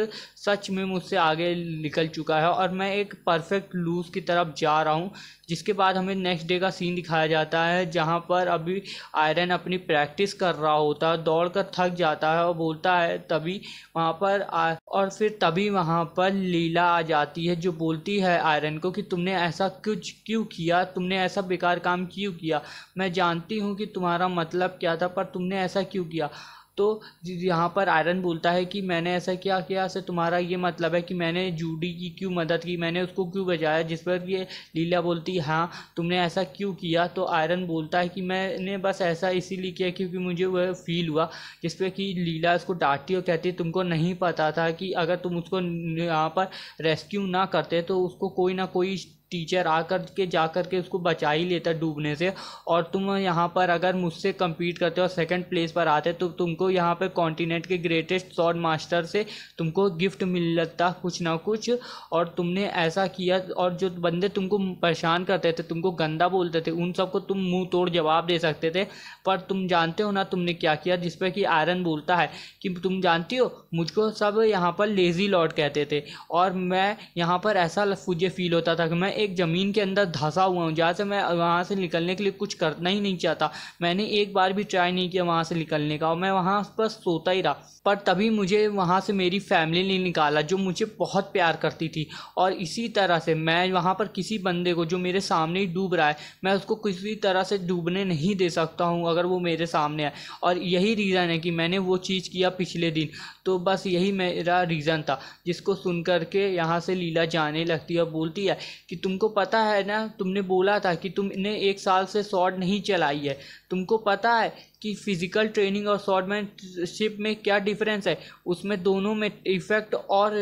सच में मुझसे आगे निकल चुका है और मैं एक परफेक्ट लूज़ की तरफ जा रहा हूँ जिसके बाद हमें नेक्स्ट डे का सीन दिखाया जाता है जहाँ पर अभी आयरन अपनी प्रैक्टिस कर रहा होता है दौड़ कर थक जाता है और बोलता है तभी वहाँ पर आ, और फिर तभी वहाँ पर लीला आ जाती है जो बोलती है आयरन को कि तुमने ऐसा कुछ क्यों किया तुमने ऐसा बेकार काम क्यों किया मैं जानती हूँ कि तुम्हारा मतलब क्या था पर तुमने ऐसा क्यों किया तो यहाँ पर आयरन बोलता है कि मैंने ऐसा क्या किया से तुम्हारा ये मतलब है कि मैंने जूडी की क्यों मदद की मैंने उसको क्यों बजाया जिस पर ये लीला बोलती हाँ तुमने ऐसा क्यों किया तो आयरन बोलता है कि मैंने बस ऐसा इसीलिए किया क्योंकि मुझे वह फील हुआ जिस पर कि लीला उसको डांटती और कहती है तुमको नहीं पता था कि अगर तुम उसको यहाँ पर रेस्क्यू ना करते तो उसको कोई ना कोई टीचर आकर के जा कर के उसको बचा ही लेता डूबने से और तुम यहाँ पर अगर मुझसे कम्पीट करते हो और सेकेंड प्लेस पर आते तो तुमको यहाँ पर कॉन्टीनेंट के ग्रेटेस्ट शॉर्ट मास्टर से तुमको गिफ्ट मिलता कुछ ना कुछ और तुमने ऐसा किया और जो बंदे तुमको परेशान करते थे तुमको गंदा बोलते थे उन सबको तुम मुंह तोड़ जवाब दे सकते थे पर तुम जानते हो ना तुमने क्या किया जिस पर कि आयरन बोलता है कि तुम जानती हो मुझको सब यहाँ पर लेज़ी लॉर्ड कहते थे और मैं यहाँ पर ऐसा मुझे फील होता था कि मैं एक ज़मीन के अंदर धंसा हुआ हूँ जहाँ से मैं वहाँ से निकलने के लिए कुछ करना ही नहीं चाहता मैंने एक बार भी ट्राई नहीं किया वहाँ से निकलने का और मैं वहाँ पर सोता ही रहा पर तभी मुझे वहाँ से मेरी फैमिली ने निकाला जो मुझे बहुत प्यार करती थी और इसी तरह से मैं वहाँ पर किसी बंदे को जो मेरे सामने ही डूब रहा है मैं उसको किसी तरह से डूबने नहीं दे सकता हूँ अगर वो मेरे सामने आए और यही रीज़न है कि मैंने वो चीज़ किया पिछले दिन तो बस यही मेरा रीज़न था जिसको सुन कर के यहाँ से लीला जाने लगती है और बोलती है कि तुमको पता है ना तुमने बोला था कि तुमने एक साल से शॉर्ट नहीं चलाई है तुमको पता है कि फ़िज़िकल ट्रेनिंग और शॉर्टमैनशिप में क्या डिफरेंस है उसमें दोनों में इफ़ेक्ट और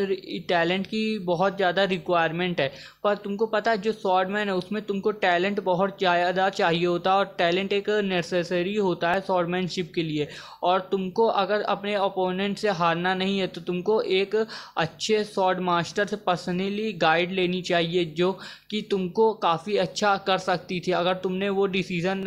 टैलेंट की बहुत ज़्यादा रिक्वायरमेंट है पर तुमको पता है जो शॉर्टमैन है उसमें तुमको टैलेंट बहुत ज़्यादा चाहिए होता है और टैलेंट एक नेसेसरी होता है शॉर्टमैनशिप के लिए और तुमको अगर अपने अपोनेंट से हारना नहीं है तो तुमको एक अच्छे शॉर्ट मास्टर से पर्सनली गाइड लेनी चाहिए जो कि तुमको काफ़ी अच्छा कर सकती थी अगर तुमने वो डिसीज़न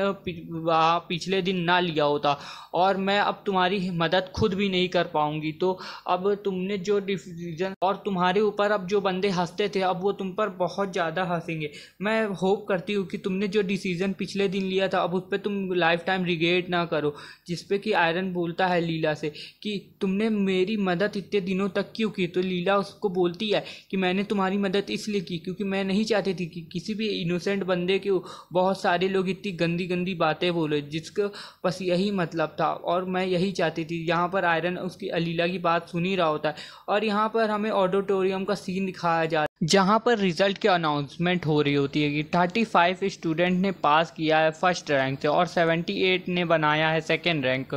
पिछले दिन ना लिया होता और मैं अब तुम्हारी मदद खुद भी नहीं कर पाऊंगी तो अब तुमने जो डिसीजन और तुम्हारे ऊपर अब जो बंदे हंसते थे अब वो तुम पर बहुत ज़्यादा हंसेंगे मैं होप करती हूँ कि तुमने जो डिसीजन पिछले दिन लिया था अब उस पर तुम लाइफ टाइम रिग्रेट ना करो जिसपे कि आयरन बोलता है लीला से कि तुमने मेरी मदद इतने दिनों तक क्यों की तो लीला उसको बोलती है कि मैंने तुम्हारी मदद इसलिए की क्योंकि मैं नहीं चाहती थी कि किसी भी इनोसेंट बंदे के बहुत सारे लोग इतनी गंदी गंदी बातें बोले जिसको पसी यही मतलब था और मैं यही चाहती थी यहाँ पर आयरन उसकी अलीला की बात सुन ही रहा होता है और यहाँ पर हमें ऑडिटोरियम का सीन दिखाया जा जहाँ पर रिज़ल्ट की अनाउंसमेंट हो रही होती है कि थर्टी फाइव स्टूडेंट ने पास किया है फर्स्ट रैंक से और सेवेंटी एट ने बनाया है सेकेंड रैंक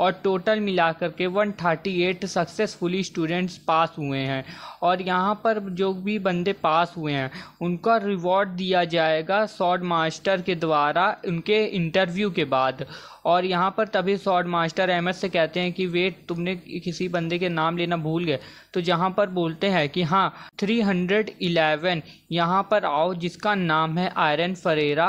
और टोटल मिलाकर के one thirty eight successfully students pass हुए हैं और यहाँ पर जो भी बंदे पास हुए हैं उनका रिवॉर्ड दिया जाएगा शॉर्ट मास्टर के द्वारा उनके इंटरव्यू के बाद और यहाँ पर तभी शॉर्ट मास्टर अहमद से कहते हैं कि वेट तुमने किसी बंदे के नाम लेना भूल गए तो जहाँ पर बोलते हैं कि हाँ थ्री हंड्रेड नंबर्ड इलेवन यहाँ पर आओ जिसका नाम है आयरन फरेरा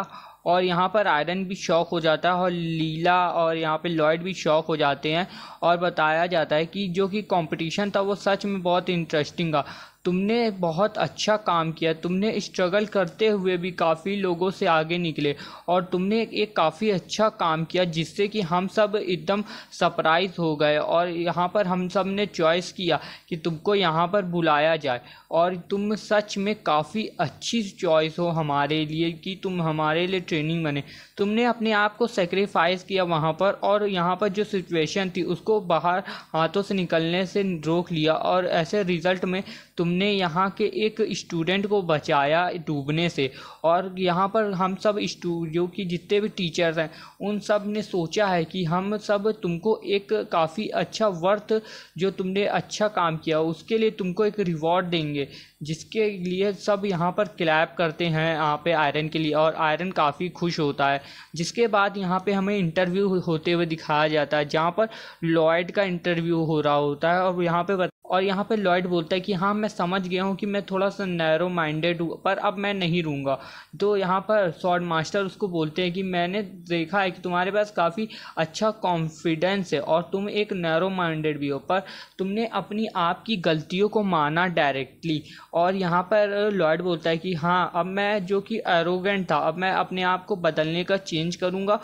और यहाँ पर आयरन भी शौक हो जाता है और लीला और यहाँ पे लॉयड भी शौक हो जाते हैं और बताया जाता है कि जो कि कंपटीशन था वो सच में बहुत इंटरेस्टिंग था तुमने बहुत अच्छा काम किया तुमने स्ट्रगल करते हुए भी काफ़ी लोगों से आगे निकले और तुमने एक काफ़ी अच्छा काम किया जिससे कि हम सब एकदम सरप्राइज हो गए और यहाँ पर हम सब ने चॉइस किया कि तुमको यहाँ पर बुलाया जाए और तुम सच में काफ़ी अच्छी चॉइस हो हमारे लिए कि तुम हमारे लिए ट्रेनिंग बने तुमने अपने आप को सेक्रीफाइस किया वहाँ पर और यहाँ पर जो सिचुएशन थी उसको बाहर हाथों से निकलने से रोक लिया और ऐसे रिज़ल्ट में तुमने यहाँ के एक स्टूडेंट को बचाया डूबने से और यहाँ पर हम सब स्टूडियो की जितने भी टीचर्स हैं उन सब ने सोचा है कि हम सब तुमको एक काफ़ी अच्छा वर्थ जो तुमने अच्छा काम किया उसके लिए तुमको एक रिवॉर्ड देंगे जिसके लिए सब यहाँ पर क्लैप करते हैं यहाँ पे आयरन के लिए और आयरन काफ़ी खुश होता है जिसके बाद यहाँ पे हमें इंटरव्यू होते हुए दिखाया जाता है जहाँ पर लॉयड का इंटरव्यू हो रहा होता है और यहाँ पे और यहाँ पे लॉयड बोलता है कि हाँ मैं समझ गया हूँ कि मैं थोड़ा सा नैरो माइंडेड हूँ पर अब मैं नहीं रहूँगा तो यहाँ पर सॉर्ड मास्टर उसको बोलते हैं कि मैंने देखा है कि तुम्हारे पास काफ़ी अच्छा कॉन्फिडेंस है और तुम एक नैरो माइंडेड भी हो पर तुमने अपनी आप की गलतियों को माना डायरेक्टली और यहाँ पर लॉयड बोलता है कि हाँ अब मैं जो कि एरोगेंट था अब मैं अपने आप को बदलने का चेंज करूँगा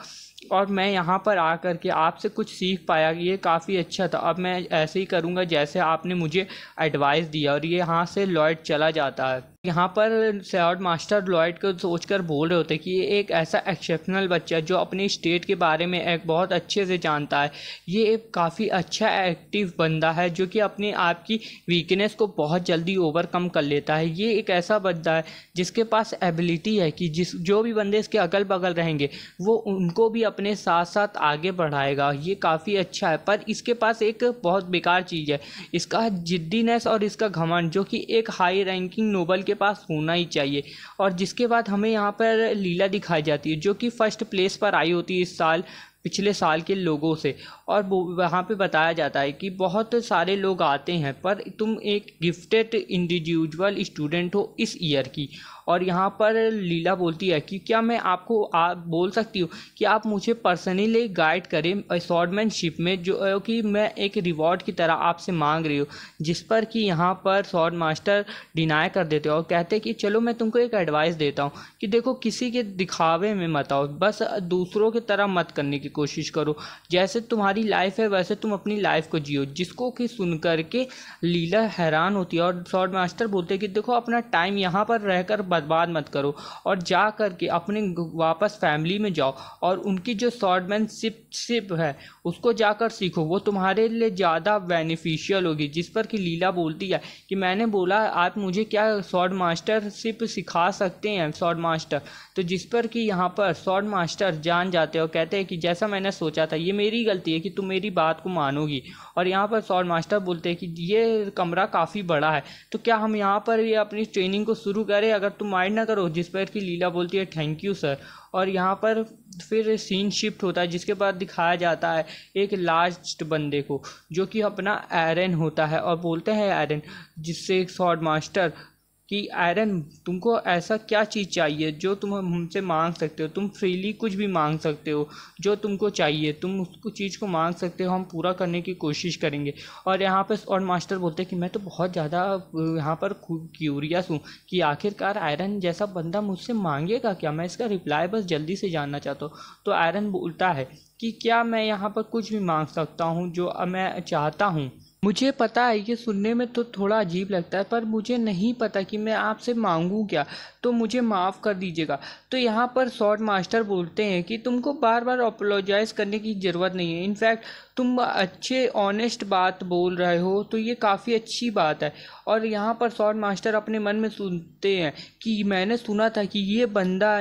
और मैं यहाँ पर आ कर के आपसे कुछ सीख पाया कि ये काफ़ी अच्छा था अब मैं ऐसे ही करूँगा जैसे आपने मुझे एडवाइस दिया और ये यहाँ से लॉयड चला जाता है यहाँ पर सयाड मास्टर लॉयड को सोचकर बोल रहे होते कि ये एक ऐसा एक्सेप्शनल बच्चा है जो अपनी स्टेट के बारे में एक बहुत अच्छे से जानता है ये एक काफ़ी अच्छा एक्टिव बंदा है जो कि अपने आप की वीकनेस को बहुत जल्दी ओवरकम कर लेता है ये एक ऐसा बंदा है जिसके पास एबिलिटी है कि जिस जो भी बंदे इसके अगल बगल रहेंगे वो उनको भी अपने साथ साथ आगे बढ़ाएगा ये काफ़ी अच्छा है पर इसके पास एक बहुत बेकार चीज़ है इसका जिद्दीनेस और इसका घमंड जो कि एक हाई रैंकिंग नोबल उनके पास होना ही चाहिए और जिसके बाद हमें यहाँ पर लीला दिखाई जाती है जो कि फ़र्स्ट प्लेस पर आई होती है इस साल पिछले साल के लोगों से और वहाँ पे बताया जाता है कि बहुत सारे लोग आते हैं पर तुम एक गिफ्टेड इंडिविजुअल स्टूडेंट हो इस ईयर की और यहाँ पर लीला बोलती है कि क्या मैं आपको आप बोल सकती हूँ कि आप मुझे पर्सनली गाइड करें शॉर्टमैनशिप में जो कि मैं एक रिवॉर्ड की तरह आपसे मांग रही हूँ जिस पर कि यहाँ पर शॉर्ट मास्टर डिनाई कर देते हो और कहते कि चलो मैं तुमको एक एडवाइस देता हूँ कि देखो किसी के दिखावे में मत आओ बस दूसरों की तरह मत करने की कोशिश करो जैसे तुम्हारी लाइफ है वैसे तुम अपनी लाइफ को जियो जिसको कि सुन करके लीला हैरान होती है और शॉर्ट मास्टर बोलते हैं कि देखो अपना टाइम यहाँ पर रहकर बर्बाद मत करो और जा कर के अपने वापस फैमिली में जाओ और उनकी जो शॉर्टमैनशिप शिप है उसको जाकर सीखो वो तुम्हारे लिए ज़्यादा बेनिफिशियल होगी जिस पर कि लीला बोलती है कि मैंने बोला आप मुझे क्या शॉर्ट सिप सिखा सकते हैं शॉर्ट मास्टर तो जिस पर कि यहाँ पर शॉर्ट मास्टर जान जाते हैं और कहते हैं कि जैसा मैंने सोचा था ये मेरी गलती है कि तुम मेरी बात को मानोगी और यहाँ पर शॉर्ट मास्टर बोलते हैं कि ये कमरा काफ़ी बड़ा है तो क्या हम यहाँ पर ये अपनी ट्रेनिंग को शुरू करें अगर तुम माइंड ना करो जिस पर की लीला बोलती है थैंक यू सर और यहाँ पर फिर सीन शिफ्ट होता है जिसके बाद दिखाया जाता है एक लास्ट बंदे को जो कि अपना एरन होता है और बोलते हैं एरन जिससे एक शॉर्ट मास्टर कि आयरन तुमको ऐसा क्या चीज़ चाहिए जो तुम हमसे मांग सकते हो तुम फ्रीली कुछ भी मांग सकते हो जो तुमको चाहिए तुम उस चीज़ को मांग सकते हो हम पूरा करने की कोशिश करेंगे और यहाँ पर और मास्टर बोलते हैं कि मैं तो बहुत ज़्यादा यहाँ पर क्यूरियस हूँ कि आखिरकार आयरन जैसा बंदा मुझसे मांगेगा क्या मैं इसका रिप्लाई बस जल्दी से जानना चाहता हूँ तो आयरन बोलता है कि क्या मैं यहाँ पर कुछ भी मांग सकता हूँ जो मैं चाहता हूँ मुझे पता है ये सुनने में तो थोड़ा अजीब लगता है पर मुझे नहीं पता कि मैं आपसे मांगूं क्या तो मुझे माफ़ कर दीजिएगा तो यहाँ पर शॉर्ट मास्टर बोलते हैं कि तुमको बार बार अपोलोजाइज़ करने की ज़रूरत नहीं है इनफैक्ट तुम अच्छे ऑनेस्ट बात बोल रहे हो तो ये काफ़ी अच्छी बात है और यहाँ पर शॉर्ट मास्टर अपने मन में सुनते हैं कि मैंने सुना था कि ये बंदा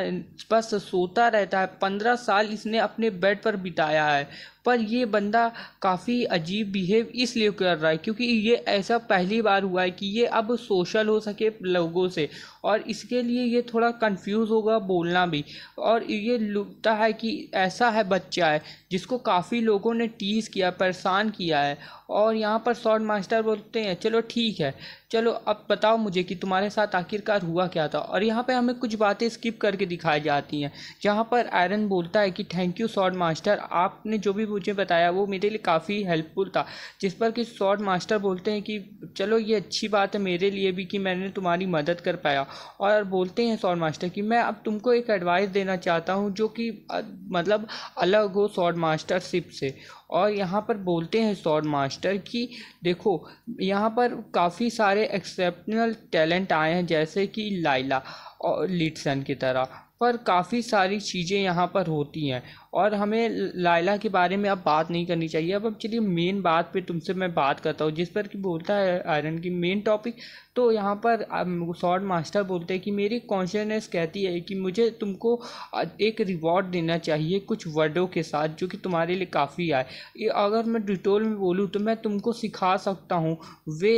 बस सोता रहता है पंद्रह साल इसने अपने बेड पर बिताया है पर ये बंदा काफ़ी अजीब बिहेव इसलिए कर रहा है क्योंकि ये ऐसा पहली बार हुआ है कि ये अब सोशल हो सके लोगों से और इसके लिए ये थोड़ा कंफ्यूज होगा बोलना भी और ये लगता है कि ऐसा है बच्चा है जिसको काफ़ी लोगों ने टीज़ किया परेशान किया है और यहाँ पर शॉर्ट मास्टर बोलते हैं चलो ठीक है चलो अब बताओ मुझे कि तुम्हारे साथ आखिरकार हुआ क्या था और यहाँ पर हमें कुछ बातें स्किप करके दिखाई जाती हैं जहाँ पर आयरन बोलता है कि थैंक यू शॉर्ट मास्टर आपने जो भी मुझे बताया वो मेरे लिए काफ़ी हेल्पफुल था जिस पर कि शॉर्ट मास्टर बोलते हैं कि चलो ये अच्छी बात है मेरे लिए भी कि मैंने तुम्हारी मदद कर पाया और बोलते हैं शॉर्ट मास्टर कि मैं अब तुमको एक एडवाइस देना चाहता हूँ जो कि मतलब अलग हो शॉर्ट मास्टरशिप से और यहाँ पर बोलते हैं सॉर्ड मास्टर कि देखो यहाँ पर काफ़ी सारे एक्सेप्शनल टैलेंट आए हैं जैसे कि लाइला और लीडसन की तरह पर काफ़ी सारी चीज़ें यहाँ पर होती हैं और हमें लाइला के बारे में अब बात नहीं करनी चाहिए अब अब चलिए मेन बात पे तुमसे मैं बात करता हूँ जिस पर कि बोलता है आयरन की मेन टॉपिक तो यहाँ पर शॉर्ट मास्टर बोलते हैं कि मेरी कॉन्शियसनेस कहती है कि मुझे तुमको एक रिवॉर्ड देना चाहिए कुछ वर्डों के साथ जो कि तुम्हारे लिए काफ़ी आए अगर मैं डिटोल में बोलूँ तो मैं तुमको सिखा सकता हूँ वे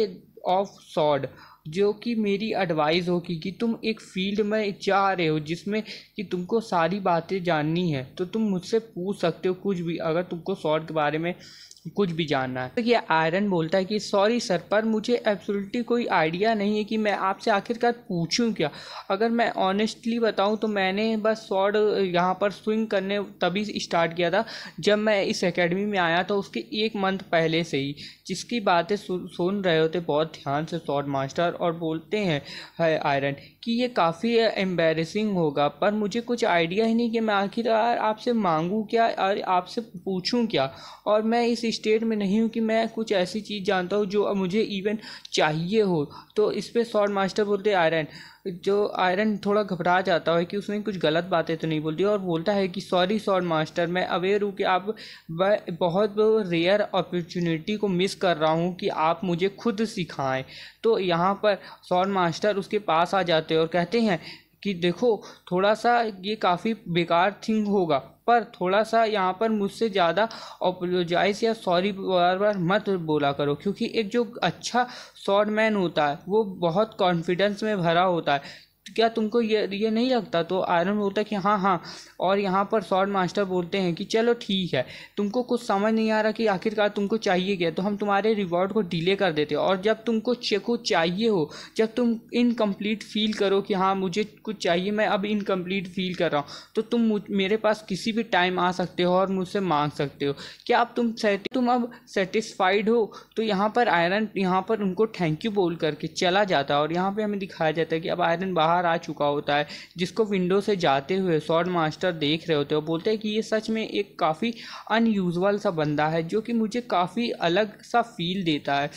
ऑफ सॉर्ड जो कि मेरी एडवाइस होगी कि तुम एक फील्ड में जा रहे हो जिसमें कि तुमको सारी बातें जाननी है तो तुम मुझसे पूछ सकते हो कुछ भी अगर तुमको शॉर्ट के बारे में कुछ भी जानना है तो ये आयरन बोलता है कि सॉरी सर पर मुझे एब्सोल्युटली कोई आइडिया नहीं है कि मैं आपसे आखिरकार पूछूं क्या अगर मैं ऑनेस्टली बताऊं तो मैंने बस स्वॉर्ड यहाँ पर स्विंग करने तभी स्टार्ट किया था जब मैं इस एकेडमी में आया तो उसके एक मंथ पहले से ही जिसकी बातें सुन रहे होते बहुत ध्यान से स्वॉर्ड मास्टर और बोलते हैं है आयरन कि ये काफ़ी एम्बेरसिंग होगा पर मुझे कुछ आइडिया ही नहीं कि मैं आखिरकार आपसे मांगूँ क्या और आपसे पूछूँ क्या और मैं इस स्टेट में नहीं हूँ कि मैं कुछ ऐसी चीज़ जानता हूँ जो मुझे इवन चाहिए हो तो इस पर शॉर्ट मास्टर बोलते आयरन जो आयरन थोड़ा घबरा जाता है कि उसने कुछ गलत बातें तो नहीं बोलती और बोलता है कि सॉरी सॉर्ड मास्टर मैं अवेयर हूँ कि आप बहुत रेयर अपॉर्चुनिटी को मिस कर रहा हूँ कि आप मुझे खुद सिखाएं तो यहाँ पर सॉर्ड मास्टर उसके पास आ जाते हैं और कहते हैं कि देखो थोड़ा सा ये काफ़ी बेकार थिंग होगा पर थोड़ा सा यहाँ पर मुझसे ज़्यादा अपोलोजाइज या सॉरी बार बार मत बोला करो क्योंकि एक जो अच्छा शॉर्ट मैन होता है वो बहुत कॉन्फिडेंस में भरा होता है क्या तुमको ये ये नहीं लगता तो आयरन बोलता है कि हाँ हाँ और यहाँ पर सॉर्ड मास्टर बोलते हैं कि चलो ठीक है तुमको कुछ समझ नहीं आ रहा कि आखिरकार तुमको चाहिए क्या तो हम तुम्हारे रिवॉर्ड को डिले कर देते हैं और जब तुमको चेको चाहिए हो जब तुम इनकम्प्लीट फील करो कि हाँ मुझे कुछ चाहिए मैं अब इनकम्प्लीट फील कर रहा हूँ तो तुम मेरे पास किसी भी टाइम आ सकते हो और मुझसे मांग सकते हो क्या अब तुम तुम अब सेटिस्फाइड हो तो यहाँ पर आयरन यहाँ पर उनको थैंक यू बोल करके चला जाता है और यहाँ पर हमें दिखाया जाता है कि अब आयरन बाहर बाहर आ चुका होता है जिसको विंडो से जाते हुए सॉर्ड मास्टर देख रहे होते हो बोलते हैं कि ये सच में एक काफ़ी अनयूजल सा बंदा है जो कि मुझे काफ़ी अलग सा फील देता है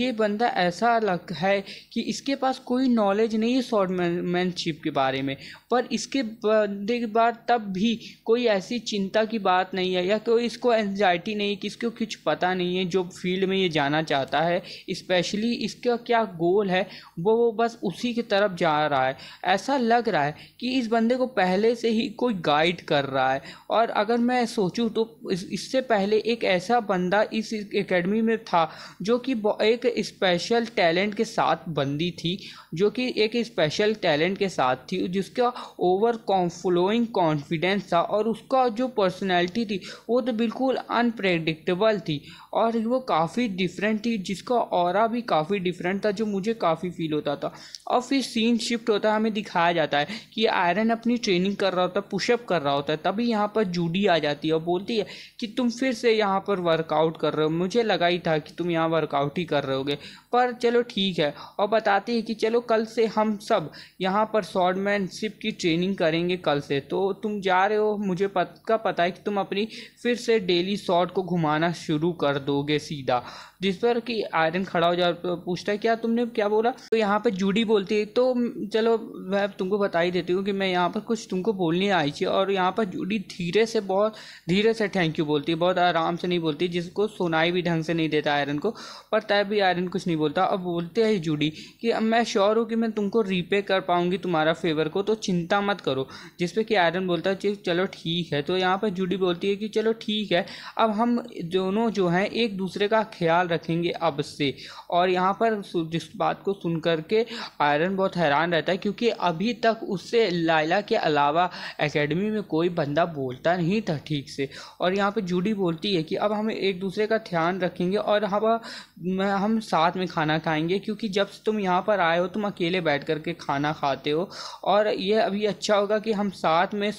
ये बंदा ऐसा अलग है कि इसके पास कोई नॉलेज नहीं है सॉर्ड मैनशिप के बारे में पर इसके बंदे के बाद तब भी कोई ऐसी चिंता की बात नहीं है या कोई इसको एनजाइटी नहीं कि इसको कुछ पता नहीं है जो फील्ड में ये जाना चाहता है स्पेशली इसका क्या गोल है वो वो बस उसी की तरफ जा रहा है ऐसा लग रहा है कि इस बंदे को पहले से ही कोई गाइड कर रहा है और अगर मैं सोचूं तो इससे पहले एक ऐसा बंदा इस एकेडमी में था जो कि एक स्पेशल टैलेंट के साथ बंदी थी जो कि एक स्पेशल टैलेंट के साथ थी जिसका ओवर फ्लोइंग कॉन्फिडेंस था और उसका जो पर्सनैलिटी थी वो तो बिल्कुल अनप्रेडिक्टेबल थी और वो काफ़ी डिफरेंट थी जिसका और भी काफ़ी डिफरेंट था जो मुझे काफ़ी फील होता था और फिर सीन शिफ्ट होता है हमें दिखाया जाता है कि आयरन अपनी ट्रेनिंग कर रहा होता है पुशअप कर रहा होता है तभी यहाँ पर जूडी आ जाती है और बोलती है कि तुम फिर से यहाँ पर वर्कआउट कर रहे हो मुझे लगा ही था कि तुम यहाँ वर्कआउट ही कर रहे होगे पर चलो ठीक है और बताते हैं कि चलो कल से हम सब यहाँ पर शॉर्टमैनशिप की ट्रेनिंग करेंगे कल से तो तुम जा रहे हो मुझे पक्का पता है कि तुम अपनी फिर से डेली शॉर्ट को घुमाना शुरू कर दोगे सीधा जिस पर कि आयरन खड़ा हो जाए पूछता है क्या तुमने क्या बोला तो यहाँ पर जूडी बोलती है तो चलो मैं तुमको बता ही देती हूँ कि मैं यहाँ पर कुछ तुमको बोलने आई थी और यहाँ पर जूडी धीरे से बहुत धीरे से थैंक यू बोलती है बहुत आराम से नहीं बोलती जिसको सुनाई भी ढंग से नहीं देता आयरन को पर तब भी आयरन कुछ नहीं बोलता अब बोलते है जूडी कि अब मैं श्योर हूँ कि मैं तुमको रीपे कर पाऊँगी तुम्हारा फेवर को तो चिंता मत करो जिस पर कि आयरन बोलता है चलो ठीक है तो यहाँ पर जूडी बोलती है कि चलो ठीक है अब हम दोनों जो हैं एक दूसरे का ख्याल रखेंगे अब से और यहाँ पर जिस बात को सुन करके आयरन बहुत हैरान रहता है क्योंकि अभी तक उससे लाइला के अलावा एकेडमी में कोई बंदा बोलता नहीं था ठीक से और यहाँ पर जूडी बोलती है कि अब हम एक दूसरे का ध्यान रखेंगे और हम हम साथ में खाना खाएंगे क्योंकि जब तुम यहाँ पर आए हो तुम अकेले बैठ कर के खाना खाते हो और यह अभी अच्छा होगा कि हम साथ में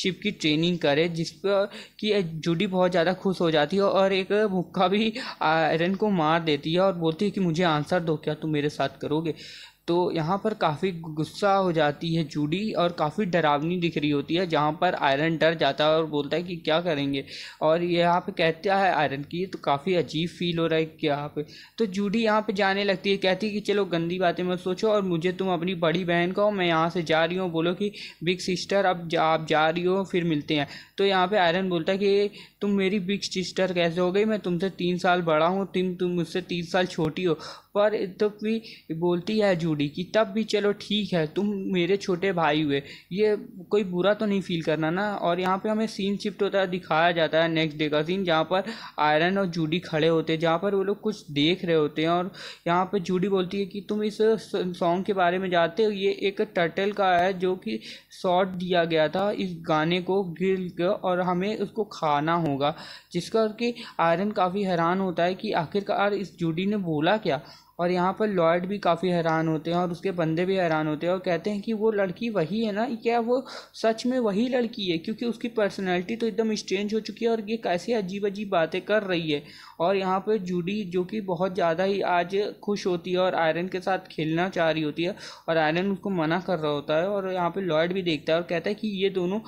शिप की ट्रेनिंग करें जिस पर कि जूडी बहुत ज़्यादा खुश हो जाती है और एक भूखा भी आ, आयरन को मार देती है और बोलती है कि मुझे आंसर दो क्या तुम मेरे साथ करोगे तो यहाँ पर काफ़ी गुस्सा हो जाती है जूडी और काफ़ी डरावनी दिख रही होती है जहाँ पर आयरन डर जाता है और बोलता है कि क्या करेंगे और यहाँ पे कहता है आयरन की तो काफ़ी अजीब फील हो रहा है कि यहाँ पे तो जूडी यहाँ पे जाने लगती है कहती है कि चलो गंदी बातें मत सोचो और मुझे तुम अपनी बड़ी बहन कहो मैं यहाँ से जा रही हूँ बोलो कि बिग सिस्टर अब जा, आप जा रही हो फिर मिलते हैं तो यहाँ पर आयरन बोलता है कि तुम मेरी बिग सिस्टर कैसे हो गई मैं तुमसे तीन साल बड़ा हूँ तुम तुम मुझसे तीन साल छोटी हो पर तब तो भी बोलती है जूडी कि तब भी चलो ठीक है तुम मेरे छोटे भाई हुए ये कोई बुरा तो नहीं फील करना ना और यहाँ पे हमें सीन शिफ्ट होता है दिखाया जाता है नेक्स्ट डे का सीन जहाँ पर आयरन और जूडी खड़े होते हैं जहाँ पर वो लोग कुछ देख रहे होते हैं और यहाँ पर जूडी बोलती है कि तुम इस सॉन्ग के बारे में जाते हो ये एक टर्टल का है जो कि शॉर्ट दिया गया था इस गाने को गिर कर और हमें उसको खाना होगा जिसका कि आयरन काफ़ी हैरान होता है कि आखिरकार इस जूडी ने बोला क्या और यहाँ पर लॉयड भी काफ़ी हैरान होते हैं और उसके बंदे भी हैरान होते हैं और कहते हैं कि वो लड़की वही है ना क्या वो सच में वही लड़की है क्योंकि उसकी पर्सनैलिटी तो एकदम स्ट्रेंज हो चुकी है और ये कैसे अजीब अजीब बातें कर रही है और यहाँ पर जूडी जो कि बहुत ज़्यादा ही आज खुश होती है और आयरन के साथ खेलना चाह रही होती है और आयरन उसको मना कर रहा होता है और यहाँ पर लॉयड भी देखता है और कहता है कि ये दोनों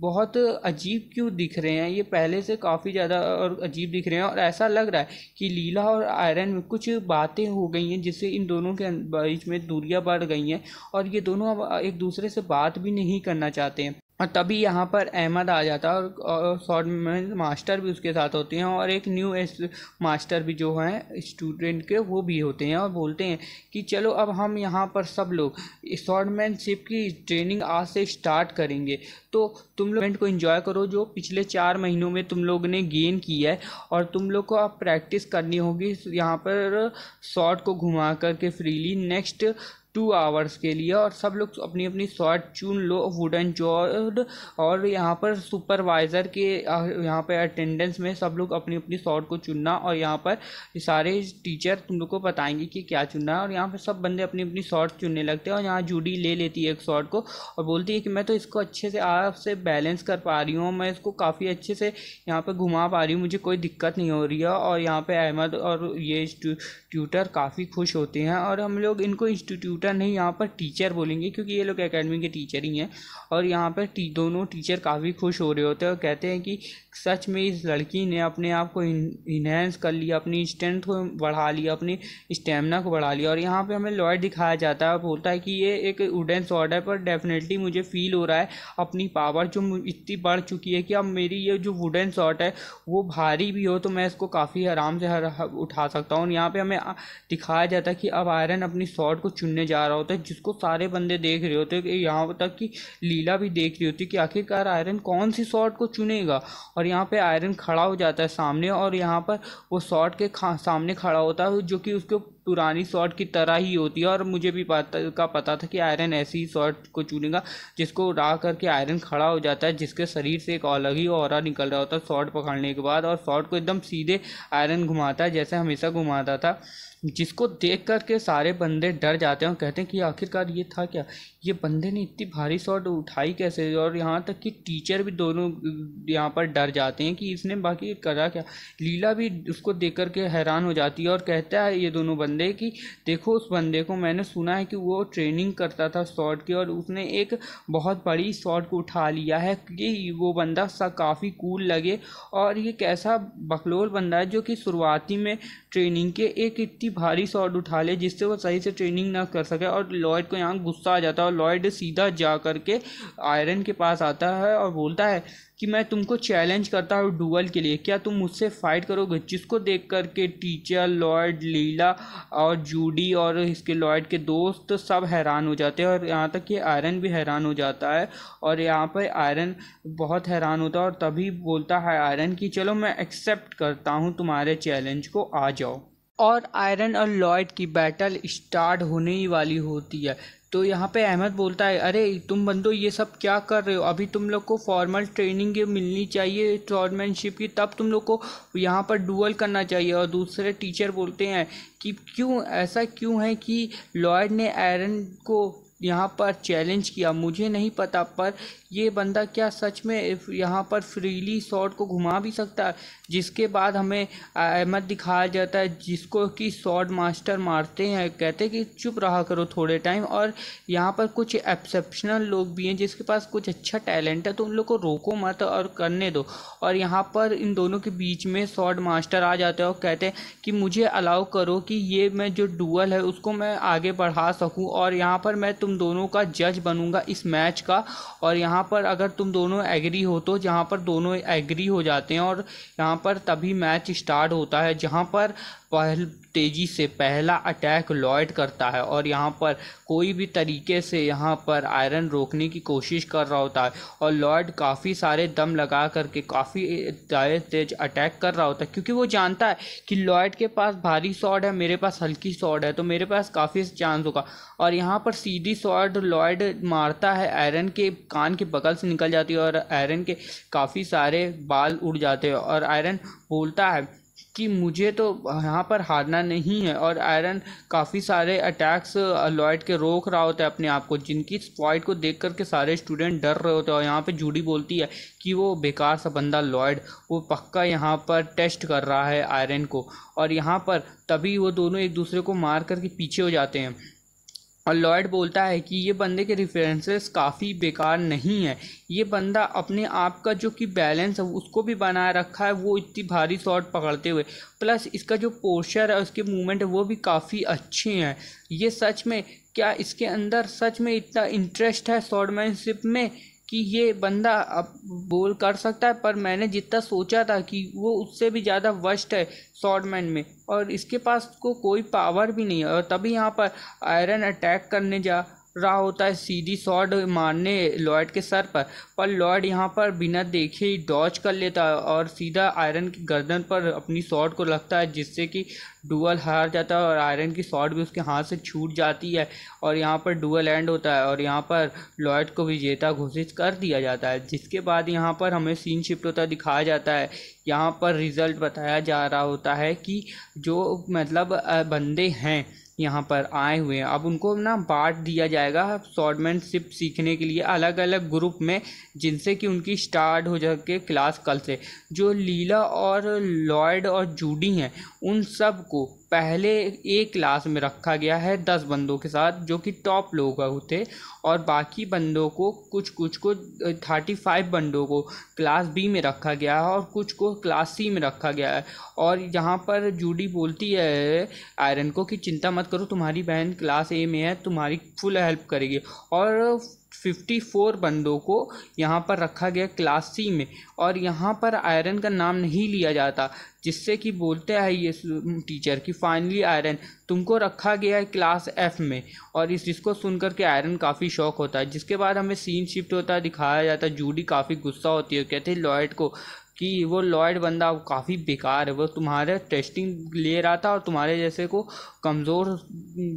बहुत अजीब क्यों दिख रहे हैं ये पहले से काफ़ी ज़्यादा और अजीब दिख रहे हैं और ऐसा लग रहा है कि लीला और आयरन में कुछ बातें हो गई हैं जिससे इन दोनों के बीच में दूरियां बढ़ गई हैं और ये दोनों अब एक दूसरे से बात भी नहीं करना चाहते हैं तभी यहाँ पर अहमद आ जाता है और, शॉर्ट में मास्टर भी उसके साथ होते हैं और एक न्यू एस मास्टर भी जो हैं स्टूडेंट के वो भी होते हैं और बोलते हैं कि चलो अब हम यहाँ पर सब लोग शॉर्टमैनशिप की ट्रेनिंग आज से स्टार्ट करेंगे तो तुम लोग इवेंट को एंजॉय करो जो पिछले चार महीनों में तुम लोग ने गेन किया है और तुम लोग को अब प्रैक्टिस करनी होगी यहाँ पर शॉर्ट को घुमा करके फ्रीली नेक्स्ट टू आवर्स के लिए और सब लोग अपनी अपनी शॉर्ट चुन लो वुडन चॉर्ड और यहाँ पर सुपरवाइज़र के यहाँ पर अटेंडेंस में सब लोग अपनी अपनी शॉर्ट को चुनना और यहाँ पर सारे टीचर तुम लोग को बताएंगे कि क्या चुनना है और यहाँ पर सब बंदे अपनी अपनी शॉर्ट चुनने लगते हैं और यहाँ जूडी ले लेती है एक शॉर्ट को और बोलती है कि मैं तो इसको अच्छे से आपसे बैलेंस कर पा रही हूँ मैं इसको काफ़ी अच्छे से यहाँ पर घुमा पा रही हूँ मुझे कोई दिक्कत नहीं हो रही है और यहाँ पर अहमद और ये ट्यूटर काफ़ी खुश होते हैं और हम लोग इनको इंस्टीट्यूट ट्यूटर नहीं यहाँ पर टीचर बोलेंगे क्योंकि ये लोग अकेडमी के टीचर ही हैं और यहाँ पर टी, दोनों टीचर काफ़ी खुश हो रहे होते हैं और कहते हैं कि सच में इस लड़की ने अपने आप को इन्हेंस कर लिया अपनी स्ट्रेंथ को बढ़ा लिया अपनी स्टेमिना को बढ़ा लिया और यहाँ पे हमें लॉयड दिखाया जाता है बोलता है कि ये एक वुडन ऑर्डर है पर डेफिनेटली मुझे फील हो रहा है अपनी पावर जो इतनी बढ़ चुकी है कि अब मेरी ये जो वुडन शॉट है वो भारी भी हो तो मैं इसको काफ़ी आराम से हर, हर उठा सकता हूँ यहाँ पर हमें दिखाया जाता है कि अब आयरन अपनी शॉर्ट को चुनने जा रहा होता है जिसको सारे बंदे देख रहे होते यहाँ तक कि लीला भी देख रही होती कि आखिरकार आयरन कौन सी शॉर्ट को चुनेगा और और यहाँ पे आयरन खड़ा हो जाता है सामने और यहाँ पर वो शॉट के खा सामने खड़ा होता है जो कि उसको पुरानी शॉट की तरह ही होती है और मुझे भी पता का पता था कि आयरन ऐसी ही शॉट को चुनेगा जिसको उड़ा करके आयरन खड़ा हो जाता है जिसके शरीर से एक अलग ही और निकल रहा होता है शॉट पकड़ने के बाद और शॉट को एकदम सीधे आयरन घुमाता है जैसे हमेशा घुमाता था जिसको देख कर के सारे बंदे डर जाते हैं और कहते हैं कि आखिरकार ये था क्या ये बंदे ने इतनी भारी शॉट उठाई कैसे और यहाँ तक कि टीचर भी दोनों यहाँ पर डर जाते हैं कि इसने बाकी करा क्या लीला भी उसको देख कर के हैरान हो जाती है और कहता है ये दोनों बंदे कि देखो उस बंदे को मैंने सुना है कि वो ट्रेनिंग करता था शॉट की और उसने एक बहुत बड़ी शॉट को उठा लिया है कि वो बंदा सा काफ़ी कूल लगे और ये कैसा बखलोल बंदा है जो कि शुरुआती में ट्रेनिंग के एक इतनी भारी शॉट उठा ले जिससे वो सही से ट्रेनिंग ना कर सके और लॉयड को यहाँ गुस्सा आ जाता है और लॉयड सीधा जा करके आयरन के पास आता है और बोलता है कि मैं तुमको चैलेंज करता हूँ डुअल के लिए क्या तुम मुझसे फ़ाइट करोगे जिसको देख कर के टीचर लॉयड लीला और जूडी और इसके लॉयड के दोस्त सब हैरान हो जाते हैं और यहाँ तक कि आयरन भी हैरान हो जाता है और यहाँ पर आयरन बहुत हैरान होता है और तभी बोलता है आयरन कि चलो मैं एक्सेप्ट करता हूँ तुम्हारे चैलेंज को आ जाओ और आयरन और लॉयड की बैटल स्टार्ट होने ही वाली होती है तो यहाँ पे अहमद बोलता है अरे तुम बंदो ये सब क्या कर रहे हो अभी तुम लोग को फॉर्मल ट्रेनिंग मिलनी चाहिए चॉर्मैनशिप की तब तुम लोग को यहाँ पर डुअल करना चाहिए और दूसरे टीचर बोलते हैं कि क्यों ऐसा क्यों है कि लॉयड ने एरन को यहाँ पर चैलेंज किया मुझे नहीं पता पर ये बंदा क्या सच में यहाँ पर फ्रीली शॉट को घुमा भी सकता है जिसके बाद हमें अहमद दिखाया जाता है जिसको कि शॉट मास्टर मारते हैं कहते हैं कि चुप रहा करो थोड़े टाइम और यहाँ पर कुछ एक्सेप्शनल लोग भी हैं जिसके पास कुछ अच्छा टैलेंट है तो उन लोग को रोको मत और करने दो और यहाँ पर इन दोनों के बीच में शॉट मास्टर आ जाते हैं और कहते हैं कि मुझे अलाउ करो कि ये मैं जो डूअल है उसको मैं आगे बढ़ा सकूँ और यहाँ पर मैं तुम तुम दोनों का जज बनूंगा इस मैच का और यहाँ पर अगर तुम दोनों एग्री हो तो जहाँ पर दोनों एग्री हो जाते हैं और यहाँ पर तभी मैच स्टार्ट होता है जहाँ पर पहल तेज़ी से पहला अटैक लॉयड करता है और यहाँ पर कोई भी तरीके से यहाँ पर आयरन रोकने की कोशिश कर रहा होता है और लॉयड काफ़ी सारे दम लगा करके काफ़ी तेज अटैक कर रहा होता है क्योंकि वो जानता है कि लॉयड के पास भारी शॉट है मेरे पास हल्की शॉट है तो मेरे पास काफ़ी चांस होगा और यहाँ पर सीधी शॉट लॉयड मारता है आयरन के कान के बगल से निकल जाती है और आयरन के काफ़ी सारे बाल उड़ जाते हैं और आयरन बोलता है कि मुझे तो यहाँ पर हारना नहीं है और आयरन काफ़ी सारे अटैक्स लॉयड के रोक रहा होता है अपने आप को जिनकी स्पॉइड को देख करके सारे स्टूडेंट डर रहे होते हैं और यहाँ पे जूडी बोलती है कि वो बेकार सा बंदा लॉयड वो पक्का यहाँ पर टेस्ट कर रहा है आयरन को और यहाँ पर तभी वो दोनों एक दूसरे को मार करके पीछे हो जाते हैं और लॉयड बोलता है कि ये बंदे के रेफरेंसेस काफ़ी बेकार नहीं है ये बंदा अपने आप का जो कि बैलेंस है उसको भी बनाए रखा है वो इतनी भारी शॉट पकड़ते हुए प्लस इसका जो पोस्चर है उसके मूवमेंट है वो भी काफ़ी अच्छे हैं ये सच में क्या इसके अंदर सच में इतना इंटरेस्ट है शॉर्टमैनशिप में कि ये बंदा अब बोल कर सकता है पर मैंने जितना सोचा था कि वो उससे भी ज़्यादा वर्स्ट है शॉर्टमैन में और इसके पास को कोई पावर भी नहीं है और तभी यहाँ पर आयरन अटैक करने जा रहा होता है सीधी शॉट मारने लॉयड के सर पर पर लॉयड यहाँ पर बिना देखे ही डॉच कर लेता है और सीधा आयरन की गर्दन पर अपनी शॉट को लगता है जिससे कि डुअल हार जाता है और आयरन की शॉट भी उसके हाथ से छूट जाती है और यहाँ पर डुअल एंड होता है और यहाँ पर लॉयड को विजेता घोषित कर दिया जाता है जिसके बाद यहाँ पर हमें सीन शिफ्ट होता दिखाया जाता है यहाँ पर रिज़ल्ट बताया जा रहा होता है कि जो मतलब बंदे हैं यहाँ पर आए हुए हैं अब उनको ना बांट दिया जाएगा शॉर्टमैनशिप सीखने के लिए अलग अलग ग्रुप में जिनसे कि उनकी स्टार्ट हो जाके क्लास कल से जो लीला और लॉयड और जूडी हैं उन सब को पहले एक क्लास में रखा गया है दस बंदों के साथ जो कि टॉप लोग होते और बाकी बंदों को कुछ कुछ को थर्टी फाइव बंदों को क्लास बी में रखा गया है और कुछ को क्लास सी में रखा गया है और यहाँ पर जूडी बोलती है आयरन को कि चिंता मत करो तुम्हारी बहन क्लास ए में है तुम्हारी फुल हेल्प करेगी और फिफ्टी फोर बंदों को यहाँ पर रखा गया क्लास सी में और यहाँ पर आयरन का नाम नहीं लिया जाता जिससे कि बोलते हैं ये टीचर कि फाइनली आयरन तुमको रखा गया है क्लास एफ में और इस जिसको सुन करके आयरन काफ़ी शौक होता है जिसके बाद हमें सीन शिफ्ट होता है दिखाया जाता है जूडी काफ़ी गुस्सा होती है कहते हैं लॉयड को कि वो लॉयड बंदा काफ़ी बेकार है वो तुम्हारे टेस्टिंग ले रहा था और तुम्हारे जैसे को कमज़ोर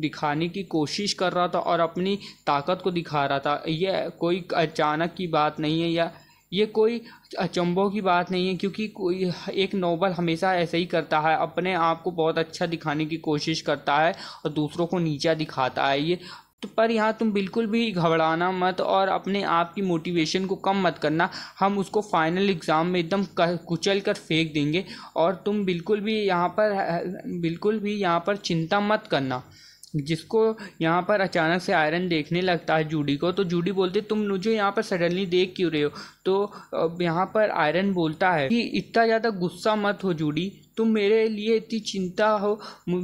दिखाने की कोशिश कर रहा था और अपनी ताकत को दिखा रहा था ये कोई अचानक की बात नहीं है या ये कोई अचंभों की बात नहीं है क्योंकि कोई एक नोबल हमेशा ऐसे ही करता है अपने आप को बहुत अच्छा दिखाने की कोशिश करता है और दूसरों को नीचा दिखाता है ये तो पर यहाँ तुम बिल्कुल भी घबराना मत और अपने आप की मोटिवेशन को कम मत करना हम उसको फाइनल एग्ज़ाम में एकदम कुचल कर फेंक देंगे और तुम बिल्कुल भी यहाँ पर बिल्कुल भी यहाँ पर चिंता मत करना जिसको यहाँ पर अचानक से आयरन देखने लगता है जूडी को तो जूडी बोलते तुम मुझे यहाँ पर सडनली देख क्यों रहे हो तो यहाँ पर आयरन बोलता है कि इतना ज़्यादा गुस्सा मत हो जूडी तुम मेरे लिए इतनी चिंता हो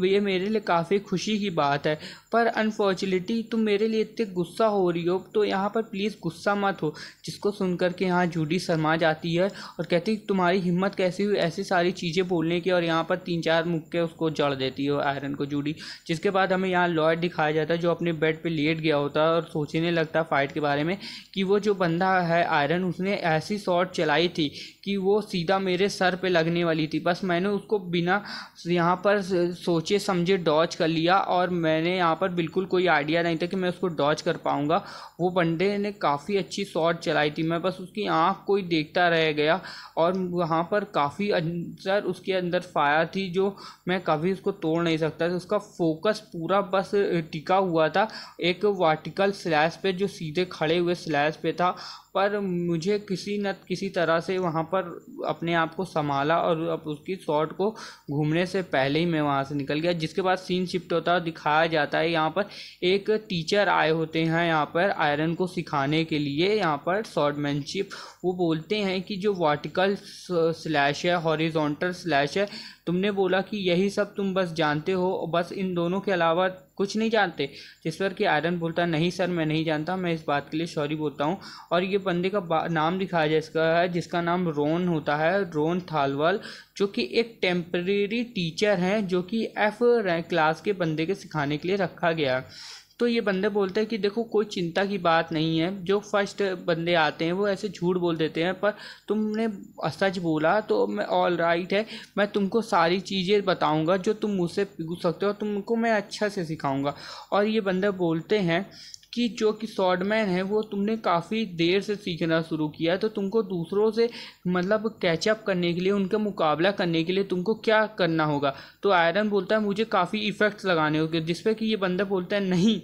ये मेरे लिए काफ़ी खुशी की बात है पर अनफॉर्चुनेटली तुम मेरे लिए इतने गुस्सा हो रही हो तो यहाँ पर प्लीज़ गुस्सा मत हो जिसको सुन कर के यहाँ जूडी शर्मा जाती है और कहती है तुम्हारी हिम्मत कैसी हुई ऐसी सारी चीज़ें बोलने की और यहाँ पर तीन चार मुक्के उसको जड़ देती है आयरन को जूडी जिसके बाद हमें यहाँ लॉयड दिखाया जाता है जो अपने बेड पर लेट गया होता है और सोचने लगता फाइट के बारे में कि वो जो बंदा है आयरन उसने ऐसी शॉट चलाई थी कि वो सीधा मेरे सर पर लगने वाली थी बस मैंने उसको बिना यहाँ पर सोचे समझे डॉच कर लिया और मैंने यहाँ पर बिल्कुल कोई आइडिया नहीं था कि मैं उसको डॉच कर पाऊँगा वो बंदे ने काफ़ी अच्छी शॉट चलाई थी मैं बस उसकी आँख को ही देखता रह गया और वहाँ पर काफ़ी अंदर उसके अंदर फायर थी जो मैं कभी उसको तोड़ नहीं सकता था उसका फोकस पूरा बस टिका हुआ था एक वर्टिकल स्लैश पे जो सीधे खड़े हुए स्लैश पे था पर मुझे किसी न किसी तरह से वहाँ पर अपने आप को संभाला और अब उसकी शॉट को घूमने से पहले ही मैं वहाँ से निकल गया जिसके बाद सीन शिफ्ट होता है दिखाया जाता है यहाँ पर एक टीचर आए होते हैं यहाँ पर आयरन को सिखाने के लिए यहाँ पर शॉर्टमैनशिप वो बोलते हैं कि जो वर्टिकल स्लैश है हॉरिजॉन्टल स्लैश है तुमने बोला कि यही सब तुम बस जानते हो बस इन दोनों के अलावा कुछ नहीं जानते जिस पर कि आयरन बोलता नहीं सर मैं नहीं जानता मैं इस बात के लिए सॉरी बोलता हूँ और ये बंदे का नाम दिखाया जाए इसका है जिसका नाम रोन होता है रोन थालवल जो कि एक टेम्प्रेरी टीचर हैं जो कि एफ क्लास के बंदे के सिखाने के लिए रखा गया तो ये बंदे बोलते हैं कि देखो कोई चिंता की बात नहीं है जो फर्स्ट बंदे आते हैं वो ऐसे झूठ बोल देते हैं पर तुमने सच बोला तो मैं ऑल राइट है मैं तुमको सारी चीज़ें बताऊंगा जो तुम मुझसे पूछ सकते हो तुमको मैं अच्छा से सिखाऊंगा और ये बंदे बोलते हैं कि जो कि सॉडमैन है वो तुमने काफ़ी देर से सीखना शुरू किया तो तुमको दूसरों से मतलब कैचअप करने के लिए उनका मुकाबला करने के लिए तुमको क्या करना होगा तो आयरन बोलता है मुझे काफ़ी इफ़ेक्ट्स लगाने होंगे पर कि ये बंदा बोलता है नहीं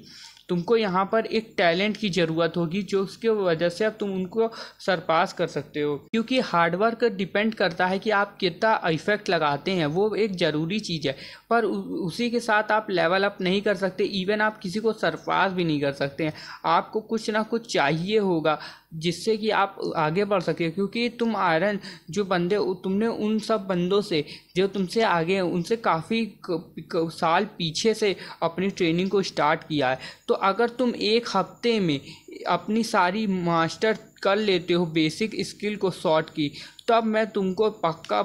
तुमको यहाँ पर एक टैलेंट की ज़रूरत होगी जो उसके वजह से अब तुम उनको सरपास कर सकते हो क्योंकि हार्डवर्क डिपेंड करता है कि आप कितना इफेक्ट लगाते हैं वो एक ज़रूरी चीज़ है पर उसी के साथ आप लेवल अप नहीं कर सकते इवन आप किसी को सरपास भी नहीं कर सकते हैं आपको कुछ ना कुछ चाहिए होगा जिससे कि आप आगे बढ़ सके क्योंकि तुम आयरन जो बंदे तुमने उन सब बंदों से जो तुमसे आगे हैं उनसे काफ़ी साल पीछे से अपनी ट्रेनिंग को स्टार्ट किया है तो अगर तुम एक हफ्ते में अपनी सारी मास्टर कर लेते हो बेसिक स्किल को शॉर्ट की तब मैं तुमको पक्का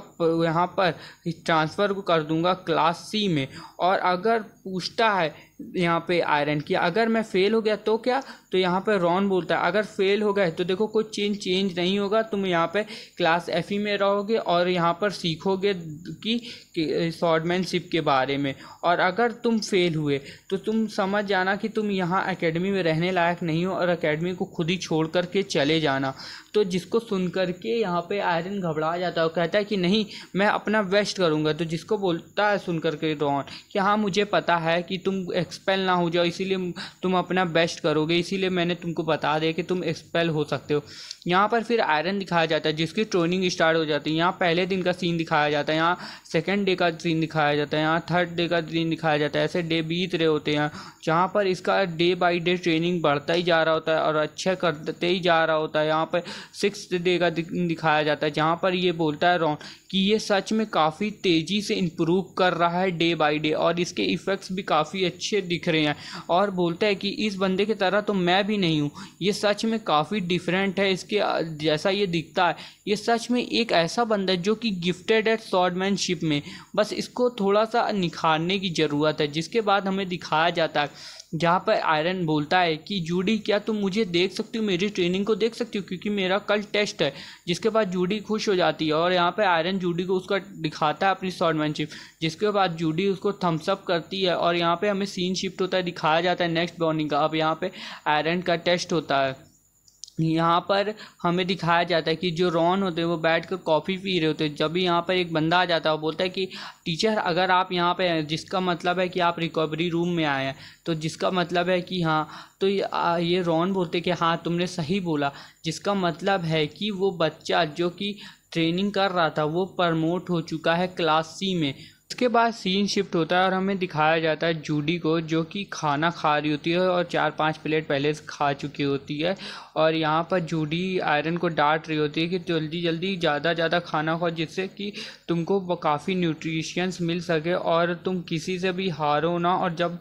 यहाँ पर ट्रांसफ़र कर दूंगा क्लास सी में और अगर पूछता है यहाँ पे आयरन की अगर मैं फ़ेल हो गया तो क्या तो यहाँ पे रॉन बोलता है अगर फ़ेल हो गए तो देखो कोई चेंज चेंज नहीं होगा तुम यहाँ पे क्लास एफ ई में रहोगे और यहाँ पर सीखोगे कि, शॉर्डमैनशिप शॉर्टमैनशिप के बारे में और अगर तुम फेल हुए तो तुम समझ जाना कि तुम यहाँ अकेडमी में रहने लायक नहीं हो और अकेडमी को खुद ही छोड़ कर के चले जाना तो जिसको सुन करके यहाँ पे आयरन घबरा जाता है और कहता है कि नहीं मैं अपना वेस्ट करूँगा तो जिसको बोलता है सुन करके रॉन कि हाँ मुझे पता है कि तुम एक्सपेल ना हो जाओ इसीलिए तुम अपना बेस्ट करोगे इसीलिए मैंने तुमको बता दिया कि तुम एक्सपेल हो सकते हो यहाँ पर फिर आयरन दिखाया जाता है जिसकी ट्रेनिंग स्टार्ट हो जाती है यहाँ पहले दिन का सीन दिखाया जाता है यहाँ सेकेंड डे का सीन दिखाया जाता है यहाँ थर्ड डे का सीन दिखाया जाता है ऐसे डे बीत रहे होते हैं जहाँ पर इसका डे बाई डे ट्रेनिंग बढ़ता ही जा रहा होता है और अच्छा करते ही जा रहा होता है यहाँ पर सिक्स डे का दिखाया जाता है जहाँ पर ये बोलता है रॉन कि ये सच में काफ़ी तेज़ी से इम्प्रूव कर रहा है डे बाई डे और इसके इफ़ेक्ट्स भी काफ़ी अच्छे दिख रहे हैं और बोलता है कि इस बंदे की तरह तो मैं भी नहीं हूँ ये सच में काफ़ी डिफरेंट है इसके जैसा ये दिखता है ये सच में एक ऐसा बंदा है जो कि गिफ्टेड है शॉर्टमैनशिप में बस इसको थोड़ा सा निखारने की ज़रूरत है जिसके बाद हमें दिखाया जाता है जहाँ पर आयरन बोलता है कि जूडी क्या तुम मुझे देख सकती हो मेरी ट्रेनिंग को देख सकती हो क्योंकि मेरा कल टेस्ट है जिसके बाद जूडी खुश हो जाती है और यहाँ पर आयरन जूडी को उसका दिखाता है अपनी शॉर्टमैनशिप जिसके बाद जूडी उसको थम्सअप करती है और यहाँ पर हमें सीन शिफ्ट होता है दिखाया जाता है नेक्स्ट बॉर्निंग का अब यहाँ पर आयरन का टेस्ट होता है यहाँ पर हमें दिखाया जाता है कि जो रॉन होते हैं वो बैठ कर कॉफ़ी पी रहे होते हैं जब भी यहाँ पर एक बंदा आ जाता है वो बोलता है कि टीचर अगर आप यहाँ पे हैं जिसका मतलब है कि आप रिकवरी रूम में आए हैं तो जिसका मतलब है कि हाँ तो ये रॉन बोलते कि हाँ तुमने सही बोला जिसका मतलब है कि वो बच्चा जो कि ट्रेनिंग कर रहा था वो प्रमोट हो चुका है क्लास सी में इसके बाद सीन शिफ्ट होता है और हमें दिखाया जाता है जूडी को जो कि खाना खा रही होती है और चार पांच प्लेट पहले से खा चुकी होती है और यहाँ पर जूडी आयरन को डांट रही होती है कि जल्दी जल्दी ज़्यादा ज़्यादा खाना खाओ जिससे कि तुमको काफ़ी न्यूट्रिशंस मिल सके और तुम किसी से भी हारो ना और जब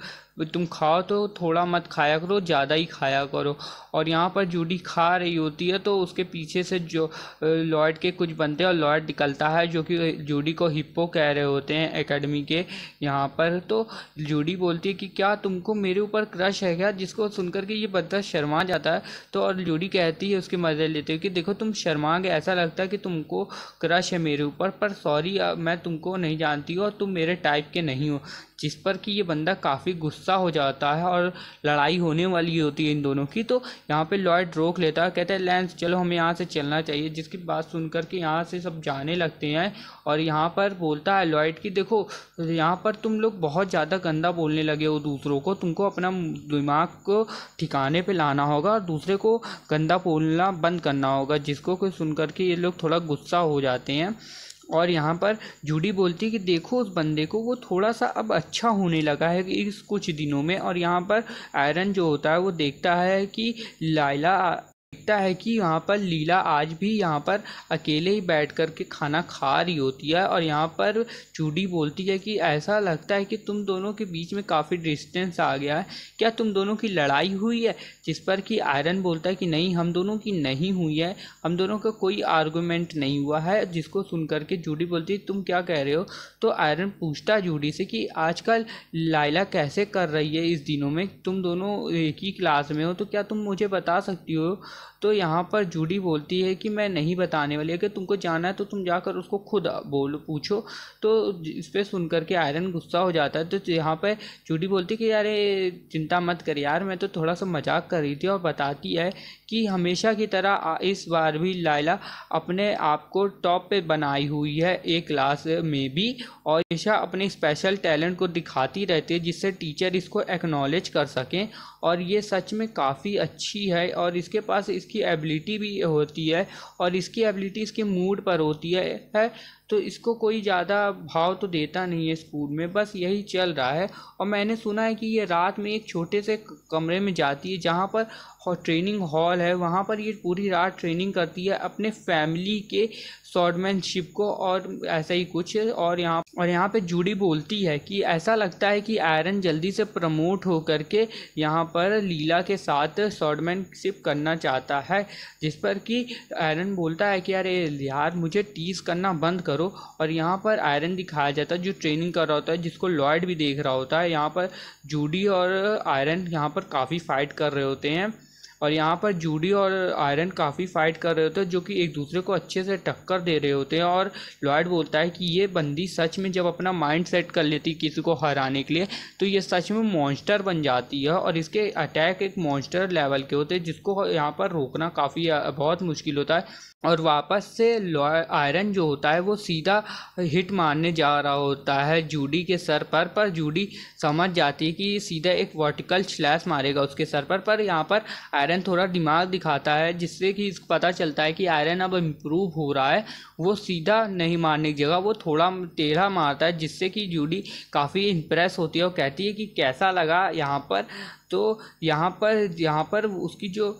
तुम खाओ तो थोड़ा मत खाया करो ज़्यादा ही खाया करो और यहाँ पर जूडी खा रही होती है तो उसके पीछे से जो लॉर्ड के कुछ बनते और लॉर्ड निकलता है जो कि जूडी को हिप्पो कह रहे होते हैं एकेडमी के यहाँ पर तो जूडी बोलती है कि क्या तुमको मेरे ऊपर क्रश है क्या जिसको सुनकर के ये बदला शर्मा जाता है तो और जूडी कहती है उसके मज़े लेते हुए कि देखो तुम शर्मा गए ऐसा लगता है कि तुमको क्रश है मेरे ऊपर पर सॉरी मैं तुमको नहीं जानती हूँ और तुम मेरे टाइप के नहीं हो जिस पर कि ये बंदा काफ़ी गुस्सा हो जाता है और लड़ाई होने वाली होती है इन दोनों की तो यहाँ पे लॉयड रोक लेता है कहता है लैंस चलो हमें यहाँ से चलना चाहिए जिसकी बात सुन कर के यहाँ से सब जाने लगते हैं और यहाँ पर बोलता है लॉयड कि देखो यहाँ पर तुम लोग बहुत ज़्यादा गंदा बोलने लगे हो दूसरों को तुमको अपना दिमाग को ठिकाने पर लाना होगा और दूसरे को गंदा बोलना बंद करना होगा जिसको कोई सुन के ये लोग थोड़ा गुस्सा हो जाते हैं और यहाँ पर जूडी बोलती है कि देखो उस बंदे को वो थोड़ा सा अब अच्छा होने लगा है इस कुछ दिनों में और यहाँ पर आयरन जो होता है वो देखता है कि लाइला दिखता है कि यहाँ पर लीला आज भी यहाँ पर अकेले ही बैठ कर के खाना खा रही होती है और यहाँ पर चूडी बोलती है कि ऐसा लगता है कि तुम दोनों के बीच में काफ़ी डिस्टेंस आ गया है क्या तुम दोनों की लड़ाई हुई है जिस पर कि आयरन बोलता है कि नहीं हम दोनों की नहीं हुई है हम दोनों का कोई आर्गूमेंट नहीं हुआ है जिसको सुन करके जूडी बोलती है तुम क्या कह रहे हो तो आयरन पूछता जूडी से कि आजकल लाइला कैसे कर रही है इस दिनों में तुम दोनों एक ही क्लास में हो तो क्या तुम मुझे बता सकती हो तो यहाँ पर जूडी बोलती है कि मैं नहीं बताने वाली अगर तुमको जाना है तो तुम जाकर उसको खुद बोलो पूछो तो इस पर सुन करके आयरन गुस्सा हो जाता है तो यहाँ पर जूडी बोलती है कि यार चिंता मत कर यार मैं तो थोड़ा सा मजाक कर रही थी और बताती है कि हमेशा की तरह इस बार भी लाइला अपने आप को टॉप पे बनाई हुई है एक क्लास में भी और हमेशा अपने स्पेशल टैलेंट को दिखाती रहती है जिससे टीचर इसको एक्नॉलेज कर सकें और ये सच में काफ़ी अच्छी है और इसके पास इसकी एबिलिटी भी होती है और इसकी एबिलिटी इसके मूड पर होती है, है तो इसको कोई ज़्यादा भाव तो देता नहीं है स्कूल में बस यही चल रहा है और मैंने सुना है कि ये रात में एक छोटे से कमरे में जाती है जहाँ पर ट्रेनिंग हॉल है वहाँ पर ये पूरी रात ट्रेनिंग करती है अपने फैमिली के शॉर्टमैनशिप को और ऐसा ही कुछ और यहाँ और यहाँ पे जूडी बोलती है कि ऐसा लगता है कि आयरन जल्दी से प्रमोट हो के यहाँ पर लीला के साथ शॉर्टमैनशिप करना चाहता है जिस पर कि आयरन बोलता है कि यार यार मुझे टीज़ करना बंद करो और यहाँ पर आयरन दिखाया जाता है जो ट्रेनिंग कर रहा होता है जिसको लॉयड भी देख रहा होता है यहाँ पर जूडी और आयरन यहाँ पर काफ़ी फाइट कर रहे होते हैं और यहाँ पर जूडी और आयरन काफ़ी फाइट कर रहे होते हैं जो कि एक दूसरे को अच्छे से टक्कर दे रहे होते हैं और लॉयड बोलता है कि ये बंदी सच में जब अपना माइंड सेट कर लेती किसी को हराने के लिए तो ये सच में मॉन्स्टर बन जाती है और इसके अटैक एक मॉन्स्टर लेवल के होते हैं जिसको यहाँ पर रोकना काफ़ी बहुत मुश्किल होता है और वापस से आयरन जो होता है वो सीधा हिट मारने जा रहा होता है जूडी के सर पर पर जूडी समझ जाती है कि सीधा एक वर्टिकल स्लैश मारेगा उसके सर पर पर यहाँ पर आयरन थोड़ा दिमाग दिखाता है जिससे कि इसको पता चलता है कि आयरन अब इम्प्रूव हो रहा है वो सीधा नहीं मारने की जगह वो थोड़ा टेढ़ा मारता है जिससे कि जूडी काफ़ी इम्प्रेस होती है और कहती है कि कैसा लगा यहाँ पर तो यहाँ पर यहाँ पर उसकी जो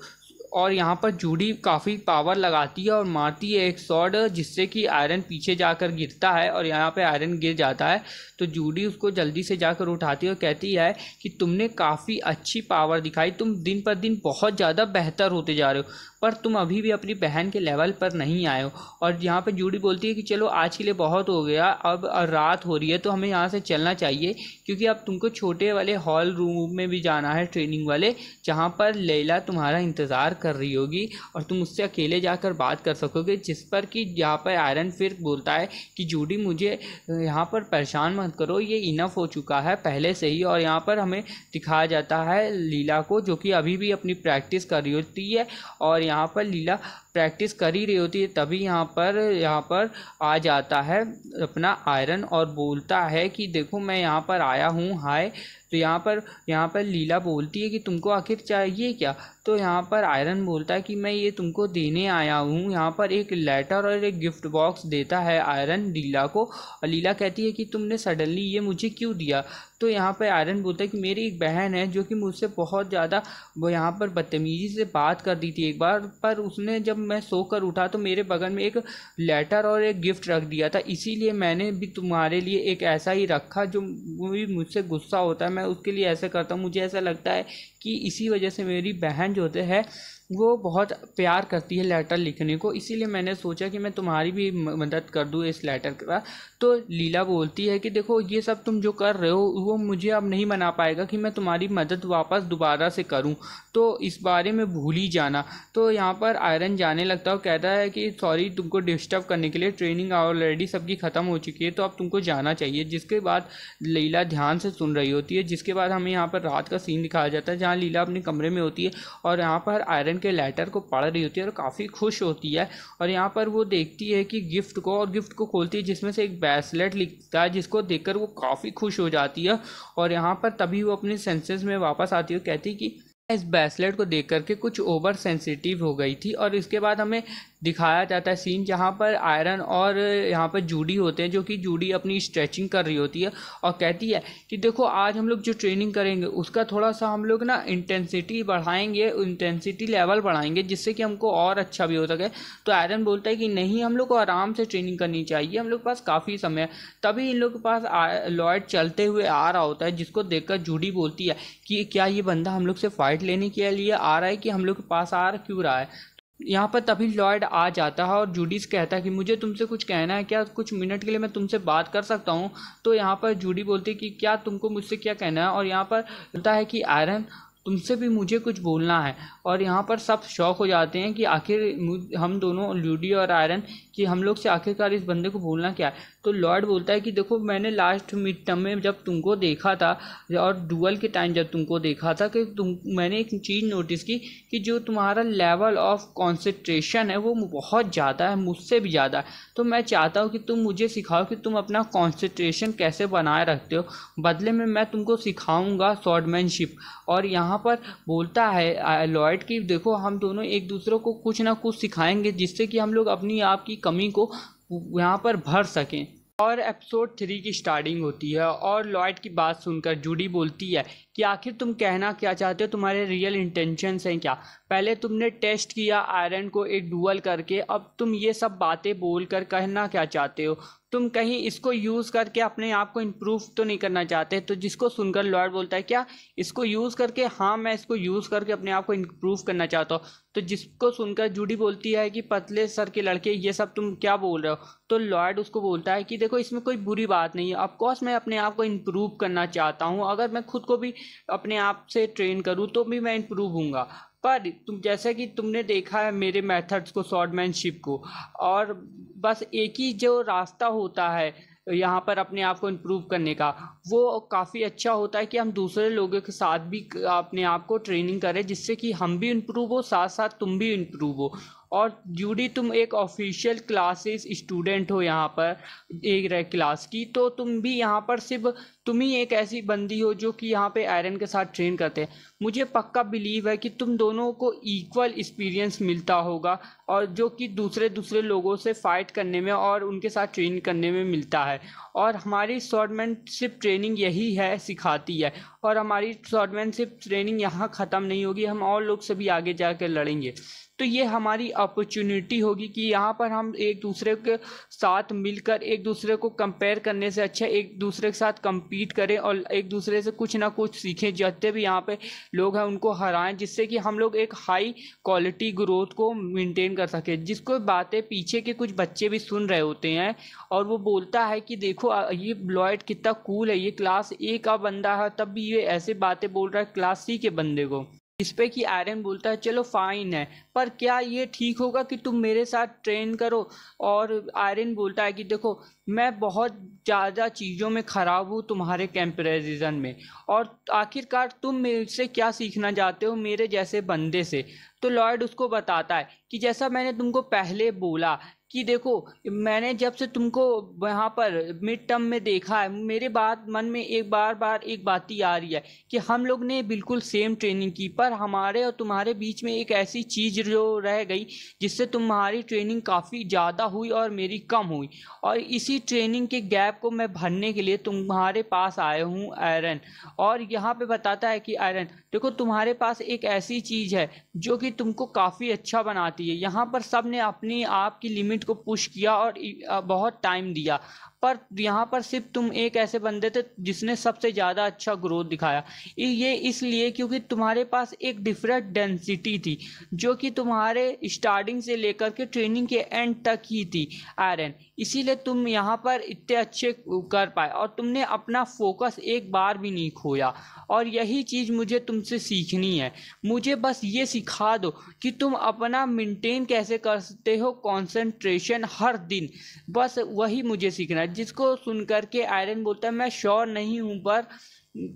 और यहाँ पर जूडी काफ़ी पावर लगाती है और मारती है एक शॉट जिससे कि आयरन पीछे जाकर गिरता है और यहाँ पे आयरन गिर जाता है तो जूडी उसको जल्दी से जाकर उठाती है और कहती है कि तुमने काफ़ी अच्छी पावर दिखाई तुम दिन पर दिन बहुत ज़्यादा बेहतर होते जा रहे हो पर तुम अभी भी अपनी बहन के लेवल पर नहीं आए हो और यहाँ पर जूडी बोलती है कि चलो आज के लिए बहुत हो गया अब रात हो रही है तो हमें यहाँ से चलना चाहिए क्योंकि अब तुमको छोटे वाले हॉल रूम में भी जाना है ट्रेनिंग वाले जहाँ पर लैला तुम्हारा इंतज़ार कर रही होगी और तुम उससे अकेले जाकर बात कर सकोगे जिस पर कि यहाँ पर आयरन फिर बोलता है कि जूडी मुझे यहाँ पर परेशान मत करो ये इनफ हो चुका है पहले से ही और यहाँ पर हमें दिखाया जाता है लीला को जो कि अभी भी अपनी प्रैक्टिस कर रही होती है और यहाँ पर लीला प्रैक्टिस कर ही रही होती है तभी यहाँ पर यहाँ पर आ जाता है अपना आयरन और बोलता है कि देखो मैं यहाँ पर आया हूँ हाय तो यहाँ पर यहाँ पर लीला बोलती है कि तुमको आखिर चाहिए क्या तो यहाँ पर आयरन बोलता है कि मैं ये तुमको देने आया हूँ यहाँ पर एक लेटर और एक गिफ्ट बॉक्स देता है आयरन लीला को और लीला कहती है कि तुमने सडनली ये मुझे क्यों दिया तो यहाँ पर आयरन बोलता है कि मेरी एक बहन है जो कि मुझसे बहुत ज़्यादा वो यहाँ पर बदतमीज़ी से बात कर दी थी एक बार पर उसने जब मैं सो कर उठा तो मेरे बगल में एक लेटर और एक गिफ्ट रख दिया था इसीलिए मैंने भी तुम्हारे लिए एक ऐसा ही रखा जो भी मुझसे गुस्सा होता है मैं मैं उसके लिए ऐसे करता हूँ मुझे ऐसा लगता है कि इसी वजह से मेरी बहन जो होते हैं वो बहुत प्यार करती है लेटर लिखने को इसीलिए मैंने सोचा कि मैं तुम्हारी भी मदद कर दूँ इस लेटर का तो लीला बोलती है कि देखो ये सब तुम जो कर रहे हो वो मुझे अब नहीं मना पाएगा कि मैं तुम्हारी मदद वापस दोबारा से करूँ तो इस बारे में भूल ही जाना तो यहाँ पर आयरन जाने लगता है और कहता है कि सॉरी तुमको डिस्टर्ब करने के लिए ट्रेनिंग ऑलरेडी सबकी ख़त्म हो चुकी है तो अब तुमको जाना चाहिए जिसके बाद लीला ध्यान से सुन रही होती है जिसके बाद हमें यहाँ पर रात का सीन दिखाया जाता है जहाँ लीला अपने कमरे में होती है और यहाँ पर आयरन के लेटर को पढ़ रही होती है और काफ़ी खुश होती है और यहाँ पर वो देखती है कि गिफ्ट को और गिफ्ट को खोलती है जिसमें से एक ब्रेसलेट लिखता है जिसको देखकर वो काफ़ी खुश हो जाती है और यहाँ पर तभी वो अपने सेंसेस में वापस आती है कहती कि इस ब्रेसलेट को देख करके कुछ ओवर सेंसिटिव हो गई थी और इसके बाद हमें दिखाया जाता है सीन जहाँ पर आयरन और यहाँ पर जूडी होते हैं जो कि जूडी अपनी स्ट्रेचिंग कर रही होती है और कहती है कि देखो आज हम लोग जो ट्रेनिंग करेंगे उसका थोड़ा सा हम लोग ना इंटेंसिटी बढ़ाएंगे इंटेंसिटी लेवल बढ़ाएंगे जिससे कि हमको और अच्छा भी हो सके तो आयरन बोलता है कि नहीं हम लोग को आराम से ट्रेनिंग करनी चाहिए हम लोग के पास काफ़ी समय है तभी इन लोग के पास लॉयड चलते हुए आ रहा होता है जिसको कर जूडी बोलती है कि क्या ये बंदा हम लोग से फ़ाइट लेने के लिए आ रहा है कि हम लोग के पास आ क्यों रहा है यहाँ पर तभी लॉयड आ जाता है और से कहता है कि मुझे तुमसे कुछ कहना है क्या कुछ मिनट के लिए मैं तुमसे बात कर सकता हूँ तो यहाँ पर जूडी बोलती है कि क्या तुमको मुझसे क्या कहना है और यहाँ पर बोलता है कि आयरन तुमसे भी मुझे कुछ बोलना है और यहाँ पर सब शौक हो जाते हैं कि आखिर हम दोनों लूडी और आयरन कि हम लोग से आखिरकार इस बंदे को बोलना क्या है तो लॉर्ड बोलता है कि देखो मैंने लास्ट मिड टर्म में जब तुमको देखा था और डुअल के टाइम जब तुमको देखा था कि तुम मैंने एक चीज़ नोटिस की कि जो तुम्हारा लेवल ऑफ कॉन्सेंट्रेशन है वो बहुत ज़्यादा है मुझसे भी ज़्यादा है तो मैं चाहता हूँ कि तुम मुझे सिखाओ कि तुम अपना कॉन्सेंट्रेशन कैसे बनाए रखते हो बदले में मैं तुमको सिखाऊंगा शॉर्टमैनशिप और यहाँ पर बोलता है लॉयड कि देखो हम दोनों एक दूसरे को कुछ ना कुछ सिखाएंगे जिससे कि हम लोग अपनी आप की कमी को यहाँ पर भर सकें और एपिसोड थ्री की स्टार्टिंग होती है और लॉयड की बात सुनकर जूडी बोलती है कि आखिर तुम कहना क्या चाहते हो तुम्हारे रियल इंटेंशंस हैं क्या पहले तुमने टेस्ट किया आयरन को एक डुअल करके अब तुम ये सब बातें बोल कर कहना क्या चाहते हो तुम कहीं इसको यूज़ करके अपने आप को इम्प्रूव तो नहीं करना चाहते तो जिसको सुनकर लॉर्ड बोलता है क्या इसको यूज़ करके हाँ मैं इसको यूज़ करके अपने आप को इम्प्रूव करना चाहता हूँ तो जिसको सुनकर जूडी बोलती है कि पतले सर के लड़के ये सब तुम क्या बोल रहे हो तो लॉर्ड उसको बोलता है कि देखो इसमें कोई बुरी बात नहीं है ऑफकोर्स मैं अपने आप को इम्प्रूव करना चाहता हूँ अगर मैं खुद को भी अपने आप से ट्रेन करूँ तो भी मैं इम्प्रूव हूँगा पर तुम जैसे कि तुमने देखा है मेरे मेथड्स को शॉर्टमैनशिप को और बस एक ही जो रास्ता होता है यहाँ पर अपने आप को इम्प्रूव करने का वो काफ़ी अच्छा होता है कि हम दूसरे लोगों के साथ भी अपने आप को ट्रेनिंग करें जिससे कि हम भी इम्प्रूव हो साथ साथ तुम भी इम्प्रूव हो और जूडी तुम एक ऑफिशियल क्लासेस स्टूडेंट हो यहाँ पर एक क्लास की तो तुम भी यहाँ पर सिर्फ तुम ही एक ऐसी बंदी हो जो कि यहाँ पे आयरन के साथ ट्रेन करते हैं मुझे पक्का बिलीव है कि तुम दोनों को इक्वल एक्सपीरियंस मिलता होगा और जो कि दूसरे दूसरे लोगों से फाइट करने में और उनके साथ ट्रेन करने में मिलता है और हमारी शॉर्टमैनशिप ट्रेनिंग यही है सिखाती है और हमारी शॉर्टमैनशिप ट्रेनिंग यहाँ ख़त्म नहीं होगी हम और लोग से भी आगे जा लड़ेंगे तो ये हमारी अपॉर्चुनिटी होगी कि यहाँ पर हम एक दूसरे के साथ मिलकर एक दूसरे को कंपेयर करने से अच्छा एक दूसरे के साथ कम्पीट करें और एक दूसरे से कुछ ना कुछ सीखें जितने भी यहाँ पे लोग हैं उनको हराएं जिससे कि हम लोग एक हाई क्वालिटी ग्रोथ को मेंटेन कर सकें जिसको बातें पीछे के कुछ बच्चे भी सुन रहे होते हैं और वो बोलता है कि देखो ये ब्लॉयड कितना कूल है ये क्लास ए का बंदा है तब भी ये ऐसे बातें बोल रहा है क्लास सी के बंदे को इस पे कि आयरन बोलता है चलो फाइन है पर क्या ये ठीक होगा कि तुम मेरे साथ ट्रेन करो और आयरन बोलता है कि देखो मैं बहुत ज़्यादा चीज़ों में ख़राब हूँ तुम्हारे कंपेरिजन में और आखिरकार तुम मेरे से क्या सीखना चाहते हो मेरे जैसे बंदे से तो लॉयड उसको बताता है कि जैसा मैंने तुमको पहले बोला कि देखो मैंने जब से तुमको वहाँ पर मिड टर्म में देखा है मेरे बात मन में एक बार बार एक बात ही आ रही है कि हम लोग ने बिल्कुल सेम ट्रेनिंग की पर हमारे और तुम्हारे बीच में एक ऐसी चीज़ जो रह गई जिससे तुम्हारी ट्रेनिंग काफ़ी ज़्यादा हुई और मेरी कम हुई और इसी ट्रेनिंग के गैप को मैं भरने के लिए तुम्हारे पास आया हूँ आयरन और यहाँ पे बताता है कि आयरन देखो तुम्हारे पास एक ऐसी चीज़ है जो कि तुमको काफ़ी अच्छा बनाती है यहाँ पर सब ने अपनी आप की लिमिट को पुश किया और बहुत टाइम दिया पर यहाँ पर सिर्फ तुम एक ऐसे बंदे थे जिसने सबसे ज़्यादा अच्छा ग्रोथ दिखाया ये इसलिए क्योंकि तुम्हारे पास एक डिफरेंट डेंसिटी थी जो कि तुम्हारे स्टार्टिंग से लेकर के ट्रेनिंग के एंड तक ही थी आयरन इसीलिए तुम यहाँ पर इतने अच्छे कर पाए और तुमने अपना फोकस एक बार भी नहीं खोया और यही चीज़ मुझे तुमसे सीखनी है मुझे बस ये सिखा दो कि तुम अपना मेंटेन कैसे करते हो कंसंट्रेशन हर दिन बस वही मुझे सीखना है जिसको सुन कर के आयरन बोलता है मैं श्योर नहीं हूँ पर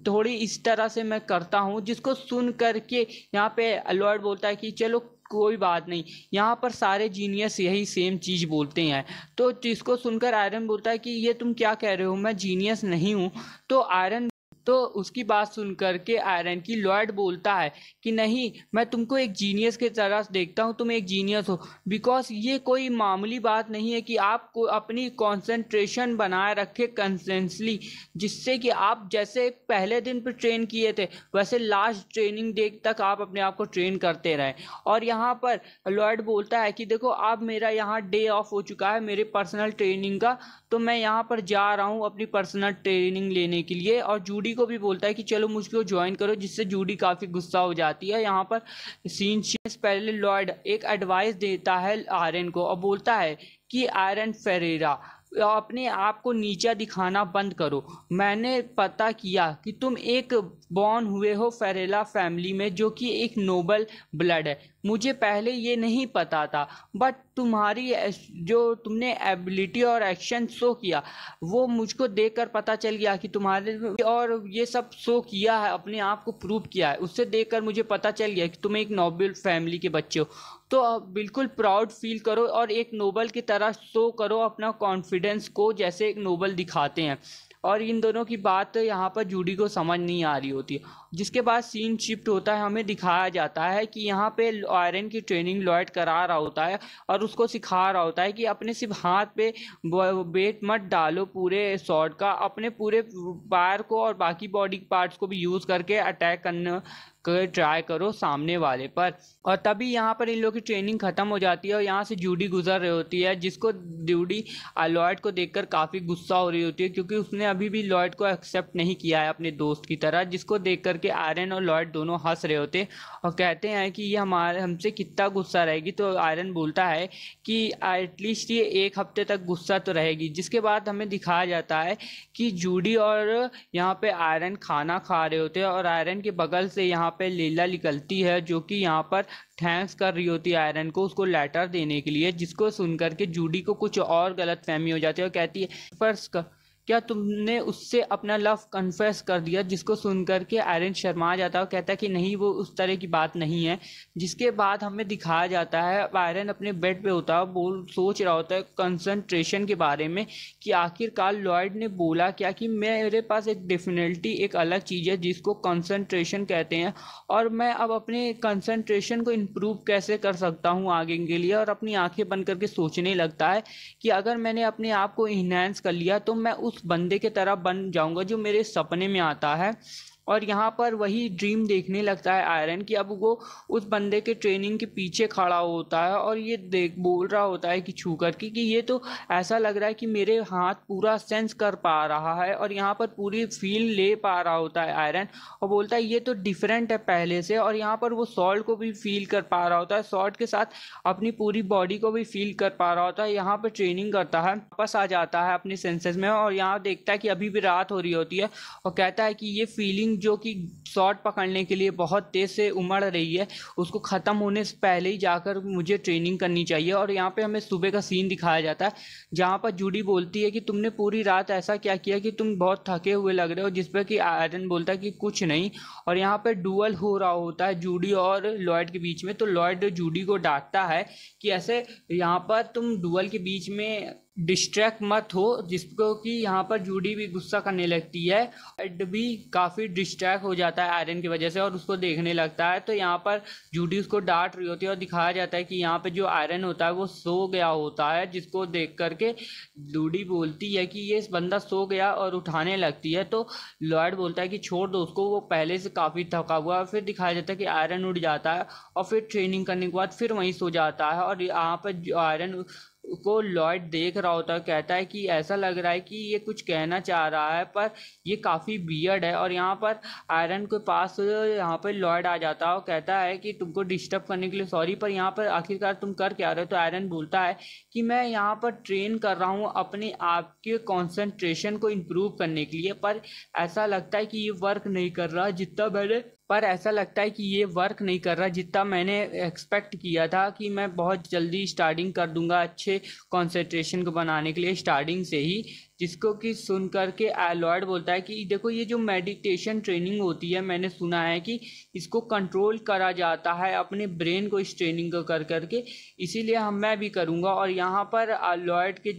थोड़ी इस तरह से मैं करता हूँ जिसको सुन कर के यहाँ पे अलवर्ड बोलता है कि चलो कोई बात नहीं यहाँ पर सारे जीनियस यही सेम चीज़ बोलते हैं तो जिसको सुनकर आयरन बोलता है कि ये तुम क्या कह रहे हो मैं जीनियस नहीं हूँ तो आयरन तो उसकी बात सुन कर के आयरन की लॉयड बोलता है कि नहीं मैं तुमको एक जीनियस के तरह देखता हूँ तुम एक जीनियस हो बिकॉज ये कोई मामूली बात नहीं है कि आपको अपनी कॉन्सेंट्रेशन बनाए रखे कंसेंसली जिससे कि आप जैसे पहले दिन पर ट्रेन किए थे वैसे लास्ट ट्रेनिंग डे तक आप अपने आप को ट्रेन करते रहे और यहाँ पर लॉयड बोलता है कि देखो अब मेरा यहाँ डे ऑफ हो चुका है मेरे पर्सनल ट्रेनिंग का तो मैं यहाँ पर जा रहा हूँ अपनी पर्सनल ट्रेनिंग लेने के लिए और जूडी को भी बोलता है कि चलो मुझको ज्वाइन करो जिससे जूडी काफ़ी गुस्सा हो जाती है यहाँ पर सीन पहले लॉर्ड एक एडवाइस देता है आर्यन को और बोलता है कि आयरन फेरेरा अपने आप को नीचा दिखाना बंद करो मैंने पता किया कि तुम एक बॉर्न हुए हो फेरेला फैमिली में जो कि एक नोबल ब्लड है मुझे पहले ये नहीं पता था बट तुम्हारी जो तुमने एबिलिटी और एक्शन शो किया वो मुझको देखकर पता चल गया कि तुम्हारे और ये सब शो किया है अपने आप को प्रूव किया है उससे देखकर मुझे पता चल गया कि तुम एक नोबल फैमिली के बच्चे हो तो आप बिल्कुल प्राउड फील करो और एक नोबल की तरह शो करो अपना कॉन्फिडेंस को जैसे एक नोबल दिखाते हैं और इन दोनों की बात यहाँ पर जूडी को समझ नहीं आ रही होती जिसके बाद सीन शिफ्ट होता है हमें दिखाया जाता है कि यहाँ पे आयरन की ट्रेनिंग लॉयड करा रहा होता है और उसको सिखा रहा होता है कि अपने सिर्फ हाथ पे वेट मत डालो पूरे शॉट का अपने पूरे पायर को और बाकी बॉडी पार्ट्स को भी यूज़ करके अटैक करना कर ट्राई करो सामने वाले पर और तभी यहाँ पर इन लोग की ट्रेनिंग ख़त्म हो जाती है और यहाँ से जूडी गुजर रही होती है जिसको ड्यूडी लॉयड को देखकर काफ़ी गुस्सा हो रही होती है क्योंकि उसने अभी भी लॉयड को एक्सेप्ट नहीं किया है अपने दोस्त की तरह जिसको देख करके आयरन और लॉयड दोनों हंस रहे होते और कहते हैं कि ये हमारे हमसे कितना गुस्सा रहेगी तो आयरन बोलता है कि एटलीस्ट ये एक हफ्ते तक गुस्सा तो रहेगी जिसके बाद हमें दिखाया जाता है कि जूडी और यहाँ पे आयरन खाना खा रहे होते हैं और आयरन के बगल से यहाँ पे लीला निकलती है जो कि यहाँ पर थैंक्स कर रही होती है आयरन को उसको लेटर देने के लिए जिसको सुनकर के जूडी को कुछ और गलत फहमी हो जाती है और कहती है पर्स का क्या तुमने उससे अपना लव कन्फेस कर दिया जिसको सुन कर के आयरन शर्मा जाता है और कहता है कि नहीं वो उस तरह की बात नहीं है जिसके बाद हमें दिखाया जाता है अब अपने बेड पे होता है बोल सोच रहा होता है कंसंट्रेशन के बारे में कि आखिरकार लॉयड ने बोला क्या कि मेरे पास एक डेफिनेटली एक अलग चीज़ है जिसको कंसंट्रेशन कहते हैं और मैं अब अपने कंसनट्रेशन को इम्प्रूव कैसे कर सकता हूँ आगे के लिए और अपनी आँखें बंद करके सोचने लगता है कि अगर मैंने अपने आप को इन्हेंस कर लिया तो मैं उस उस बंदे के तरह बन जाऊंगा जो मेरे सपने में आता है और यहाँ पर वही ड्रीम देखने लगता है आयरन कि अब वो उस बंदे के ट्रेनिंग के पीछे खड़ा होता है और ये देख बोल रहा होता है कि छू कर कि, कि ये तो ऐसा लग रहा है कि मेरे हाथ पूरा सेंस कर पा रहा है और यहाँ पर पूरी फील ले पा रहा होता है आयरन और बोलता है ये तो डिफरेंट है पहले से और यहाँ पर वो सॉल्ट को भी फील कर पा रहा होता है सॉल्ट के साथ अपनी पूरी बॉडी को भी फील कर पा रहा होता है यहाँ पर ट्रेनिंग करता है वापस आ जाता है अपने सेंसेस में और यहाँ देखता है कि अभी भी रात हो रही होती है और कहता है कि ये फीलिंग जो कि शॉट पकड़ने के लिए बहुत तेज़ से उमड़ रही है उसको ख़त्म होने से पहले ही जाकर मुझे ट्रेनिंग करनी चाहिए और यहाँ पे हमें सुबह का सीन दिखाया जाता है जहाँ पर जूडी बोलती है कि तुमने पूरी रात ऐसा क्या किया कि तुम बहुत थके हुए लग रहे हो जिस पर कि आयरन बोलता है कि कुछ नहीं और यहाँ पर डुअल हो रहा होता है जूडी और लॉयड के बीच में तो लॉयड जूडी को डांटता है कि ऐसे यहाँ पर तुम डूअल के बीच में डिस्ट्रैक्ट मत हो जिसको कि यहाँ पर जूडी भी गुस्सा करने लगती है एड भी काफ़ी डिस्ट्रैक्ट हो जाता है आयरन की वजह से और उसको देखने लगता है तो यहाँ पर जूडी उसको डांट रही होती है और दिखाया जाता है कि यहाँ पर जो आयरन होता है वो सो गया होता है जिसको देख करके जूडी बोलती है कि ये बंदा सो गया और उठाने लगती है तो लॉयड बोलता है कि छोड़ दो उसको वो पहले से काफ़ी थका हुआ है फिर दिखाया जाता है कि आयरन उठ जाता है और फिर ट्रेनिंग करने के बाद फिर वहीं सो जाता है और यहाँ पर आयरन को लॉयड देख रहा होता है कहता है कि ऐसा लग रहा है कि ये कुछ कहना चाह रहा है पर ये काफ़ी बियर्ड है और यहाँ पर आयरन के पास यहाँ पर लॉयड आ जाता है और कहता है कि तुमको डिस्टर्ब करने के लिए सॉरी पर यहाँ पर आखिरकार तुम कर क्या रहे हो तो आयरन बोलता है कि मैं यहाँ पर ट्रेन कर रहा हूँ अपने आप के कॉन्सेंट्रेशन को इम्प्रूव करने के लिए पर ऐसा लगता है कि ये वर्क नहीं कर रहा जितना मैंने पर ऐसा लगता है कि ये वर्क नहीं कर रहा जितना मैंने एक्सपेक्ट किया था कि मैं बहुत जल्दी स्टार्टिंग कर दूंगा अच्छे कॉन्सेंट्रेशन को बनाने के लिए स्टार्टिंग से ही जिसको कि सुन करके एलॉयड बोलता है कि देखो ये जो मेडिटेशन ट्रेनिंग होती है मैंने सुना है कि इसको कंट्रोल करा जाता है अपने ब्रेन को इस ट्रेनिंग को कर करके इसीलिए हम मैं भी करूँगा और यहाँ पर एलॉयड के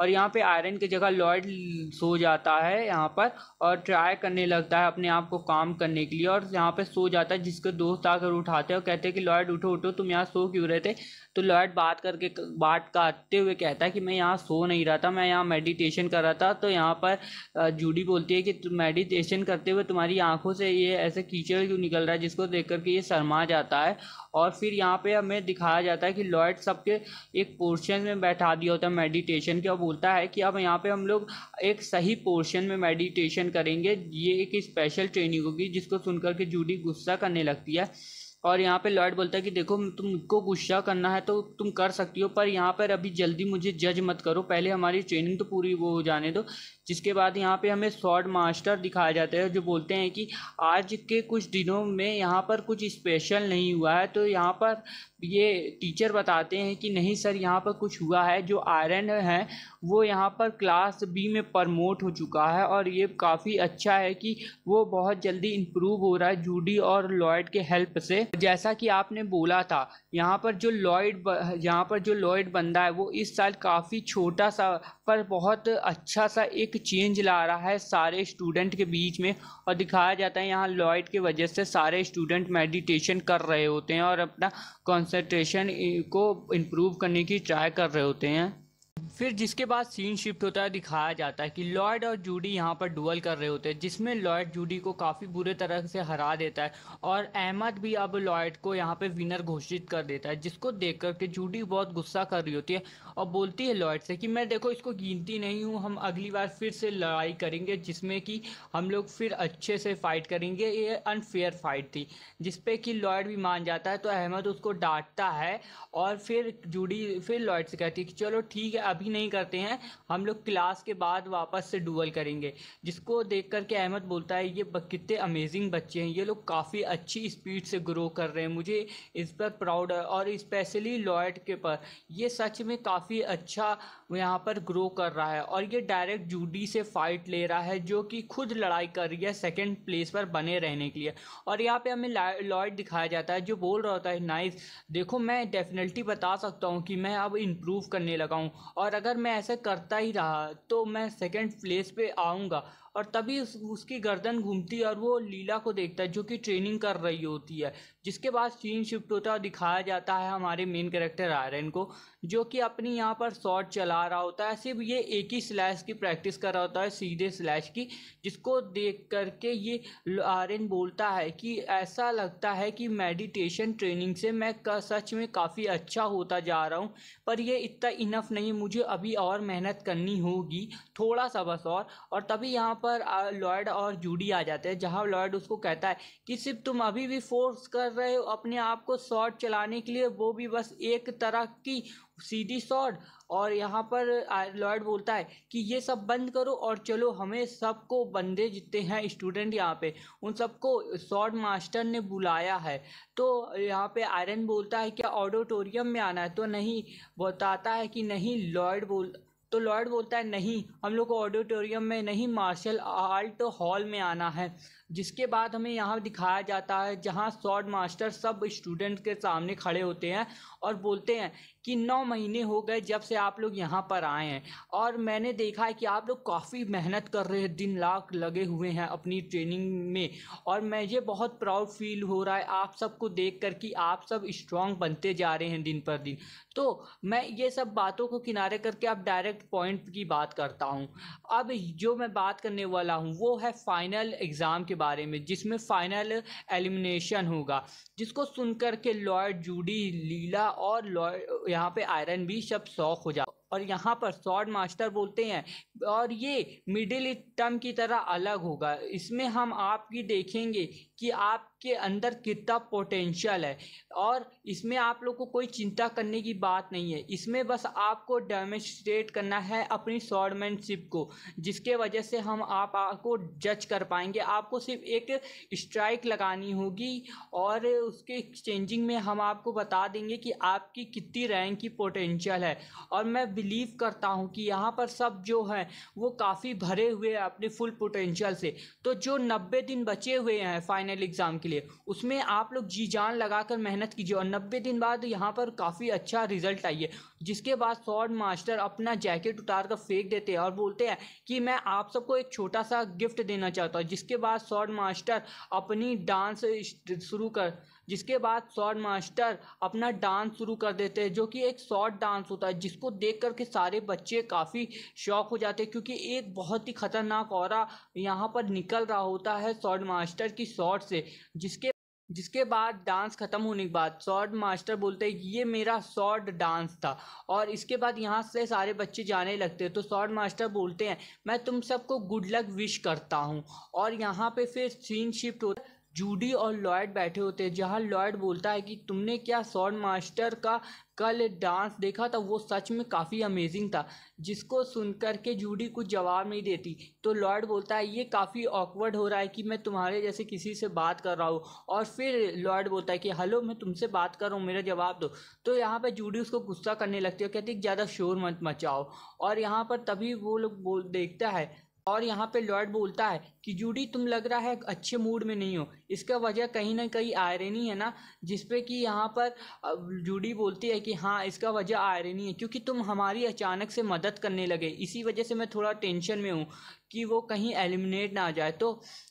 और यहाँ पे आयरन की जगह लॉयड सो जाता है यहाँ पर और ट्राई करने लगता है अपने आप को काम करने के लिए और यहाँ पे सो जाता है जिसके दोस्त आकर उठाते हैं और कहते हैं कि लॉयड उठो उठो तुम यहाँ सो क्यों रहे थे तो लॉयड बात करके बात काटते हुए कहता है कि मैं यहाँ सो नहीं रहा था मैं यहाँ मेडिटेशन कर रहा था तो यहाँ पर जूडी बोलती है कि मेडिटेशन करते हुए तुम्हारी आंखों से ये ऐसे कीचड़ क्यों निकल रहा है जिसको देख करके ये शर्मा जाता है और फिर यहाँ पर हमें दिखाया जाता है कि लॉयड सबके एक पोर्शन में बैठा दिया होता है मेडिटेशन के और बोलता है कि अब यहाँ पर हम लोग एक सही पोर्शन में मेडिटेशन करेंगे ये एक स्पेशल ट्रेनिंग होगी जिसको सुनकर के जूडी गुस्सा करने लगती है और यहाँ पे लॉयड बोलता है कि देखो तुमको गुस्सा करना है तो तुम कर सकती हो पर यहाँ पर अभी जल्दी मुझे जज मत करो पहले हमारी ट्रेनिंग तो पूरी वो हो जाने दो जिसके बाद यहाँ पे हमें शॉर्ट मास्टर दिखाया जाता है जो बोलते हैं कि आज के कुछ दिनों में यहाँ पर कुछ स्पेशल नहीं हुआ है तो यहाँ पर ये टीचर बताते हैं कि नहीं सर यहाँ पर कुछ हुआ है जो आयरन है वो यहाँ पर क्लास बी में प्रमोट हो चुका है और ये काफ़ी अच्छा है कि वो बहुत जल्दी इम्प्रूव हो रहा है जूडी और लॉयड के हेल्प से जैसा कि आपने बोला था यहाँ पर जो लॉयड यहाँ पर जो लॉयड बंदा है वो इस साल काफ़ी छोटा सा पर बहुत अच्छा सा एक चेंज ला रहा है सारे स्टूडेंट के बीच में और दिखाया जाता है यहाँ लॉयड की वजह से सारे स्टूडेंट मेडिटेशन कर रहे होते हैं और अपना कंसंट्रेशन को इम्प्रूव करने की ट्राई कर रहे होते हैं फिर जिसके बाद सीन शिफ्ट होता है दिखाया जाता है कि लॉयड और जूडी यहाँ पर डुअल कर रहे होते हैं जिसमें लॉयड जूडी को काफ़ी बुरे तरह से हरा देता है और अहमद भी अब लॉयड को यहाँ पे विनर घोषित कर देता है जिसको देख कर के जूडी बहुत गुस्सा कर रही होती है और बोलती है लॉयड से कि मैं देखो इसको गिनती नहीं हूँ हम अगली बार फिर से लड़ाई करेंगे जिसमें कि हम लोग फिर अच्छे से फाइट करेंगे ये अनफेयर फाइट थी जिसपे कि लॉयड भी मान जाता है तो अहमद उसको डांटता है और फिर जूडी फिर लॉयड से कहती है कि चलो ठीक है अभी नहीं करते हैं हम लोग क्लास के बाद वापस से डुअल करेंगे जिसको देख करके अहमद बोलता है ये कितने अमेजिंग बच्चे हैं ये लोग काफ़ी अच्छी स्पीड से ग्रो कर रहे हैं मुझे इस पर प्राउड है और इस्पेसली लॉयड के पर ये सच में काफ़ी अच्छा यहाँ पर ग्रो कर रहा है और ये डायरेक्ट जूडी से फाइट ले रहा है जो कि खुद लड़ाई कर रही है सेकेंड प्लेस पर बने रहने के लिए और यहाँ पे हमें लॉयड दिखाया जाता है जो बोल रहा होता है नाइस देखो मैं डेफिनेटली बता सकता हूँ कि मैं अब इम्प्रूव करने लगा हूँ और अगर मैं ऐसे करता ही रहा तो मैं सेकंड प्लेस पे आऊँगा और तभी उस उसकी गर्दन घूमती है और वो लीला को देखता है जो कि ट्रेनिंग कर रही होती है जिसके बाद सीन शिफ्ट होता है और दिखाया जाता है हमारे मेन कैरेक्टर आयरन को जो कि अपनी यहाँ पर शॉट चला रहा होता है सिर्फ ये एक ही स्लैश की प्रैक्टिस कर रहा होता है सीधे स्लैश की जिसको देख करके ये आर्यन बोलता है कि ऐसा लगता है कि मेडिटेशन ट्रेनिंग से मैं सच में काफ़ी अच्छा होता जा रहा हूँ पर यह इतना इनफ नहीं मुझे अभी और मेहनत करनी होगी थोड़ा सा बस और, और तभी यहाँ पर पर लॉयड और जूडी आ जाते हैं जहां लॉयड उसको कहता है कि सिर्फ तुम अभी भी फोर्स कर रहे हो अपने आप को शॉर्ट चलाने के लिए वो भी बस एक तरह की सीधी शॉर्ट और यहाँ पर लॉयड बोलता है कि ये सब बंद करो और चलो हमें सबको बंदे जितने हैं स्टूडेंट यहाँ पे उन सबको शॉर्ट मास्टर ने बुलाया है तो यहाँ पे आयरन बोलता है क्या ऑडिटोरियम में आना है तो नहीं बताता है कि नहीं लॉयड बोल तो लॉर्ड बोलता है नहीं हम लोग को ऑडिटोरियम में नहीं मार्शल आर्ट हॉल में आना है जिसके बाद हमें यहाँ दिखाया जाता है जहाँ शॉर्ट मास्टर सब स्टूडेंट के सामने खड़े होते हैं और बोलते हैं कि नौ महीने हो गए जब से आप लोग यहाँ पर आए हैं और मैंने देखा है कि आप लोग काफ़ी मेहनत कर रहे हैं दिन लाख लगे हुए हैं अपनी ट्रेनिंग में और मैं ये बहुत प्राउड फील हो रहा है आप सबको देख कर कि आप सब स्ट्रांग बनते जा रहे हैं दिन पर दिन तो मैं ये सब बातों को किनारे करके अब डायरेक्ट पॉइंट की बात करता हूँ अब जो मैं बात करने वाला हूँ वो है फाइनल एग्ज़ाम के बारे में जिसमें फ़ाइनल एलिमिनेशन होगा जिसको सुनकर के लॉयड जूडी लीला और लॉयड यहाँ पे आयरन भी सब शौक हो जाए और यहाँ पर सॉर्ड मास्टर बोलते हैं और ये मिडिल टर्म की तरह अलग होगा इसमें हम आपकी देखेंगे कि आपके अंदर कितना पोटेंशियल है और इसमें आप लोग को कोई चिंता करने की बात नहीं है इसमें बस आपको डेमोस्ट्रेट करना है अपनी सॉर्डमैनशिप को जिसके वजह से हम आप आपको जज कर पाएंगे आपको सिर्फ एक स्ट्राइक लगानी होगी और उसके एक्सचेंजिंग में हम आपको बता देंगे कि आपकी कितनी रैंक की पोटेंशियल है और मैं बिलीव करता हूँ कि यहाँ पर सब जो है वो काफ़ी भरे हुए हैं अपने फुल पोटेंशियल से तो जो नब्बे दिन बचे हुए हैं फाइनल एग्ज़ाम के लिए उसमें आप लोग जी जान लगा कर मेहनत कीजिए और नब्बे दिन बाद यहाँ पर काफ़ी अच्छा रिजल्ट आइए जिसके बाद शॉर्ट मास्टर अपना जैकेट उतार कर फेंक देते हैं और बोलते हैं कि मैं आप सबको एक छोटा सा गिफ्ट देना चाहता हूँ जिसके बाद शॉर्ट मास्टर अपनी डांस शुरू कर जिसके बाद शॉर्ट मास्टर अपना डांस शुरू कर देते हैं जो कि एक शॉर्ट डांस होता है जिसको देख कर के सारे बच्चे काफ़ी शौक हो जाते हैं क्योंकि एक बहुत ही खतरनाक और यहाँ पर निकल रहा होता है शॉर्ट मास्टर की शॉर्ट से जिसके जिसके बाद डांस ख़त्म होने के बाद शॉर्ट मास्टर बोलते हैं ये मेरा शॉर्ट डांस था और इसके बाद यहाँ से सारे बच्चे जाने लगते हैं तो शॉर्ट मास्टर बोलते हैं मैं तुम सबको गुड लक विश करता हूँ और यहाँ पे फिर सीन शिफ्ट होता है जूडी और लॉयड बैठे होते हैं जहाँ लॉयड बोलता है कि तुमने क्या सॉन्ड मास्टर का कल डांस देखा था वो सच में काफ़ी अमेजिंग था जिसको सुन कर के जूडी कुछ जवाब नहीं देती तो लॉर्ड बोलता है ये काफ़ी ऑकवर्ड हो रहा है कि मैं तुम्हारे जैसे किसी से बात कर रहा हूँ और फिर लॉर्ड बोलता है कि हेलो मैं तुमसे बात कर रहा हूँ मेरा जवाब दो तो यहाँ पर जूडी उसको गुस्सा करने लगती है कहती है ज़्यादा शोर मत मचाओ और यहाँ पर तभी वो लोग बोल देखता है और यहाँ पे लॉर्ड बोलता है कि जूडी तुम लग रहा है अच्छे मूड में नहीं हो इसका वजह कहीं ना कहीं आयरनी है ना जिसपे कि यहाँ पर जूडी बोलती है कि हाँ इसका वजह आयरनी है क्योंकि तुम हमारी अचानक से मदद करने लगे इसी वजह से मैं थोड़ा टेंशन में हूँ कि वो कहीं एलिमिनेट ना आ जाए तो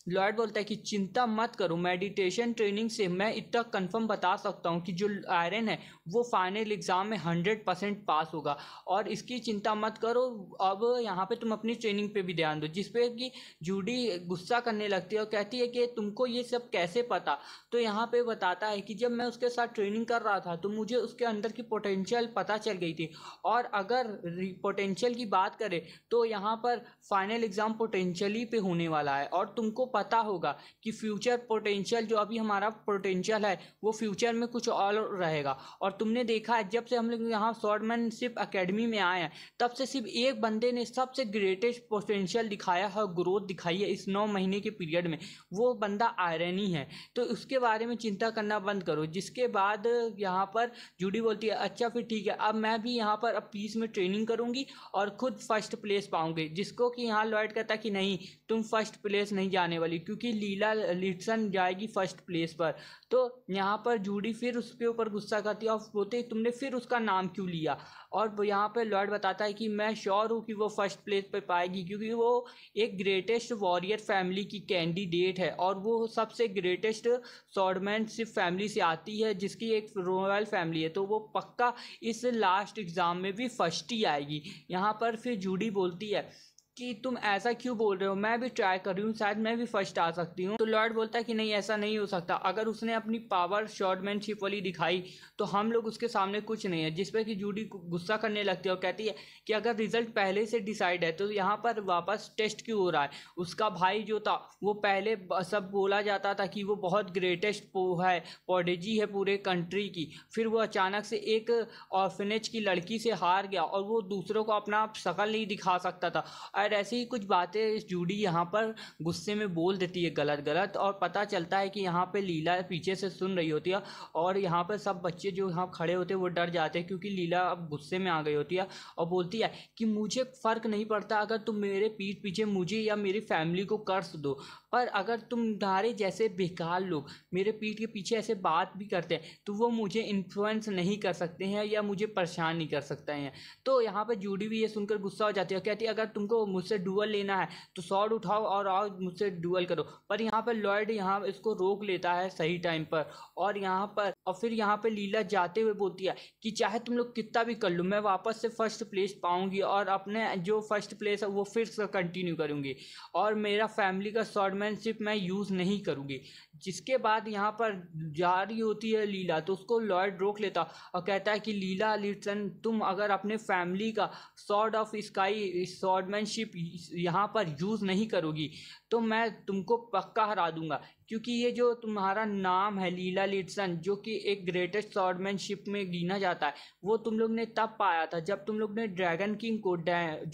लॉयड बोलता है कि चिंता मत करो मेडिटेशन ट्रेनिंग से मैं इतना कंफर्म बता सकता हूँ कि जो आयरन है वो फाइनल एग्ज़ाम में हंड्रेड परसेंट पास होगा और इसकी चिंता मत करो अब यहाँ पे तुम अपनी ट्रेनिंग पे भी ध्यान दो जिसपे कि जूडी गुस्सा करने लगती है और कहती है कि तुमको ये सब कैसे पता तो यहाँ पर बताता है कि जब मैं उसके साथ ट्रेनिंग कर रहा था तो मुझे उसके अंदर की पोटेंशियल पता चल गई थी और अगर पोटेंशियल की बात करें तो यहाँ पर फाइनल एग्ज़ाम एग्ज़ाम पोटेंशियली पे होने वाला है और तुमको पता होगा कि फ्यूचर पोटेंशियल जो अभी हमारा पोटेंशियल है वो फ्यूचर में कुछ और रहेगा और तुमने देखा है जब से हम लोग यहाँ शॉर्टमैनशिप अकेडमी में आए हैं तब से सिर्फ एक बंदे ने सबसे ग्रेटेस्ट पोटेंशियल दिखाया है ग्रोथ दिखाई है इस नौ महीने के पीरियड में वो बंदा आयरनी है तो उसके बारे में चिंता करना बंद करो जिसके बाद यहाँ पर जूडी बोलती है अच्छा फिर ठीक है अब मैं भी यहाँ पर अब पीस में ट्रेनिंग करूँगी और खुद फर्स्ट प्लेस पाऊँगी जिसको कि यहाँ लॉयड कहता कि नहीं तुम फर्स्ट प्लेस नहीं जाने वाली क्योंकि लीला लिटसन जाएगी फर्स्ट प्लेस पर तो यहाँ पर जूडी फिर उसके ऊपर गुस्सा करती है और बोलते तुमने फिर उसका नाम क्यों लिया और यहाँ पर लॉर्ड बताता है कि मैं श्योर हूँ कि वो फर्स्ट प्लेस पर पाएगी क्योंकि वो एक ग्रेटेस्ट वॉरियर फैमिली की कैंडिडेट है और वो सबसे ग्रेटेस्ट सॉर्डमैन सिर्फ फैमिली से आती है जिसकी एक रॉयल फैमिली है तो वो पक्का इस लास्ट एग्ज़ाम में भी फर्स्ट ही आएगी यहाँ पर फिर जूडी बोलती है कि तुम ऐसा क्यों बोल रहे हो मैं भी ट्राई कर रही हूँ शायद मैं भी फर्स्ट आ सकती हूँ तो लॉर्ड बोलता है कि नहीं ऐसा नहीं हो सकता अगर उसने अपनी पावर शॉर्टमैनशिप वाली दिखाई तो हम लोग उसके सामने कुछ नहीं है जिस पर कि जूडी गुस्सा करने लगती है और कहती है कि अगर रिजल्ट पहले से डिसाइड है तो यहाँ पर वापस टेस्ट क्यों हो रहा है उसका भाई जो था वो पहले सब बोला जाता था कि वो बहुत ग्रेटेस्ट पो है पॉडेजी है पूरे कंट्री की फिर वो अचानक से एक ऑर्फनेज की लड़की से हार गया और वो दूसरों को अपना शकल नहीं दिखा सकता था शायद ऐसी ही कुछ बातें जूडी यहाँ पर गुस्से में बोल देती है गलत गलत और पता चलता है कि यहाँ पे लीला पीछे से सुन रही होती है और यहाँ पर सब बच्चे जो यहाँ खड़े होते हैं वो डर जाते हैं क्योंकि लीला अब गुस्से में आ गई होती है और बोलती है कि मुझे फ़र्क नहीं पड़ता अगर तुम मेरे पीठ पीछे मुझे या मेरी फैमिली को कर्ज दो और अगर तुम दारे जैसे बेकार लोग मेरे पीठ के पीछे ऐसे बात भी करते हैं तो वो मुझे इन्फ्लुएंस नहीं कर सकते हैं या मुझे परेशान नहीं कर सकते हैं तो यहाँ पर जूडी भी ये सुनकर गुस्सा हो जाती है कहती है अगर तुमको मुझसे डुअल लेना है तो सॉर्ड उठाओ और आओ मुझसे डुअल करो पर यहाँ पर लॉयड यहाँ इसको रोक लेता है सही टाइम पर और यहाँ पर और फिर यहाँ पर लीला जाते हुए बोलती है कि चाहे तुम लोग कितना भी कर लो मैं वापस से फर्स्ट प्लेस पाऊँगी और अपने जो फर्स्ट प्लेस है वो फिर से कंटिन्यू करूँगी और मेरा फैमिली का शॉर्ट गवर्नमेंटशिप मैं यूज़ नहीं करूँगी जिसके बाद यहाँ पर जा रही होती है लीला तो उसको लॉयड रोक लेता और कहता है कि लीला लिटन तुम अगर अपने फैमिली का सॉर्ड ऑफ स्काई सॉर्डमैनशिप यहाँ पर यूज़ नहीं करोगी तो मैं तुमको पक्का हरा दूंगा क्योंकि ये जो तुम्हारा नाम है लीला लिटसन जो कि एक ग्रेटेस्ट सॉर्डमैनशिप में गिना जाता है वो तुम लोग ने तब पाया था जब तुम लोग ने ड्रैगन किंग को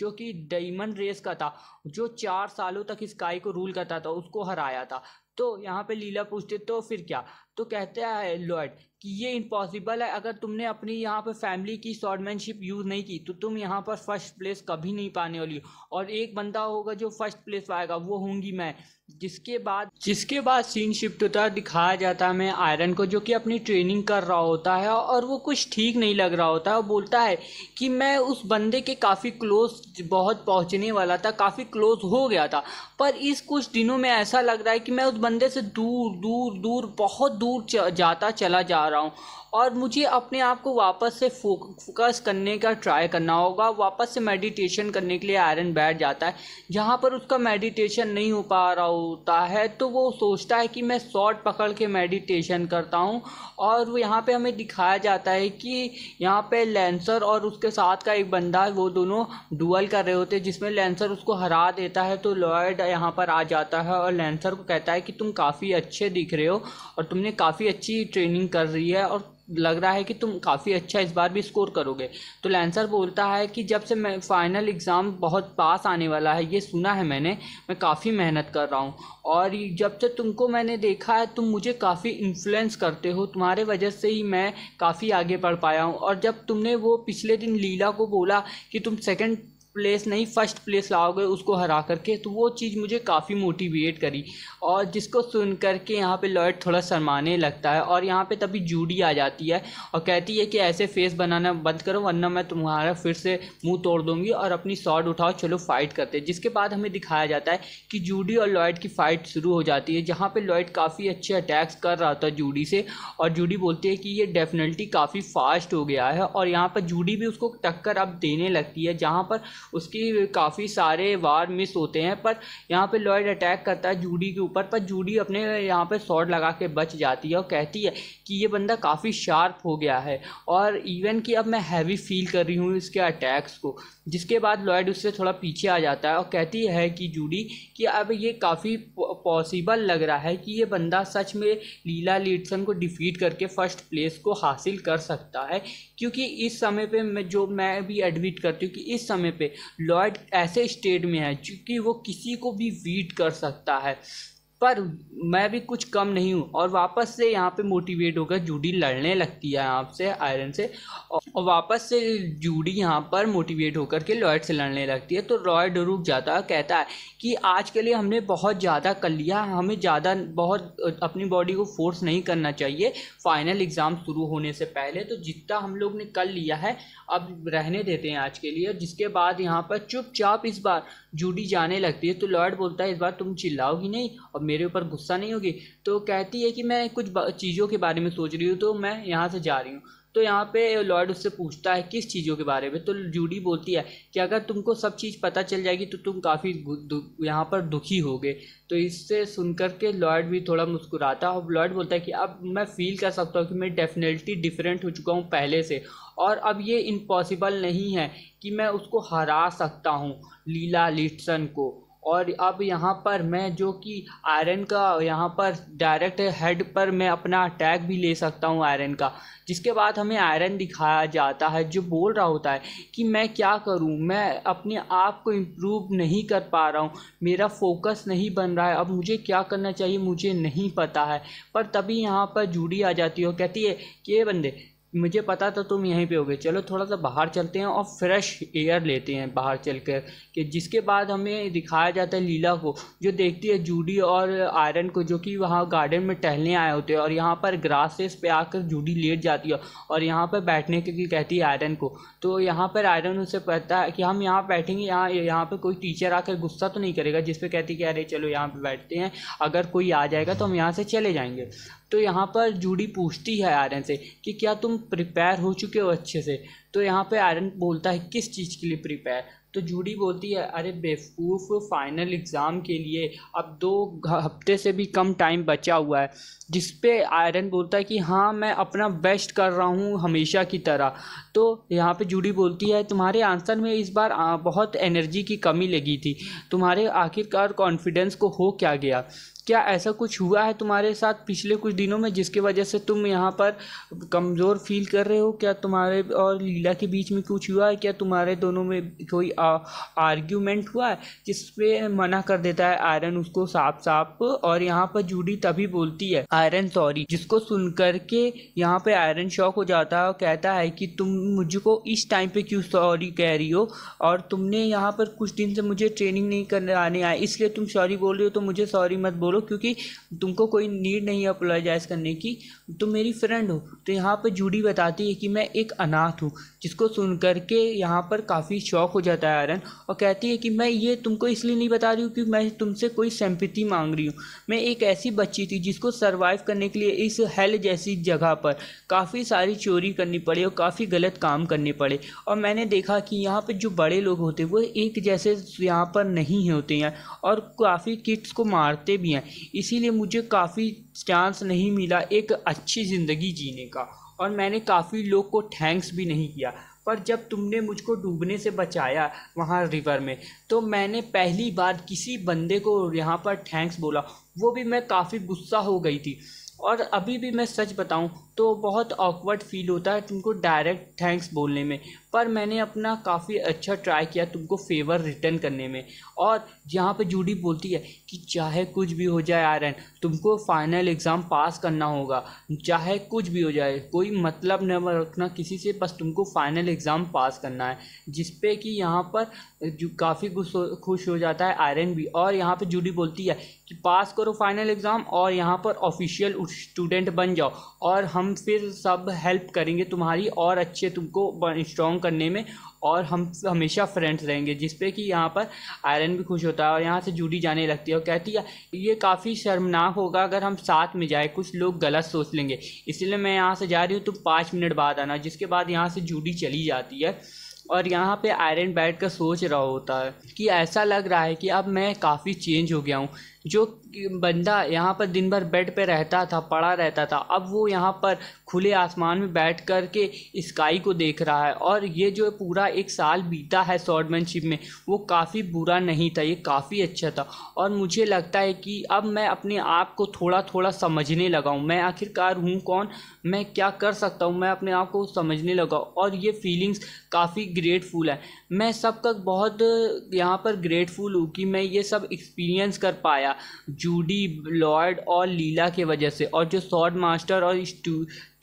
जो कि डायमंड रेस का था जो चार सालों तक स्काई को रूल करता था उसको हराया था तो यहाँ पे लीला पूछते तो फिर क्या तो कहते हैं लॉयड कि ये इम्पॉसिबल है अगर तुमने अपनी यहाँ पर फैमिली की शॉर्टमैनशिप यूज़ नहीं की तो तुम यहाँ पर फर्स्ट प्लेस कभी नहीं पाने वाली और एक बंदा होगा जो फर्स्ट प्लेस पाएगा वो होंगी मैं जिसके बाद जिसके बाद सीन शिफ्ट होता है दिखाया जाता है मैं आयरन को जो कि अपनी ट्रेनिंग कर रहा होता है और वो कुछ ठीक नहीं लग रहा होता है वो बोलता है कि मैं उस बंदे के काफ़ी क्लोज बहुत पहुंचने वाला था काफ़ी क्लोज हो गया था पर इस कुछ दिनों में ऐसा लग रहा है कि मैं उस बंदे से दूर दूर दूर बहुत दूर जाता चला जा रहा हूँ और मुझे अपने आप को वापस से फोकस करने का ट्राई करना होगा वापस से मेडिटेशन करने के लिए आयरन बैठ जाता है जहाँ पर उसका मेडिटेशन नहीं हो पा रहा होता है तो वो सोचता है कि मैं शॉर्ट पकड़ के मेडिटेशन करता हूँ और वो यहाँ पे हमें दिखाया जाता है कि यहाँ पे लेंसर और उसके साथ का एक बंदा वो दोनों डुअल कर रहे होते हैं जिसमें लेंसर उसको हरा देता है तो लॉयड यहाँ पर आ जाता है और लेंसर को कहता है कि तुम काफ़ी अच्छे दिख रहे हो और तुमने काफ़ी अच्छी ट्रेनिंग कर रही है और लग रहा है कि तुम काफ़ी अच्छा इस बार भी स्कोर करोगे तो लैंसर बोलता है कि जब से मैं फ़ाइनल एग्ज़ाम बहुत पास आने वाला है ये सुना है मैंने मैं काफ़ी मेहनत कर रहा हूँ और जब से तुमको मैंने देखा है तुम मुझे काफ़ी इन्फ्लुएंस करते हो तुम्हारे वजह से ही मैं काफ़ी आगे बढ़ पाया हूँ और जब तुमने वो पिछले दिन लीला को बोला कि तुम सेकेंड प्लेस नहीं फर्स्ट प्लेस लाओगे उसको हरा करके तो वो चीज़ मुझे काफ़ी मोटिवेट करी और जिसको सुन करके यहाँ पे लॉयड थोड़ा शरमाने लगता है और यहाँ पे तभी जूडी आ जाती है और कहती है कि ऐसे फेस बनाना बंद करो वरना मैं तुम्हारा फिर से मुंह तोड़ दूंगी और अपनी शॉट उठाओ चलो फाइट करते हैं जिसके बाद हमें दिखाया जाता है कि जूडी और लॉयड की फ़ाइट शुरू हो जाती है जहाँ पर लॉयड काफ़ी अच्छे अटैक्स कर रहा था जूडी से और जूडी बोलती है कि ये डेफिनेटली काफ़ी फास्ट हो गया है और यहाँ पर जूडी भी उसको टक्कर अब देने लगती है जहाँ पर उसकी काफ़ी सारे वार मिस होते हैं पर यहाँ पे लॉयड अटैक करता है जूडी के ऊपर पर जूडी अपने यहाँ पे शॉट लगा के बच जाती है और कहती है कि ये बंदा काफ़ी शार्प हो गया है और इवन कि अब मैं हैवी फील कर रही हूँ इसके अटैक्स को जिसके बाद लॉयड उससे थोड़ा पीछे आ जाता है और कहती है कि जूडी कि अब ये काफ़ी पॉसिबल लग रहा है कि ये बंदा सच में लीला लीडसन को डिफ़ीट करके फर्स्ट प्लेस को हासिल कर सकता है क्योंकि इस समय पे मैं जो मैं भी एडमिट करती हूँ कि इस समय पे लॉयड ऐसे स्टेट में है क्योंकि वो किसी को भी वीट कर सकता है पर मैं भी कुछ कम नहीं हूँ और वापस से यहाँ पे मोटिवेट होकर जूडी लड़ने लगती है यहाँ से आयरन से और वापस से जूडी यहाँ पर मोटिवेट होकर के लॉयड से लड़ने लगती है तो लॉयड रुक जाता है कहता है कि आज के लिए हमने बहुत ज़्यादा कर लिया हमें ज़्यादा बहुत अपनी बॉडी को फोर्स नहीं करना चाहिए फाइनल एग्ज़ाम शुरू होने से पहले तो जितना हम लोग ने कर लिया है अब रहने देते हैं आज के लिए जिसके बाद यहाँ पर चुपचाप इस बार जूडी जाने लगती है तो लॉयड बोलता है इस बार तुम चिल्लाओगी नहीं और मेरे मेरे ऊपर गुस्सा नहीं होगी तो कहती है कि मैं कुछ चीज़ों के बारे में सोच रही हूँ तो मैं यहाँ से जा रही हूँ तो यहाँ पे लॉर्ड उससे पूछता है किस चीज़ों के बारे में तो जूडी बोलती है कि अगर तुमको सब चीज़ पता चल जाएगी तो तुम काफ़ी यहाँ पर दुखी होगे तो इससे सुनकर के लॉर्ड भी थोड़ा मुस्कुराता है और लॉर्ड बोलता है कि अब मैं फील कर सकता हूँ कि मैं डेफिनेटली डिफरेंट हो चुका हूँ पहले से और अब ये इम्पॉसिबल नहीं है कि मैं उसको हरा सकता हूँ लीला लिटसन को और अब यहाँ पर मैं जो कि आयरन का यहाँ पर डायरेक्ट हेड पर मैं अपना अटैक भी ले सकता हूँ आयरन का जिसके बाद हमें आयरन दिखाया जाता है जो बोल रहा होता है कि मैं क्या करूँ मैं अपने आप को इम्प्रूव नहीं कर पा रहा हूँ मेरा फोकस नहीं बन रहा है अब मुझे क्या करना चाहिए मुझे नहीं पता है पर तभी यहाँ पर जूडी आ जाती है कहती है कि ये बंदे मुझे पता था तुम यहीं पे होगे चलो थोड़ा सा बाहर चलते हैं और फ्रेश एयर लेते हैं बाहर चल कर कि जिसके बाद हमें दिखाया जाता है लीला को जो देखती है जूडी और आयरन को जो कि वहाँ गार्डन में टहलने आए होते हैं और यहाँ पर ग्रासेस पे आकर जूडी लेट जाती है और यहाँ पर बैठने के लिए कहती है आयरन को तो यहाँ पर आयरन उसे पता है कि हम यहाँ बैठेंगे यहाँ यहाँ पर कोई टीचर आकर गुस्सा तो नहीं करेगा जिस पर कहती है कि अरे चलो यहाँ पर बैठते हैं अगर कोई आ जाएगा तो हम यहाँ से चले जाएँगे तो यहाँ पर जूडी पूछती है आर्यन से कि क्या तुम प्रिपेयर हो चुके हो अच्छे से तो यहाँ पे आर्यन बोलता है किस चीज़ के लिए प्रिपेयर तो जूडी बोलती है अरे बेवकूफ़ फाइनल एग्ज़ाम के लिए अब दो हफ्ते से भी कम टाइम बचा हुआ है जिस पे आयरन बोलता है कि हाँ मैं अपना बेस्ट कर रहा हूँ हमेशा की तरह तो यहाँ पे जूडी बोलती है तुम्हारे आंसर में इस बार बहुत एनर्जी की कमी लगी थी तुम्हारे आखिरकार कॉन्फिडेंस को हो क्या गया क्या ऐसा कुछ हुआ है तुम्हारे साथ पिछले कुछ दिनों में जिसकी वजह से तुम यहाँ पर कमज़ोर फील कर रहे हो क्या तुम्हारे और लीला के बीच में कुछ हुआ है क्या तुम्हारे दोनों में कोई आर्ग्यूमेंट हुआ है जिस पे मना कर देता है आयरन उसको साफ साफ और यहाँ पर जूडी तभी बोलती है आयरन सॉरी जिसको सुन करके यहाँ पे आयरन शॉक हो जाता है और कहता है कि तुम मुझको इस टाइम पे क्यों सॉरी कह रही हो और तुमने यहाँ पर कुछ दिन से मुझे ट्रेनिंग नहीं करने आने आई इसलिए तुम सॉरी बोल रहे हो तो मुझे सॉरी मत बोलो बोलो क्योंकि तुमको कोई नीड नहीं है अपोलोजाइज़ करने की तुम मेरी फ्रेंड हो तो यहाँ पर जूडी बताती है कि मैं एक अनाथ हूँ जिसको सुन कर के यहाँ पर काफ़ी शौक हो जाता है आयरन और कहती है कि मैं ये तुमको इसलिए नहीं बता रही हूँ कि मैं तुमसे कोई सैम्पति मांग रही हूँ मैं एक ऐसी बच्ची थी जिसको सर्वाइव करने के लिए इस हेल जैसी जगह पर काफ़ी सारी चोरी करनी पड़ी और काफ़ी गलत काम करने पड़े और मैंने देखा कि यहाँ पर जो बड़े लोग होते वो एक जैसे यहाँ पर नहीं होते हैं और काफ़ी किड्स को मारते भी हैं इसीलिए मुझे काफ़ी चांस नहीं मिला एक अच्छी ज़िंदगी जीने का और मैंने काफ़ी लोग को थैंक्स भी नहीं किया पर जब तुमने मुझको डूबने से बचाया वहाँ रिवर में तो मैंने पहली बार किसी बंदे को यहाँ पर थैंक्स बोला वो भी मैं काफ़ी गुस्सा हो गई थी और अभी भी मैं सच बताऊँ तो बहुत ऑकवर्ड फील होता है तुमको डायरेक्ट थैंक्स बोलने में पर मैंने अपना काफ़ी अच्छा ट्राई किया तुमको फेवर रिटर्न करने में और जहाँ पे जूडी बोलती है कि चाहे कुछ भी हो जाए आयरन तुमको फाइनल एग्ज़ाम पास करना होगा चाहे कुछ भी हो जाए कोई मतलब न रखना किसी से बस तुमको फाइनल एग्ज़ाम पास करना है जिसपे कि यहाँ पर जो काफ़ी खुश हो जाता है आयरन भी और यहाँ पर जूडी बोलती है कि पास करो फाइनल एग्ज़ाम और यहाँ पर ऑफिशियल स्टूडेंट बन जाओ और हम हम फिर सब हेल्प करेंगे तुम्हारी और अच्छे तुमको स्ट्रॉन्ग करने में और हम हमेशा फ्रेंड्स रहेंगे जिसपे कि यहाँ पर आयरन भी खुश होता है और यहाँ से जूडी जाने लगती है और कहती है ये काफ़ी शर्मनाक होगा अगर हम साथ में जाए कुछ लोग गलत सोच लेंगे इसलिए मैं यहाँ से जा रही हूँ तुम पाँच मिनट बाद आना जिसके बाद यहाँ से जूडी चली जाती है और यहाँ पे आयरन बैठ कर सोच रहा होता है कि ऐसा लग रहा है कि अब मैं काफ़ी चेंज हो गया हूँ जो बंदा यहाँ पर दिन भर बेड पे रहता था पड़ा रहता था अब वो यहाँ पर खुले आसमान में बैठ कर के स्काई को देख रहा है और ये जो पूरा एक साल बीता है शॉर्टमैनशिप में वो काफ़ी बुरा नहीं था ये काफ़ी अच्छा था और मुझे लगता है कि अब मैं अपने आप को थोड़ा थोड़ा समझने लगा हूँ मैं आखिरकार हूँ कौन मैं क्या कर सकता हूँ मैं अपने आप को समझने लगा और ये फीलिंग्स काफ़ी ग्रेटफुल है मैं सब बहुत यहाँ पर ग्रेटफुल हूँ कि मैं ये सब एक्सपीरियंस कर पाया जूडी लॉर्ड और लीला के वजह से और जो शॉर्ट मास्टर और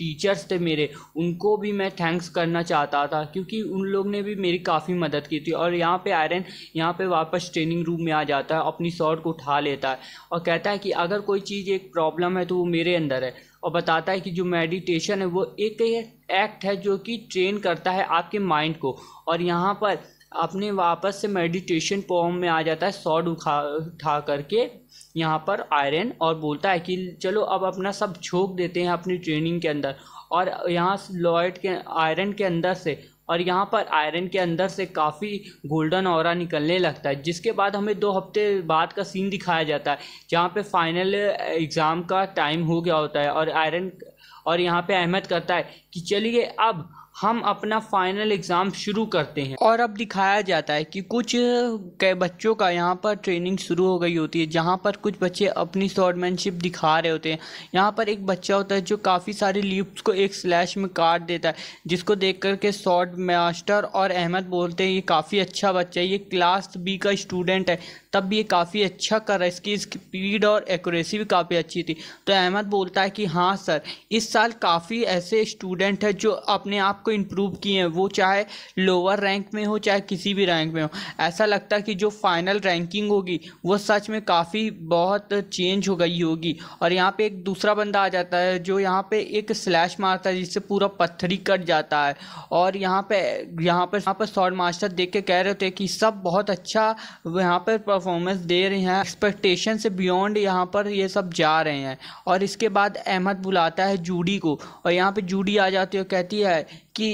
टीचर्स थे मेरे उनको भी मैं थैंक्स करना चाहता था क्योंकि उन लोग ने भी मेरी काफ़ी मदद की थी और यहाँ पे आयरन यहाँ पे वापस ट्रेनिंग रूम में आ जाता है अपनी शॉर्ट को उठा लेता है और कहता है कि अगर कोई चीज़ एक प्रॉब्लम है तो वो मेरे अंदर है और बताता है कि जो मेडिटेशन है वो एक एक्ट है जो कि ट्रेन करता है आपके माइंड को और यहाँ पर अपने वापस से मेडिटेशन फॉर्म में आ जाता है सॉड उठा उठा करके यहाँ पर आयरन और बोलता है कि चलो अब अपना सब झोंक देते हैं अपनी ट्रेनिंग के अंदर और यहाँ लॉयड के आयरन के अंदर से और यहाँ पर आयरन के अंदर से काफ़ी गोल्डन और निकलने लगता है जिसके बाद हमें दो हफ्ते बाद का सीन दिखाया जाता है जहाँ पे फाइनल एग्ज़ाम का टाइम हो गया होता है और आयरन और यहाँ पे अहमद करता है कि चलिए अब हम अपना फाइनल एग्ज़ाम शुरू करते हैं और अब दिखाया जाता है कि कुछ कई बच्चों का यहाँ पर ट्रेनिंग शुरू हो गई होती है जहाँ पर कुछ बच्चे अपनी शॉर्टमैनशिप दिखा रहे होते हैं यहाँ पर एक बच्चा होता है जो काफ़ी सारे लिप्स को एक स्लैश में काट देता है जिसको देख कर के शॉर्ट मास्टर और अहमद बोलते हैं ये काफ़ी अच्छा बच्चा है ये क्लास बी का स्टूडेंट है तब भी ये काफ़ी अच्छा कर रहा है इसकी स्पीड और एक्यूरेसी भी काफ़ी अच्छी थी तो अहमद बोलता है कि हाँ सर इस साल काफ़ी ऐसे स्टूडेंट हैं जो अपने आप को इम्प्रूव किए हैं वो चाहे लोअर रैंक में हो चाहे किसी भी रैंक में हो ऐसा लगता है कि जो फाइनल रैंकिंग होगी वो सच में काफ़ी बहुत चेंज हो गई होगी और यहाँ पर एक दूसरा बंदा आ जाता है जो यहाँ पर एक स्लैश मारता है जिससे पूरा पत्थरी कट जाता है और यहाँ पर यहाँ पर यहाँ पर शॉर्ट मास्टर देख के कह रहे होते हैं कि सब बहुत अच्छा यहाँ पर परफॉर्मेंस दे रहे हैं एक्सपेक्टेशन से बियॉन्ड यहाँ पर ये सब जा रहे हैं और इसके बाद अहमद बुलाता है जूडी को और यहाँ पे जूडी आ जाती है और कहती है कि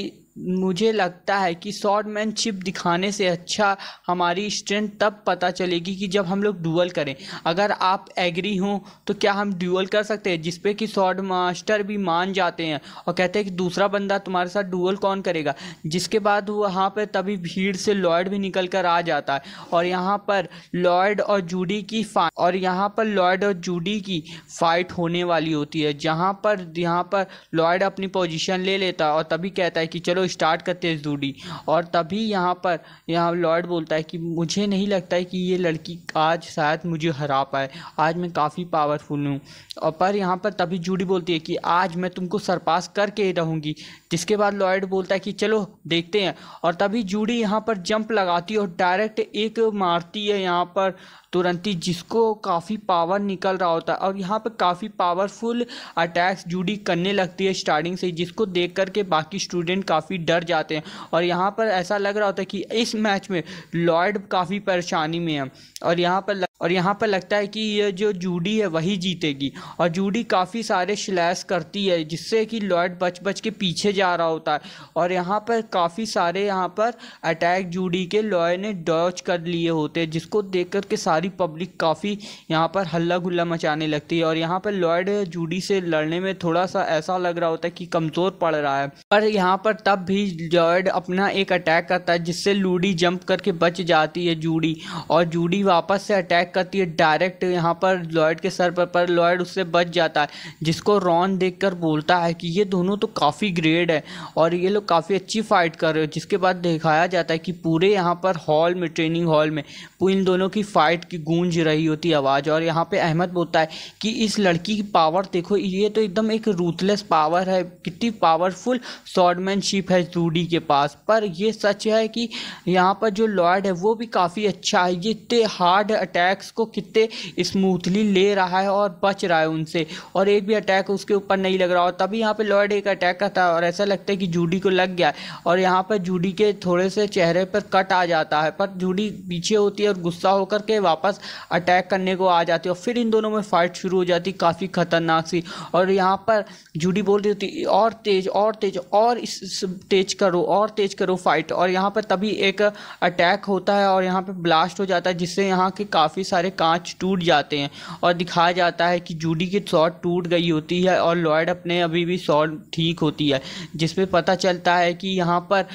मुझे लगता है कि शॉर्टमैनशिप दिखाने से अच्छा हमारी स्ट्रेंथ तब पता चलेगी कि जब हम लोग डुअल करें अगर आप एग्री हों तो क्या हम डुअल कर सकते हैं जिसपे कि शॉर्ट मास्टर भी मान जाते हैं और कहते हैं कि दूसरा बंदा तुम्हारे साथ डुअल कौन करेगा जिसके बाद वहाँ पर तभी भीड़ से लॉयड भी निकल कर आ जाता है और यहाँ पर लॉयड और जूडी की फाइट और यहाँ पर लॉयड और जूडी की फाइट होने वाली होती है जहाँ पर यहाँ पर लॉयड अपनी पोजिशन ले लेता है और तभी कहता है कि चलो स्टार्ट करते हैं जूडी और तभी यहाँ पर यहाँ लॉर्ड बोलता है कि मुझे नहीं लगता है कि ये लड़की आज शायद मुझे हरा पाए आज मैं काफ़ी पावरफुल हूँ और पर यहाँ पर तभी जूडी बोलती है कि आज मैं तुमको सरपास करके रहूँगी जिसके बाद लॉयड बोलता है कि चलो देखते हैं और तभी जूडी यहाँ पर जंप लगाती है और डायरेक्ट एक मारती है यहाँ पर तुरंत ही जिसको काफ़ी पावर निकल रहा होता है और यहाँ पर काफ़ी पावरफुल अटैक्स जूडी करने लगती है स्टार्टिंग से जिसको देख कर के बाकी स्टूडेंट काफ़ी डर जाते हैं और यहाँ पर ऐसा लग रहा होता है कि इस मैच में लॉयड काफ़ी परेशानी में है और यहाँ पर और यहाँ पर लगता है कि ये जो जूडी है वही जीतेगी और जूडी काफ़ी सारे स्लैश करती है जिससे कि लॉयड बच बच के पीछे जा रहा होता है और यहाँ पर काफ़ी सारे यहाँ पर अटैक जूडी के लॉय ने डॉच कर लिए होते हैं जिसको देख कर के सारी पब्लिक काफ़ी यहाँ पर हल्ला गुल्ला मचाने लगती है और यहाँ पर लॉयड जूडी से लड़ने में थोड़ा सा ऐसा लग रहा होता है कि कमज़ोर पड़ रहा है पर यहाँ पर तब भी लॉयड अपना एक अटैक करता है जिससे लूडी जंप करके बच जाती है जूडी और जूडी वापस से अटैक करती है डायरेक्ट यहाँ पर लॉयड के सर पर पर लॉयड उससे बच जाता है जिसको रॉन देखकर बोलता है कि ये दोनों तो काफ़ी ग्रेट रेड है और ये लोग काफ़ी अच्छी फाइट कर रहे हो जिसके बाद दिखाया जाता है कि पूरे यहाँ पर हॉल में ट्रेनिंग हॉल में इन दोनों की फ़ाइट की गूंज रही होती आवाज़ और यहाँ पे अहमद बोलता है कि इस लड़की की पावर देखो ये तो एकदम एक रूथलेस पावर है कितनी पावरफुल शॉर्टमैनशिप है जूडी के पास पर ये सच है कि यहाँ पर जो लॉर्ड है वो भी काफ़ी अच्छा है ये इतने हार्ड अटैक्स को कितने स्मूथली ले रहा है और बच रहा है उनसे और एक भी अटैक उसके ऊपर नहीं लग रहा और तभी यहाँ पर लॉर्ड एक अटैक करता है और ऐसा लगता है कि जूडी को लग गया और यहाँ पर जूडी के थोड़े से चेहरे पर कट आ जाता है पर जूडी पीछे होती है और गुस्सा होकर के वापस अटैक करने को आ जाती है और फिर इन दोनों में फाइट शुरू हो जाती काफ़ी खतरनाक सी और यहाँ पर जूडी बोल रही होती और तेज और तेज और इस तेज करो और तेज करो फाइट और यहाँ पर तभी एक अटैक होता है और यहाँ पर ब्लास्ट हो जाता है जिससे यहाँ के काफ़ी सारे कांच टूट जाते हैं और दिखाया जाता है कि जूडी की शॉट टूट गई होती है और लॉयड अपने अभी भी शॉट ठीक होती है जिसपे पता चलता है कि यहाँ पर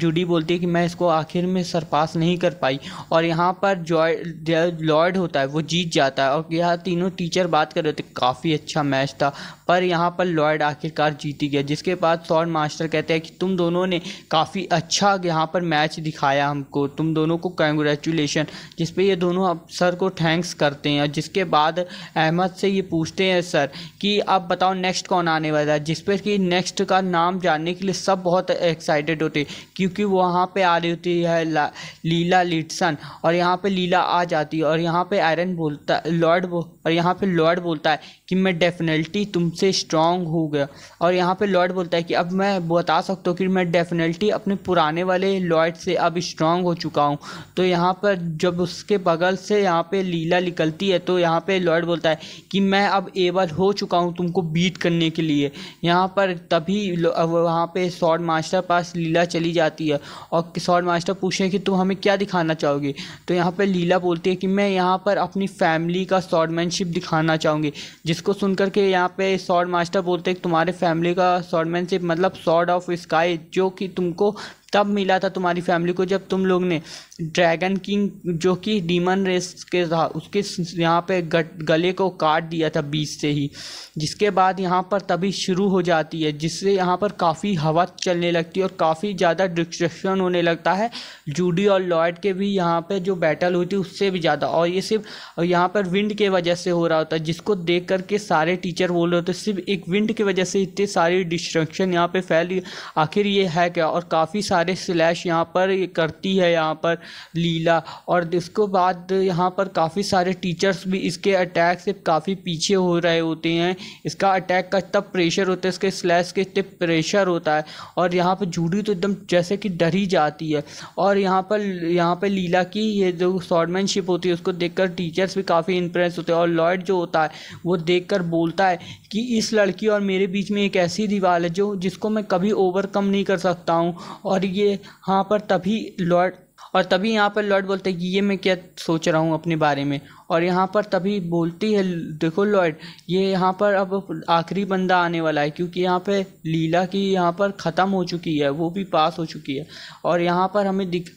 जूडी बोलती है कि मैं इसको आखिर में सरपास नहीं कर पाई और यहाँ पर जॉय लॉर्ड होता है वो जीत जाता है और यहाँ तीनों टीचर बात कर रहे थे काफ़ी अच्छा मैच था पर यहाँ पर लॉर्ड आखिरकार जीती गया जिसके बाद सॉर्ड मास्टर कहते हैं कि तुम दोनों ने काफ़ी अच्छा यहाँ पर मैच दिखाया हमको तुम दोनों को कंग्रेचुलेशन जिस पे ये दोनों अब सर को थैंक्स करते हैं और जिसके बाद अहमद से ये पूछते हैं सर कि अब बताओ नेक्स्ट कौन आने वाला है जिस पर कि नेक्स्ट का नाम जानने के लिए सब बहुत एक्साइटेड होते क्योंकि वहाँ पे आ रही होती है लीला लिटसन और यहाँ पे लीला आ जाती है और यहाँ पे आयरन बोलता लॉर्ड बो, और यहाँ पे लॉर्ड बोलता है कि मैं डेफिनेटली तुमसे स्ट्रांग हो गया और यहाँ पे लॉर्ड बोलता है कि अब मैं बता सकता हूँ कि मैं डेफिनेटली अपने पुराने वाले लॉर्ड से अब स्ट्रांग हो चुका हूँ तो यहाँ पर जब उसके बगल से यहाँ पे लीला निकलती है तो यहाँ पे लॉर्ड बोलता है कि मैं अब एबल हो चुका हूँ तुमको बीट करने के लिए यहाँ पर तभी वहाँ पे सॉर्ड मास्टर पास लीला चली जाती है और शॉर्ट मास्टर पूछे कि तुम हमें क्या दिखाना चाहोगे तो यहाँ पर लीला बोलती है कि मैं यहाँ पर अपनी फैमिली का सॉर्डमैनशिप दिखाना चाहूँगी जिसको सुन करके यहाँ पे सॉर्ड मास्टर बोलते हैं तुम्हारे फैमिली का सॉर्डमैनशिप मतलब सॉर्ड ऑफ स्काई जो कि तुमको तब मिला था तुम्हारी फैमिली को जब तुम लोग ने ड्रैगन किंग जो कि डीमन रेस के था उसके यहाँ पे गले को काट दिया था बीच से ही जिसके बाद यहाँ पर तभी शुरू हो जाती है जिससे यहाँ पर काफ़ी हवा चलने लगती है और काफ़ी ज़्यादा डिस्ट्रक्शन होने लगता है जूडी और लॉयड के भी यहाँ पे जो बैटल हुई थी उससे भी ज़्यादा और ये सिर्फ यहाँ पर विंड के वजह से हो रहा होता है जिसको देख करके सारे टीचर बोल रहे होते सिर्फ एक विंड की वजह से इतने सारे डिस्ट्रक्शन यहाँ पर फैली आखिर ये है क्या और काफ़ी सारे स्लैश यहाँ पर करती है यहाँ पर लीला और उसके बाद यहाँ पर काफ़ी सारे टीचर्स भी इसके अटैक से काफ़ी पीछे हो रहे होते हैं इसका अटैक का इतना प्रेशर होता है इसके स्लैश के इतने प्रेशर होता है और यहाँ पर जूडी तो एकदम जैसे कि डर ही जाती है और यहाँ पर यहाँ पर लीला की ये जो शॉर्टमैनशिप होती है उसको देख टीचर्स भी काफ़ी इंप्रेस होते हैं और लॉयड जो होता है वो देख बोलता है कि इस लड़की और मेरे बीच में एक ऐसी दीवार है जो जिसको मैं कभी ओवरकम नहीं कर सकता हूँ और ये यहाँ पर तभी लॉर्ड और तभी यहाँ पर लॉर्ड बोलते हैं कि ये मैं क्या सोच रहा हूँ अपने बारे में और यहाँ पर तभी बोलती है देखो लॉर्ड ये यहाँ पर अब आखिरी बंदा आने वाला है क्योंकि यहाँ पे लीला की यहाँ पर ख़त्म हो चुकी है वो भी पास हो चुकी है और यहाँ पर हमें दिख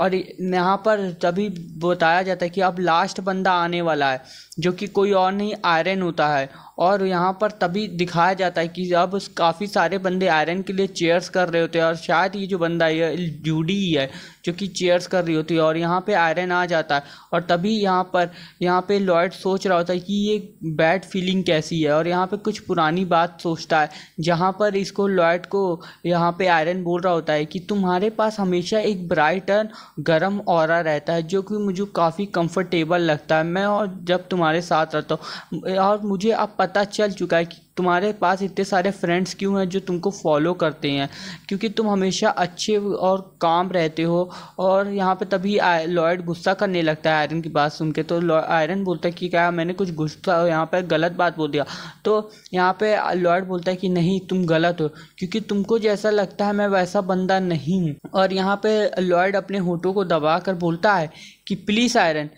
और यहाँ पर तभी बताया जाता है कि अब लास्ट बंदा आने वाला है जो कि कोई और नहीं आयरन होता है और यहाँ पर तभी दिखाया जाता है कि अब काफ़ी सारे बंदे आयरन के लिए चेयर्स कर रहे होते हैं और शायद ये जो बंदा है जूडी ही है जो कि चेयर्स कर रही होती है और यहाँ पे आयरन आ जाता है और तभी यहाँ पर यहाँ पे लॉयड सोच रहा होता है कि ये बैड फीलिंग कैसी है और यहाँ पे कुछ पुरानी बात सोचता है जहाँ पर इसको लॉयड को यहाँ पे आयरन बोल रहा होता है कि तुम्हारे पास हमेशा एक ब्राइट एंड गर्म और रहता है जो कि मुझे काफ़ी कंफर्टेबल लगता है मैं और जब तुम्हारे साथ रहता हूँ और मुझे अब पता चल चुका है कि तुम्हारे पास इतने सारे फ्रेंड्स क्यों हैं जो तुमको फॉलो करते हैं क्योंकि तुम हमेशा अच्छे और काम रहते हो और यहाँ पे तभी लॉयड गुस्सा करने लगता है आयरन की बात सुन के तो आयरन बोलता है कि क्या मैंने कुछ गुस्सा यहाँ पर गलत बात बोल दिया तो यहाँ पर लॉयड बोलता है कि नहीं तुम गलत हो क्योंकि तुमको जैसा लगता है मैं वैसा बंदा नहीं हूँ और यहाँ पर लॉयड अपने होठों को दबा कर बोलता है कि प्लीज़ आयरन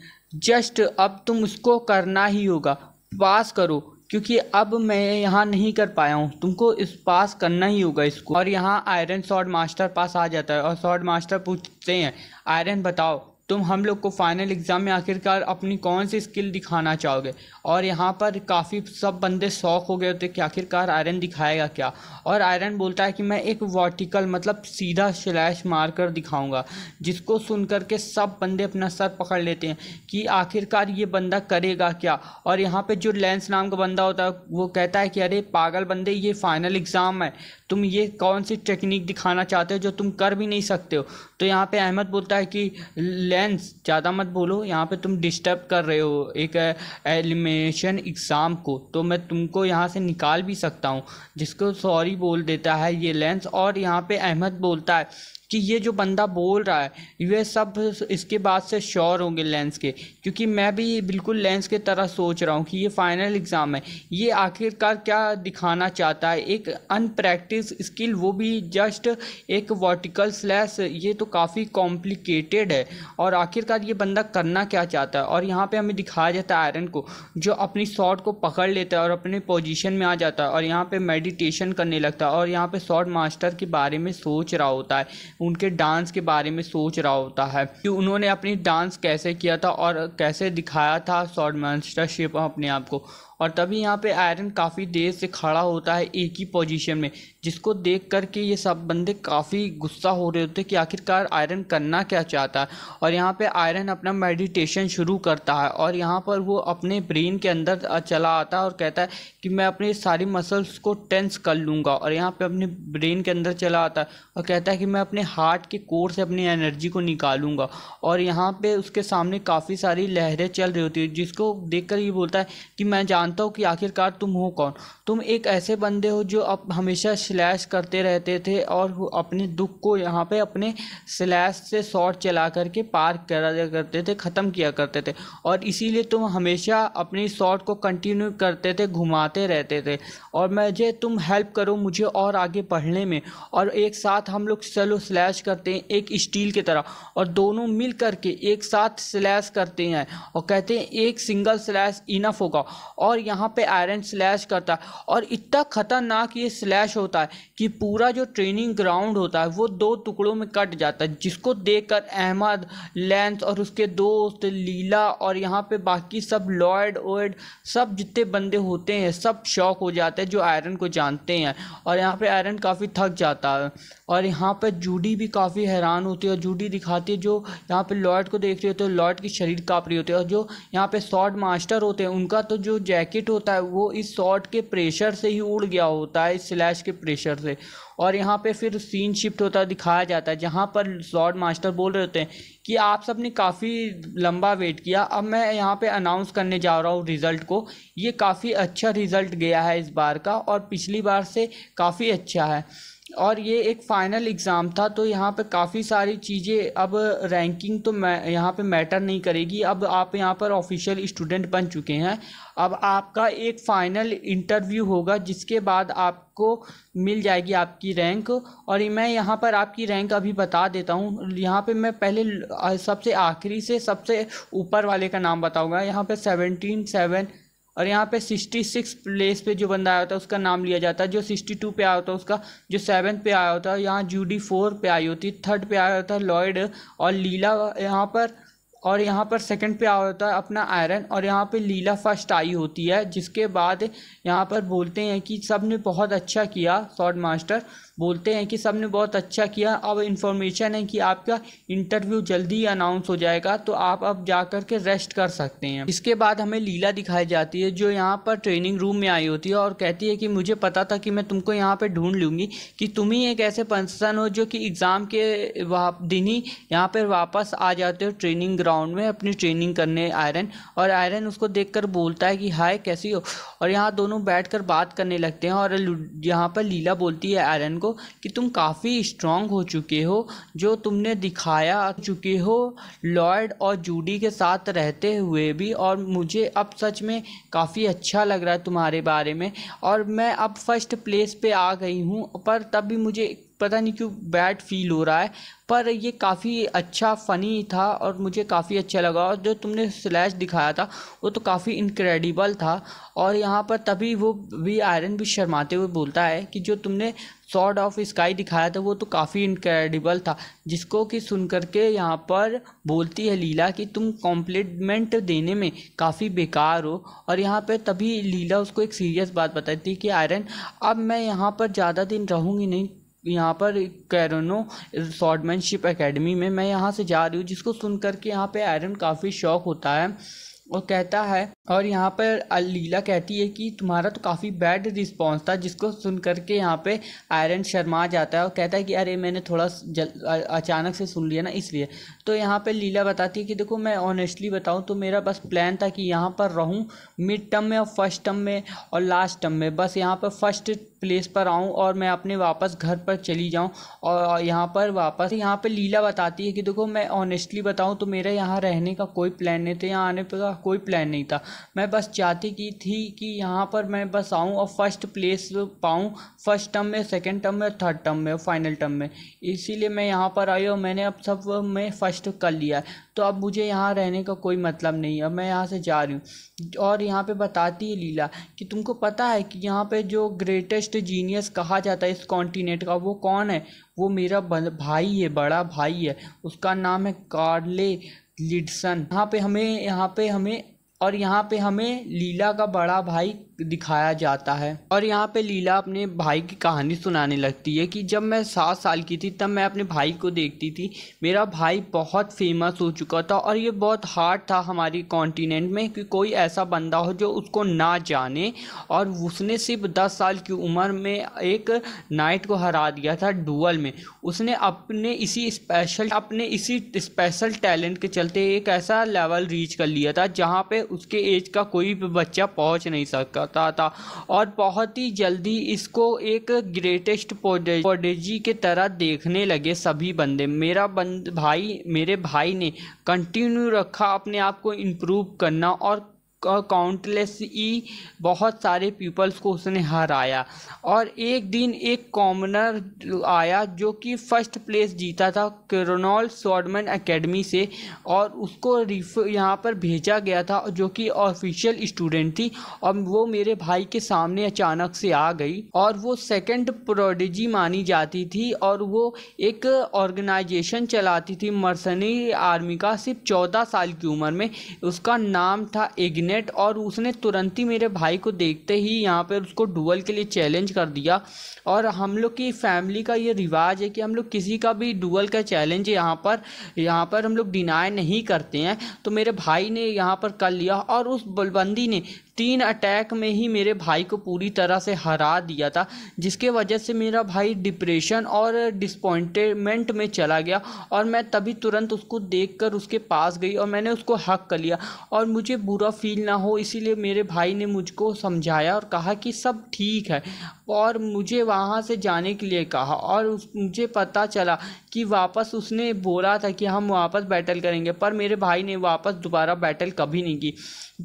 जस्ट अब तुम उसको करना ही होगा पास करो क्योंकि अब मैं यहाँ नहीं कर पाया हूँ तुमको इस पास करना ही होगा इसको और यहाँ आयरन शॉर्ट मास्टर पास आ जाता है और शॉर्ट मास्टर पूछते हैं आयरन बताओ तुम हम लोग को फाइनल एग्ज़ाम में आखिरकार अपनी कौन सी स्किल दिखाना चाहोगे और यहाँ पर काफ़ी सब बंदे शौक हो गए होते कि आखिरकार आयरन दिखाएगा क्या और आयरन बोलता है कि मैं एक वर्टिकल मतलब सीधा स्लैश मार कर दिखाऊँगा जिसको सुन कर के सब बंदे अपना सर पकड़ लेते हैं कि आखिरकार ये बंदा करेगा क्या और यहाँ पर जो लेंस नाम का बंदा होता है वो कहता है कि अरे पागल बंदे ये फाइनल एग्ज़ाम है तुम ये कौन सी टेक्निक दिखाना चाहते हो जो तुम कर भी नहीं सकते हो तो यहाँ पे अहमद बोलता है कि लेंस ज़्यादा मत बोलो यहाँ पे तुम डिस्टर्ब कर रहे हो एक एलिमेंट एग्जामिनेशन एग्ज़ाम को तो मैं तुमको यहाँ से निकाल भी सकता हूँ जिसको सॉरी बोल देता है ये लेंस और यहाँ पे अहमद बोलता है कि ये जो बंदा बोल रहा है ये सब इसके बाद से श्योर होंगे लेंस के क्योंकि मैं भी बिल्कुल लेंस के तरह सोच रहा हूँ कि ये फाइनल एग्ज़ाम है ये आखिरकार क्या दिखाना चाहता है एक अनप्रैक्टिस स्किल वो भी जस्ट एक वर्टिकल स्लैस ये तो काफ़ी कॉम्प्लिकेटेड है और आखिरकार ये बंदा करना क्या चाहता है और यहाँ पर हमें दिखाया जाता है आयरन को जो अपनी शॉट को पकड़ लेता है और अपने पोजिशन में आ जाता है और यहाँ पर मेडिटेशन करने लगता है और यहाँ पर शॉट मास्टर के बारे में सोच रहा होता है उनके डांस के बारे में सोच रहा होता है कि उन्होंने अपनी डांस कैसे किया था और कैसे दिखाया था शॉर्ट मास्टरशिप अपने आप को और तभी यहाँ पे आयरन काफ़ी देर से खड़ा होता है एक ही पोजीशन में जिसको देख कर के ये सब बंदे काफ़ी गुस्सा हो रहे होते कि आखिरकार आयरन करना क्या चाहता है और यहाँ पे आयरन अपना मेडिटेशन शुरू करता है और यहाँ पर वो अपने ब्रेन के अंदर चला आता है और कहता है कि मैं अपने सारी मसल्स को टेंस कर लूँगा और यहाँ पर अपने ब्रेन के अंदर चला आता है और कहता है कि मैं अपने हार्ट के कोर से अपनी एनर्जी को निकालूंगा और यहाँ पर उसके सामने काफ़ी सारी लहरें चल रही होती है जिसको देख कर ये बोलता है कि मैं जान जानता हूँ कि आखिरकार तुम हो कौन तुम एक ऐसे बंदे हो जो अब हमेशा स्लैश करते रहते थे और अपने दुख को यहाँ पे अपने स्लैश से शॉर्ट चला करके पार करा करते थे ख़त्म किया करते थे और इसीलिए तुम हमेशा अपनी शॉर्ट को कंटिन्यू करते थे घुमाते रहते थे और मैं जे तुम हेल्प करो मुझे और आगे पढ़ने में और एक साथ हम लोग चलो स्लैश करते हैं एक स्टील की तरह और दोनों मिल करके एक साथ स्लैश करते हैं और कहते हैं एक सिंगल स्लैश इनफ होगा और यहाँ पे आयरन स्लैश करता और इतना ख़तरनाक ये स्लैश होता है कि पूरा जो ट्रेनिंग ग्राउंड होता है वो दो टुकड़ों में कट जाता है जिसको देखकर अहमद लेंस और उसके दोस्त लीला और यहाँ पे बाकी सब लॉयड ओयड सब जितने बंदे होते हैं सब शौक हो जाते हैं जो आयरन को जानते हैं और यहाँ पर आयरन काफ़ी थक जाता है और यहाँ पर जूडी भी काफ़ी हैरान होती है और जूडी दिखाती है जो यहाँ पे लॉयड को देख रही होती है लॉयड की शरीर काप रही होती है और जो यहाँ पे शॉर्ट मास्टर होते हैं उनका तो जो जैकेट होता है वो इस शॉर्ट के प्रेस प्रेशर से ही उड़ गया होता है स्लैश के प्रेशर से और यहाँ पे फिर सीन शिफ्ट होता दिखाया जाता है जहाँ पर लॉर्ड मास्टर बोल रहे होते हैं कि आप सब ने काफ़ी लंबा वेट किया अब मैं यहाँ पे अनाउंस करने जा रहा हूँ रिज़ल्ट को ये काफ़ी अच्छा रिज़ल्ट गया है इस बार का और पिछली बार से काफ़ी अच्छा है और ये एक फ़ाइनल एग्ज़ाम था तो यहाँ पे काफ़ी सारी चीज़ें अब रैंकिंग तो मैं यहाँ पे मैटर नहीं करेगी अब आप यहाँ पर ऑफिशियल स्टूडेंट बन चुके हैं अब आपका एक फ़ाइनल इंटरव्यू होगा जिसके बाद आपको मिल जाएगी आपकी रैंक और मैं यहाँ पर आपकी रैंक अभी बता देता हूँ यहाँ पे मैं पहले सबसे आखिरी से सबसे ऊपर वाले का नाम बताऊँगा यहाँ पर सेवनटीन सेवन और यहाँ पे सिक्सटी सिक्स प्लेस पे जो बंदा आया होता है उसका नाम लिया जाता है जो सिक्सटी टू पे आया होता है उसका जो सेवन्थ पे आया होता है यहाँ जूडी फोर पे आई होती है थर्ड पे आया होता है लॉयड और लीला यहाँ पर और यहाँ पर सेकंड पे आया होता है अपना आयरन और यहाँ पे लीला फर्स्ट आई होती है जिसके बाद यहाँ पर बोलते हैं कि सब ने बहुत अच्छा किया शॉर्ट मास्टर बोलते हैं कि सब ने बहुत अच्छा किया अब इन्फॉर्मेशन है कि आपका इंटरव्यू जल्दी अनाउंस हो जाएगा तो आप अब जा कर के रेस्ट कर सकते हैं इसके बाद हमें लीला दिखाई जाती है जो यहाँ पर ट्रेनिंग रूम में आई होती है और कहती है कि मुझे पता था कि मैं तुमको यहाँ पर ढूंढ लूँगी कि तुम ही एक ऐसे पर्सन हो जो कि एग्ज़ाम के दिन ही यहाँ पर वापस आ जाते हो ट्रेनिंग ग्राउंड में अपनी ट्रेनिंग करने आयरन और आयरन उसको कर बोलता है कि हाय कैसी हो और यहाँ दोनों कर बात करने लगते हैं और यहाँ पर लीला बोलती है आयरन को कि तुम काफ़ी स्ट्रांग हो चुके हो जो तुमने दिखाया चुके हो लॉयड और जूडी के साथ रहते हुए भी और मुझे अब सच में काफ़ी अच्छा लग रहा है तुम्हारे बारे में और मैं अब फर्स्ट प्लेस पे आ गई हूँ पर तब भी मुझे पता नहीं क्यों बैड फील हो रहा है पर ये काफ़ी अच्छा फ़नी था और मुझे काफ़ी अच्छा लगा और जो तुमने स्लैश दिखाया था वो तो काफ़ी इनक्रेडिबल था और यहाँ पर तभी वो भी आयरन भी शर्माते हुए बोलता है कि जो तुमने सॉर्ड ऑफ स्काई दिखाया था वो तो काफ़ी इनक्रेडिबल था जिसको कि सुन करके यहाँ पर बोलती है लीला कि तुम कॉम्प्लीमेंट देने में काफ़ी बेकार हो और यहाँ पर तभी लीला उसको एक सीरियस बात बताती है कि आयरन अब मैं यहाँ पर ज़्यादा दिन रहूँगी नहीं यहाँ पर कैरनो शॉर्टमैनशिप एकेडमी में मैं यहाँ से जा रही हूँ जिसको सुन करके यहाँ पे आयरन काफ़ी शौक होता है और कहता है और यहाँ पर लीला कहती है कि तुम्हारा तो काफ़ी बैड रिस्पॉन्स था जिसको सुन करके यहाँ पे आयरन शर्मा जाता है और कहता है कि अरे मैंने थोड़ा जल अचानक से सुन लिया ना इसलिए तो यहाँ पे लीला बताती है कि देखो मैं ऑनेस्टली बताऊँ तो मेरा बस प्लान था कि यहाँ पर रहूँ मिड टर्म में और फर्स्ट टर्म में और लास्ट टर्म में बस यहाँ पर फर्स्ट प्लेस पर आऊँ और मैं अपने वापस घर पर चली जाऊँ और यहाँ पर वापस यहाँ पर लीला बताती है कि देखो मैं ऑनेस्टली बताऊँ तो मेरा यहाँ रहने का कोई प्लान नहीं था यहाँ आने का कोई प्लान नहीं था मैं बस चाहती की थी कि यहाँ पर मैं बस आऊँ और फर्स्ट प्लेस पाऊँ फर्स्ट टर्म में सेकेंड टर्म में थर्ड टर्म में फाइनल टर्म में इसीलिए मैं यहाँ पर आई और मैंने अब सब में फ़र्स्ट कर लिया है तो अब मुझे यहाँ रहने का कोई मतलब नहीं है अब मैं यहाँ से जा रही हूँ और यहाँ पे बताती है लीला कि तुमको पता है कि यहाँ पे जो ग्रेटेस्ट जीनियस कहा जाता है इस कॉन्टिनेंट का वो कौन है वो मेरा भाई है बड़ा भाई है उसका नाम है कार्ले लिडसन यहाँ पे हमें यहाँ पे हमें और यहाँ पे हमें लीला का बड़ा भाई दिखाया जाता है और यहाँ पे लीला अपने भाई की कहानी सुनाने लगती है कि जब मैं सात साल की थी तब मैं अपने भाई को देखती थी मेरा भाई बहुत फेमस हो चुका था और ये बहुत हार्ड था हमारी कॉन्टीनेंट में कि कोई ऐसा बंदा हो जो उसको ना जाने और उसने सिर्फ दस साल की उम्र में एक नाइट को हरा दिया था डुअल में उसने अपने इसी स्पेशल अपने इसी स्पेशल टैलेंट के चलते एक ऐसा लेवल रीच कर लिया था जहाँ पे उसके एज का कोई भी बच्चा पहुँच नहीं सका होता था और बहुत ही जल्दी इसको एक ग्रेटेस्ट पोडेजी के तरह देखने लगे सभी बंदे मेरा बंद भाई मेरे भाई ने कंटिन्यू रखा अपने आप को इम्प्रूव करना और काउंटलेस ई बहुत सारे पीपल्स को उसने हराया और एक दिन एक कॉमनर आया जो कि फर्स्ट प्लेस जीता था क्रोनॉल सॉडमन एकेडमी से और उसको रिफ यहाँ पर भेजा गया था जो कि ऑफिशियल स्टूडेंट थी और वो मेरे भाई के सामने अचानक से आ गई और वो सेकंड प्रोडिजी मानी जाती थी और वो एक ऑर्गेनाइजेशन चलाती थी मर्सनी आर्मी का सिर्फ चौदह साल की उम्र में उसका नाम था एग्ने मिनट और उसने तुरंत ही मेरे भाई को देखते ही यहाँ पर उसको डुअल के लिए चैलेंज कर दिया और हम लोग की फैमिली का ये रिवाज है कि हम लोग किसी का भी डुअल का चैलेंज यहाँ पर यहाँ पर हम लोग डिनाई नहीं करते हैं तो मेरे भाई ने यहाँ पर कर लिया और उस बलबंदी ने तीन अटैक में ही मेरे भाई को पूरी तरह से हरा दिया था जिसके वजह से मेरा भाई डिप्रेशन और डिसपॉइंटमेंट में चला गया और मैं तभी तुरंत उसको देखकर उसके पास गई और मैंने उसको हक कर लिया और मुझे बुरा फील ना हो इसीलिए मेरे भाई ने मुझको समझाया और कहा कि सब ठीक है और मुझे वहाँ से जाने के लिए कहा और उस मुझे पता चला कि वापस उसने बोला था कि हम वापस बैटल करेंगे पर मेरे भाई ने वापस दोबारा बैटल कभी नहीं की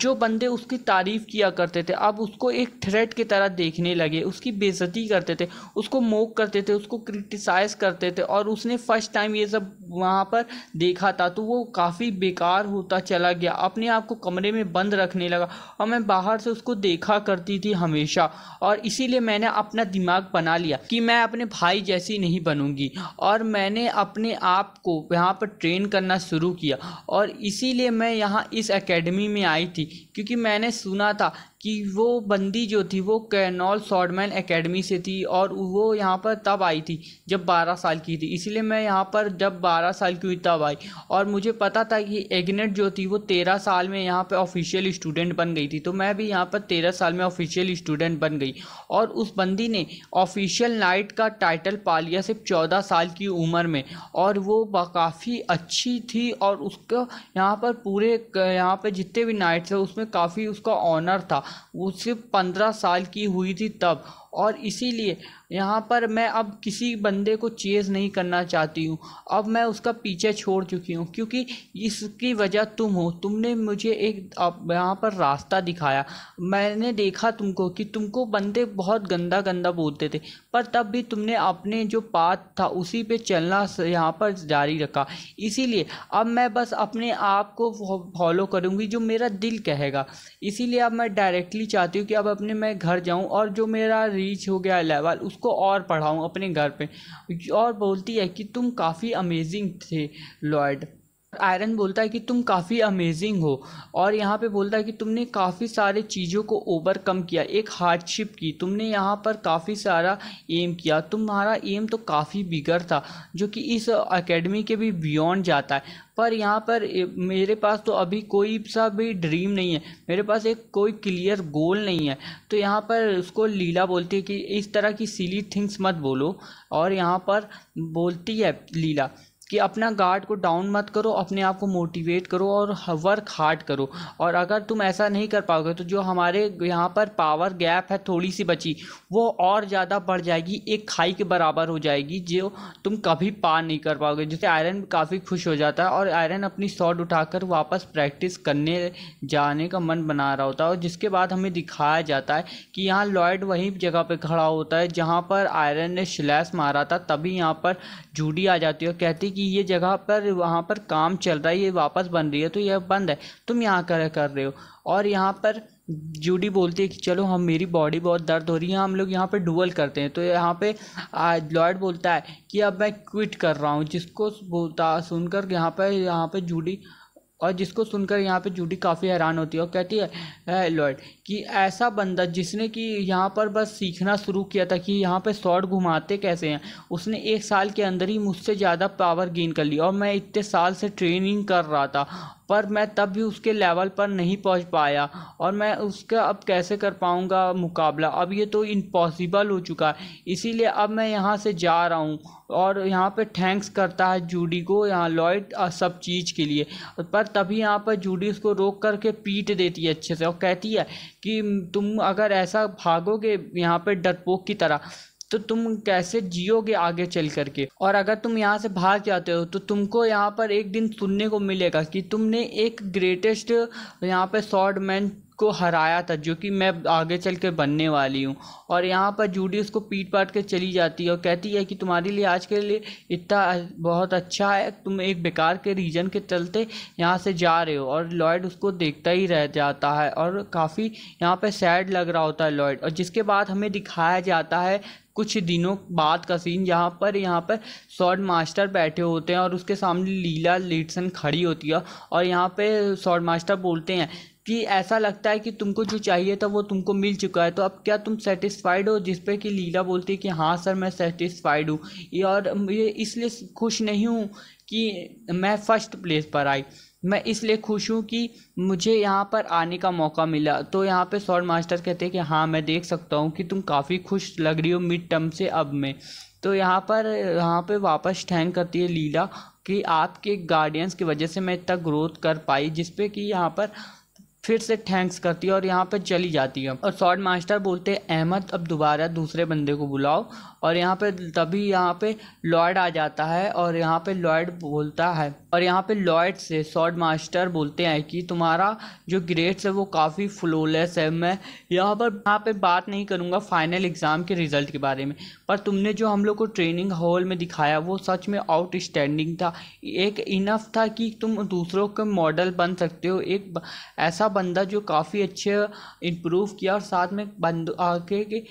जो बंदे उसकी तारीफ़ किया करते थे अब उसको एक थ्रेट की तरह देखने लगे उसकी बेज़ती करते थे उसको मोक करते थे उसको क्रिटिसाइज करते थे और उसने फर्स्ट टाइम ये सब वहाँ पर देखा था तो वो काफ़ी बेकार होता चला गया अपने आप को कमरे में बंद रखने लगा और मैं बाहर से उसको देखा करती थी हमेशा और इसीलिए मैंने अपना दिमाग बना लिया कि मैं अपने भाई जैसी नहीं बनूंगी और मैंने अपने आप को यहाँ पर ट्रेन करना शुरू किया और इसीलिए मैं यहाँ इस एकेडमी में आई थी क्योंकि मैंने सुना था कि वो बंदी जो थी वो कैनॉल सॉडमैन एकेडमी से थी और वो यहाँ पर तब आई थी जब 12 साल की थी इसीलिए मैं यहाँ पर जब 12 साल की हुई तब आई और मुझे पता था कि एग्नेट जो थी वो 13 साल में यहाँ पर ऑफिशियल स्टूडेंट बन गई थी तो मैं भी यहाँ पर 13 साल में ऑफिशियल स्टूडेंट बन गई और उस बंदी ने ऑफिशियल नाइट का टाइटल पा लिया सिर्फ चौदह साल की उम्र में और वो काफ़ी अच्छी थी और उसका यहाँ पर पूरे यहाँ पर जितने भी नाइट्स है उसमें काफ़ी उसका ऑनर था वो सिर्फ पंद्रह साल की हुई थी तब और इसीलिए यहाँ पर मैं अब किसी बंदे को चेज़ नहीं करना चाहती हूँ अब मैं उसका पीछे छोड़ चुकी हूँ क्योंकि इसकी वजह तुम हो तुमने मुझे एक अब यहाँ पर रास्ता दिखाया मैंने देखा तुमको कि तुमको बंदे बहुत गंदा गंदा बोलते थे पर तब भी तुमने अपने जो पाथ था उसी पे चलना यहाँ पर जारी रखा इसीलिए अब मैं बस अपने आप को फॉलो करूँगी जो मेरा दिल कहेगा इसीलिए अब मैं डायरेक्टली चाहती हूँ कि अब अपने मैं घर जाऊँ और जो मेरा रीच हो गया लेवल उसको और पढ़ाऊँ अपने घर पे और बोलती है कि तुम काफ़ी अमेजिंग थे लॉयड आयरन बोलता है कि तुम काफ़ी अमेजिंग हो और यहाँ पे बोलता है कि तुमने काफ़ी सारे चीज़ों को ओवरकम किया एक हार्डशिप की तुमने यहाँ पर काफ़ी सारा एम किया तुम्हारा एम तो काफ़ी बिगर था जो कि इस अकेडमी के भी बियॉन्ड जाता है पर यहाँ पर मेरे पास तो अभी कोई सा भी ड्रीम नहीं है मेरे पास एक कोई क्लियर गोल नहीं है तो यहाँ पर उसको लीला बोलती है कि इस तरह की सिली थिंग्स मत बोलो और यहाँ पर बोलती है लीला कि अपना गार्ड को डाउन मत करो अपने आप को मोटिवेट करो और वर्क हार्ड करो और अगर तुम ऐसा नहीं कर पाओगे तो जो हमारे यहाँ पर पावर गैप है थोड़ी सी बची वो और ज़्यादा बढ़ जाएगी एक खाई के बराबर हो जाएगी जो तुम कभी पार नहीं कर पाओगे जैसे आयरन काफ़ी खुश हो जाता है और आयरन अपनी शॉट उठाकर वापस प्रैक्टिस करने जाने का मन बना रहा होता है और जिसके बाद हमें दिखाया जाता है कि यहाँ लॉयड वहीं जगह पर खड़ा होता है जहाँ पर आयरन ने स्लैश मारा था तभी यहाँ पर जूडी आ जाती है और कहती कि ये जगह पर वहाँ पर काम चल रहा है ये वापस बन रही है तो यह बंद है तुम यहाँ कर कर रहे हो और यहाँ पर जूडी बोलती है कि चलो हम मेरी बॉडी बहुत दर्द हो रही है हम लोग यहाँ पे डुअल करते हैं तो यहाँ पे लॉयड बोलता है कि अब मैं क्विट कर रहा हूँ जिसको बोलता सुनकर यहाँ पर यहाँ पर जूडी और जिसको सुनकर यहाँ पे जूडी काफ़ी हैरान होती है और कहती है लॉर्ड कि ऐसा बंदा जिसने कि यहाँ पर बस सीखना शुरू किया था कि यहाँ पे शॉर्ट घुमाते कैसे हैं उसने एक साल के अंदर ही मुझसे ज़्यादा पावर गेन कर ली और मैं इतने साल से ट्रेनिंग कर रहा था पर मैं तब भी उसके लेवल पर नहीं पहुंच पाया और मैं उसका अब कैसे कर पाऊंगा मुकाबला अब ये तो इम्पॉसिबल हो चुका है इसीलिए अब मैं यहाँ से जा रहा हूँ और यहाँ पे थैंक्स करता है जूडी को यहाँ लॉयड सब चीज़ के लिए पर तभी यहाँ पर जूडी उसको रोक करके पीट देती है अच्छे से और कहती है कि तुम अगर ऐसा भागोगे यहाँ पर डरपोक की तरह तो तुम कैसे जियोगे आगे चल करके और अगर तुम यहाँ से बाहर जाते हो तो तुमको यहाँ पर एक दिन सुनने को मिलेगा कि तुमने एक ग्रेटेस्ट यहाँ पर शॉर्ट मैन को हराया था जो कि मैं आगे चल के बनने वाली हूँ और यहाँ पर जूडी उसको पीट पाट के चली जाती है और कहती है कि तुम्हारे लिए आज के लिए इतना बहुत अच्छा है तुम एक बेकार के रीजन के चलते यहाँ से जा रहे हो और लॉयड उसको देखता ही रह जाता है और काफ़ी यहाँ पर सैड लग रहा होता है लॉयड और जिसके बाद हमें दिखाया जाता है कुछ दिनों बाद का सीन यहाँ पर यहाँ पर शॉर्ट मास्टर बैठे होते हैं और उसके सामने लीला लीडसन खड़ी होती है और यहाँ पे शॉर्ट मास्टर बोलते हैं कि ऐसा लगता है कि तुमको जो चाहिए था वो तुमको मिल चुका है तो अब क्या तुम सेटिस्फाइड हो जिस पे कि लीला बोलती है कि हाँ सर मैं सेटिस्फाइड हूँ और ये इसलिए खुश नहीं हूँ कि मैं फ़र्स्ट प्लेस पर आई मैं इसलिए खुश हूँ कि मुझे यहाँ पर आने का मौका मिला तो यहाँ पे सॉर्ड मास्टर कहते हैं कि हाँ मैं देख सकता हूँ कि तुम काफ़ी खुश लग रही हो मिड टर्म से अब में तो यहाँ पर यहाँ पे वापस ठैंक करती है लीला कि आपके गार्डियंस की वजह से मैं इतना ग्रोथ कर पाई जिसपे कि यहाँ पर फिर से थैंक्स करती है और यहाँ पर चली जाती है और शॉर्ट मास्टर बोलते हैं अहमद अब दोबारा दूसरे बंदे को बुलाओ और यहाँ पे तभी यहाँ पे लॉयड आ जाता है और यहाँ पे लॉयड बोलता है और यहाँ पे लॉयड से शॉर्ट मास्टर बोलते हैं कि तुम्हारा जो ग्रेड्स है वो काफ़ी फ्लोलेस है मैं यहाँ पर यहाँ पे बात नहीं करूँगा फाइनल एग्ज़ाम के रिज़ल्ट के बारे में पर तुमने जो हम लोग को ट्रेनिंग हॉल में दिखाया वो सच में आउटस्टैंडिंग था एक इनफ था कि तुम दूसरों का मॉडल बन सकते हो एक ऐसा बंदा जो काफ़ी अच्छे इम्प्रूव किया और साथ में बंद आगे के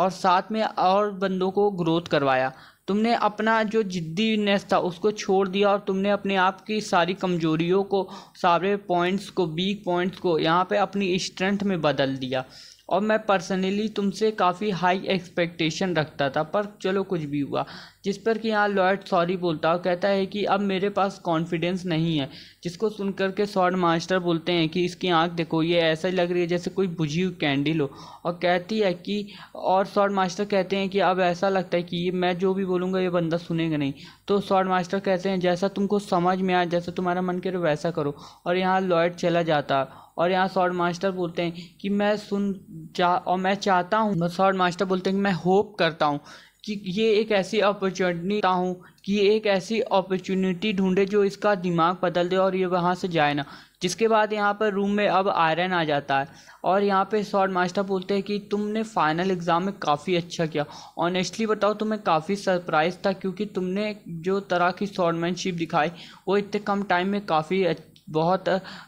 और साथ में और बंदों को ग्रोथ करवाया तुमने अपना जो जिद्दीनेस था उसको छोड़ दिया और तुमने अपने आप की सारी कमजोरियों को सारे पॉइंट्स को वीक पॉइंट्स को यहाँ पे अपनी स्ट्रेंथ में बदल दिया और मैं पर्सनली तुमसे काफ़ी हाई एक्सपेक्टेशन रखता था पर चलो कुछ भी हुआ जिस पर कि यहाँ लॉयड सॉरी बोलता और कहता है कि अब मेरे पास कॉन्फिडेंस नहीं है जिसको सुन करके सॉर्ड मास्टर बोलते हैं कि इसकी आँख देखो ये ऐसा लग रही है जैसे कोई बुझी हुई कैंडल हो और कहती है कि और सॉर्ड मास्टर कहते हैं कि अब ऐसा लगता है कि मैं जो भी बोलूँगा ये बंदा सुनेगा नहीं तो सॉर्ड मास्टर कहते हैं जैसा तुमको समझ में आए जैसा तुम्हारा मन करो वैसा करो और यहाँ लॉयड चला जाता और यहाँ शॉर्ट मास्टर बोलते हैं कि मैं सुन चाह और मैं चाहता हूँ शॉर्ट मास्टर बोलते हैं कि मैं होप करता हूँ कि ये एक ऐसी अपॉर्चुनिटी हूँ कि एक ऐसी अपॉर्चुनिटी ढूंढे जो इसका दिमाग बदल दे और ये वहाँ से जाए ना जिसके बाद यहाँ पर रूम में अब आयरन आ जाता है और यहाँ पे शॉर्ट मास्टर बोलते हैं कि तुमने फाइनल एग्ज़ाम में काफ़ी अच्छा किया ऑनेस्टली बताओ तुम्हें काफ़ी सरप्राइज था क्योंकि तुमने जो तरह की शॉर्टमैनशिप दिखाई वो इतने कम टाइम में काफ़ी बहुत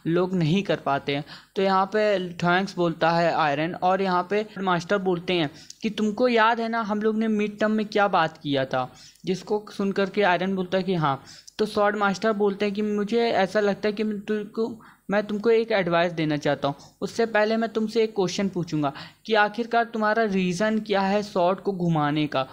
लोग नहीं कर पाते हैं तो यहाँ पे थैंक्स बोलता है आयरन और यहाँ पे मास्टर बोलते हैं कि तुमको याद है ना हम लोग ने मिड टर्म में क्या बात किया था जिसको सुन करके आयरन बोलता है कि हाँ तो शॉर्ट मास्टर बोलते हैं कि मुझे ऐसा लगता है कि तुमको मैं तुमको एक एडवाइस देना चाहता हूँ उससे पहले मैं तुमसे एक क्वेश्चन पूछूंगा कि आखिरकार तुम्हारा रीज़न क्या है शॉर्ट को घुमाने का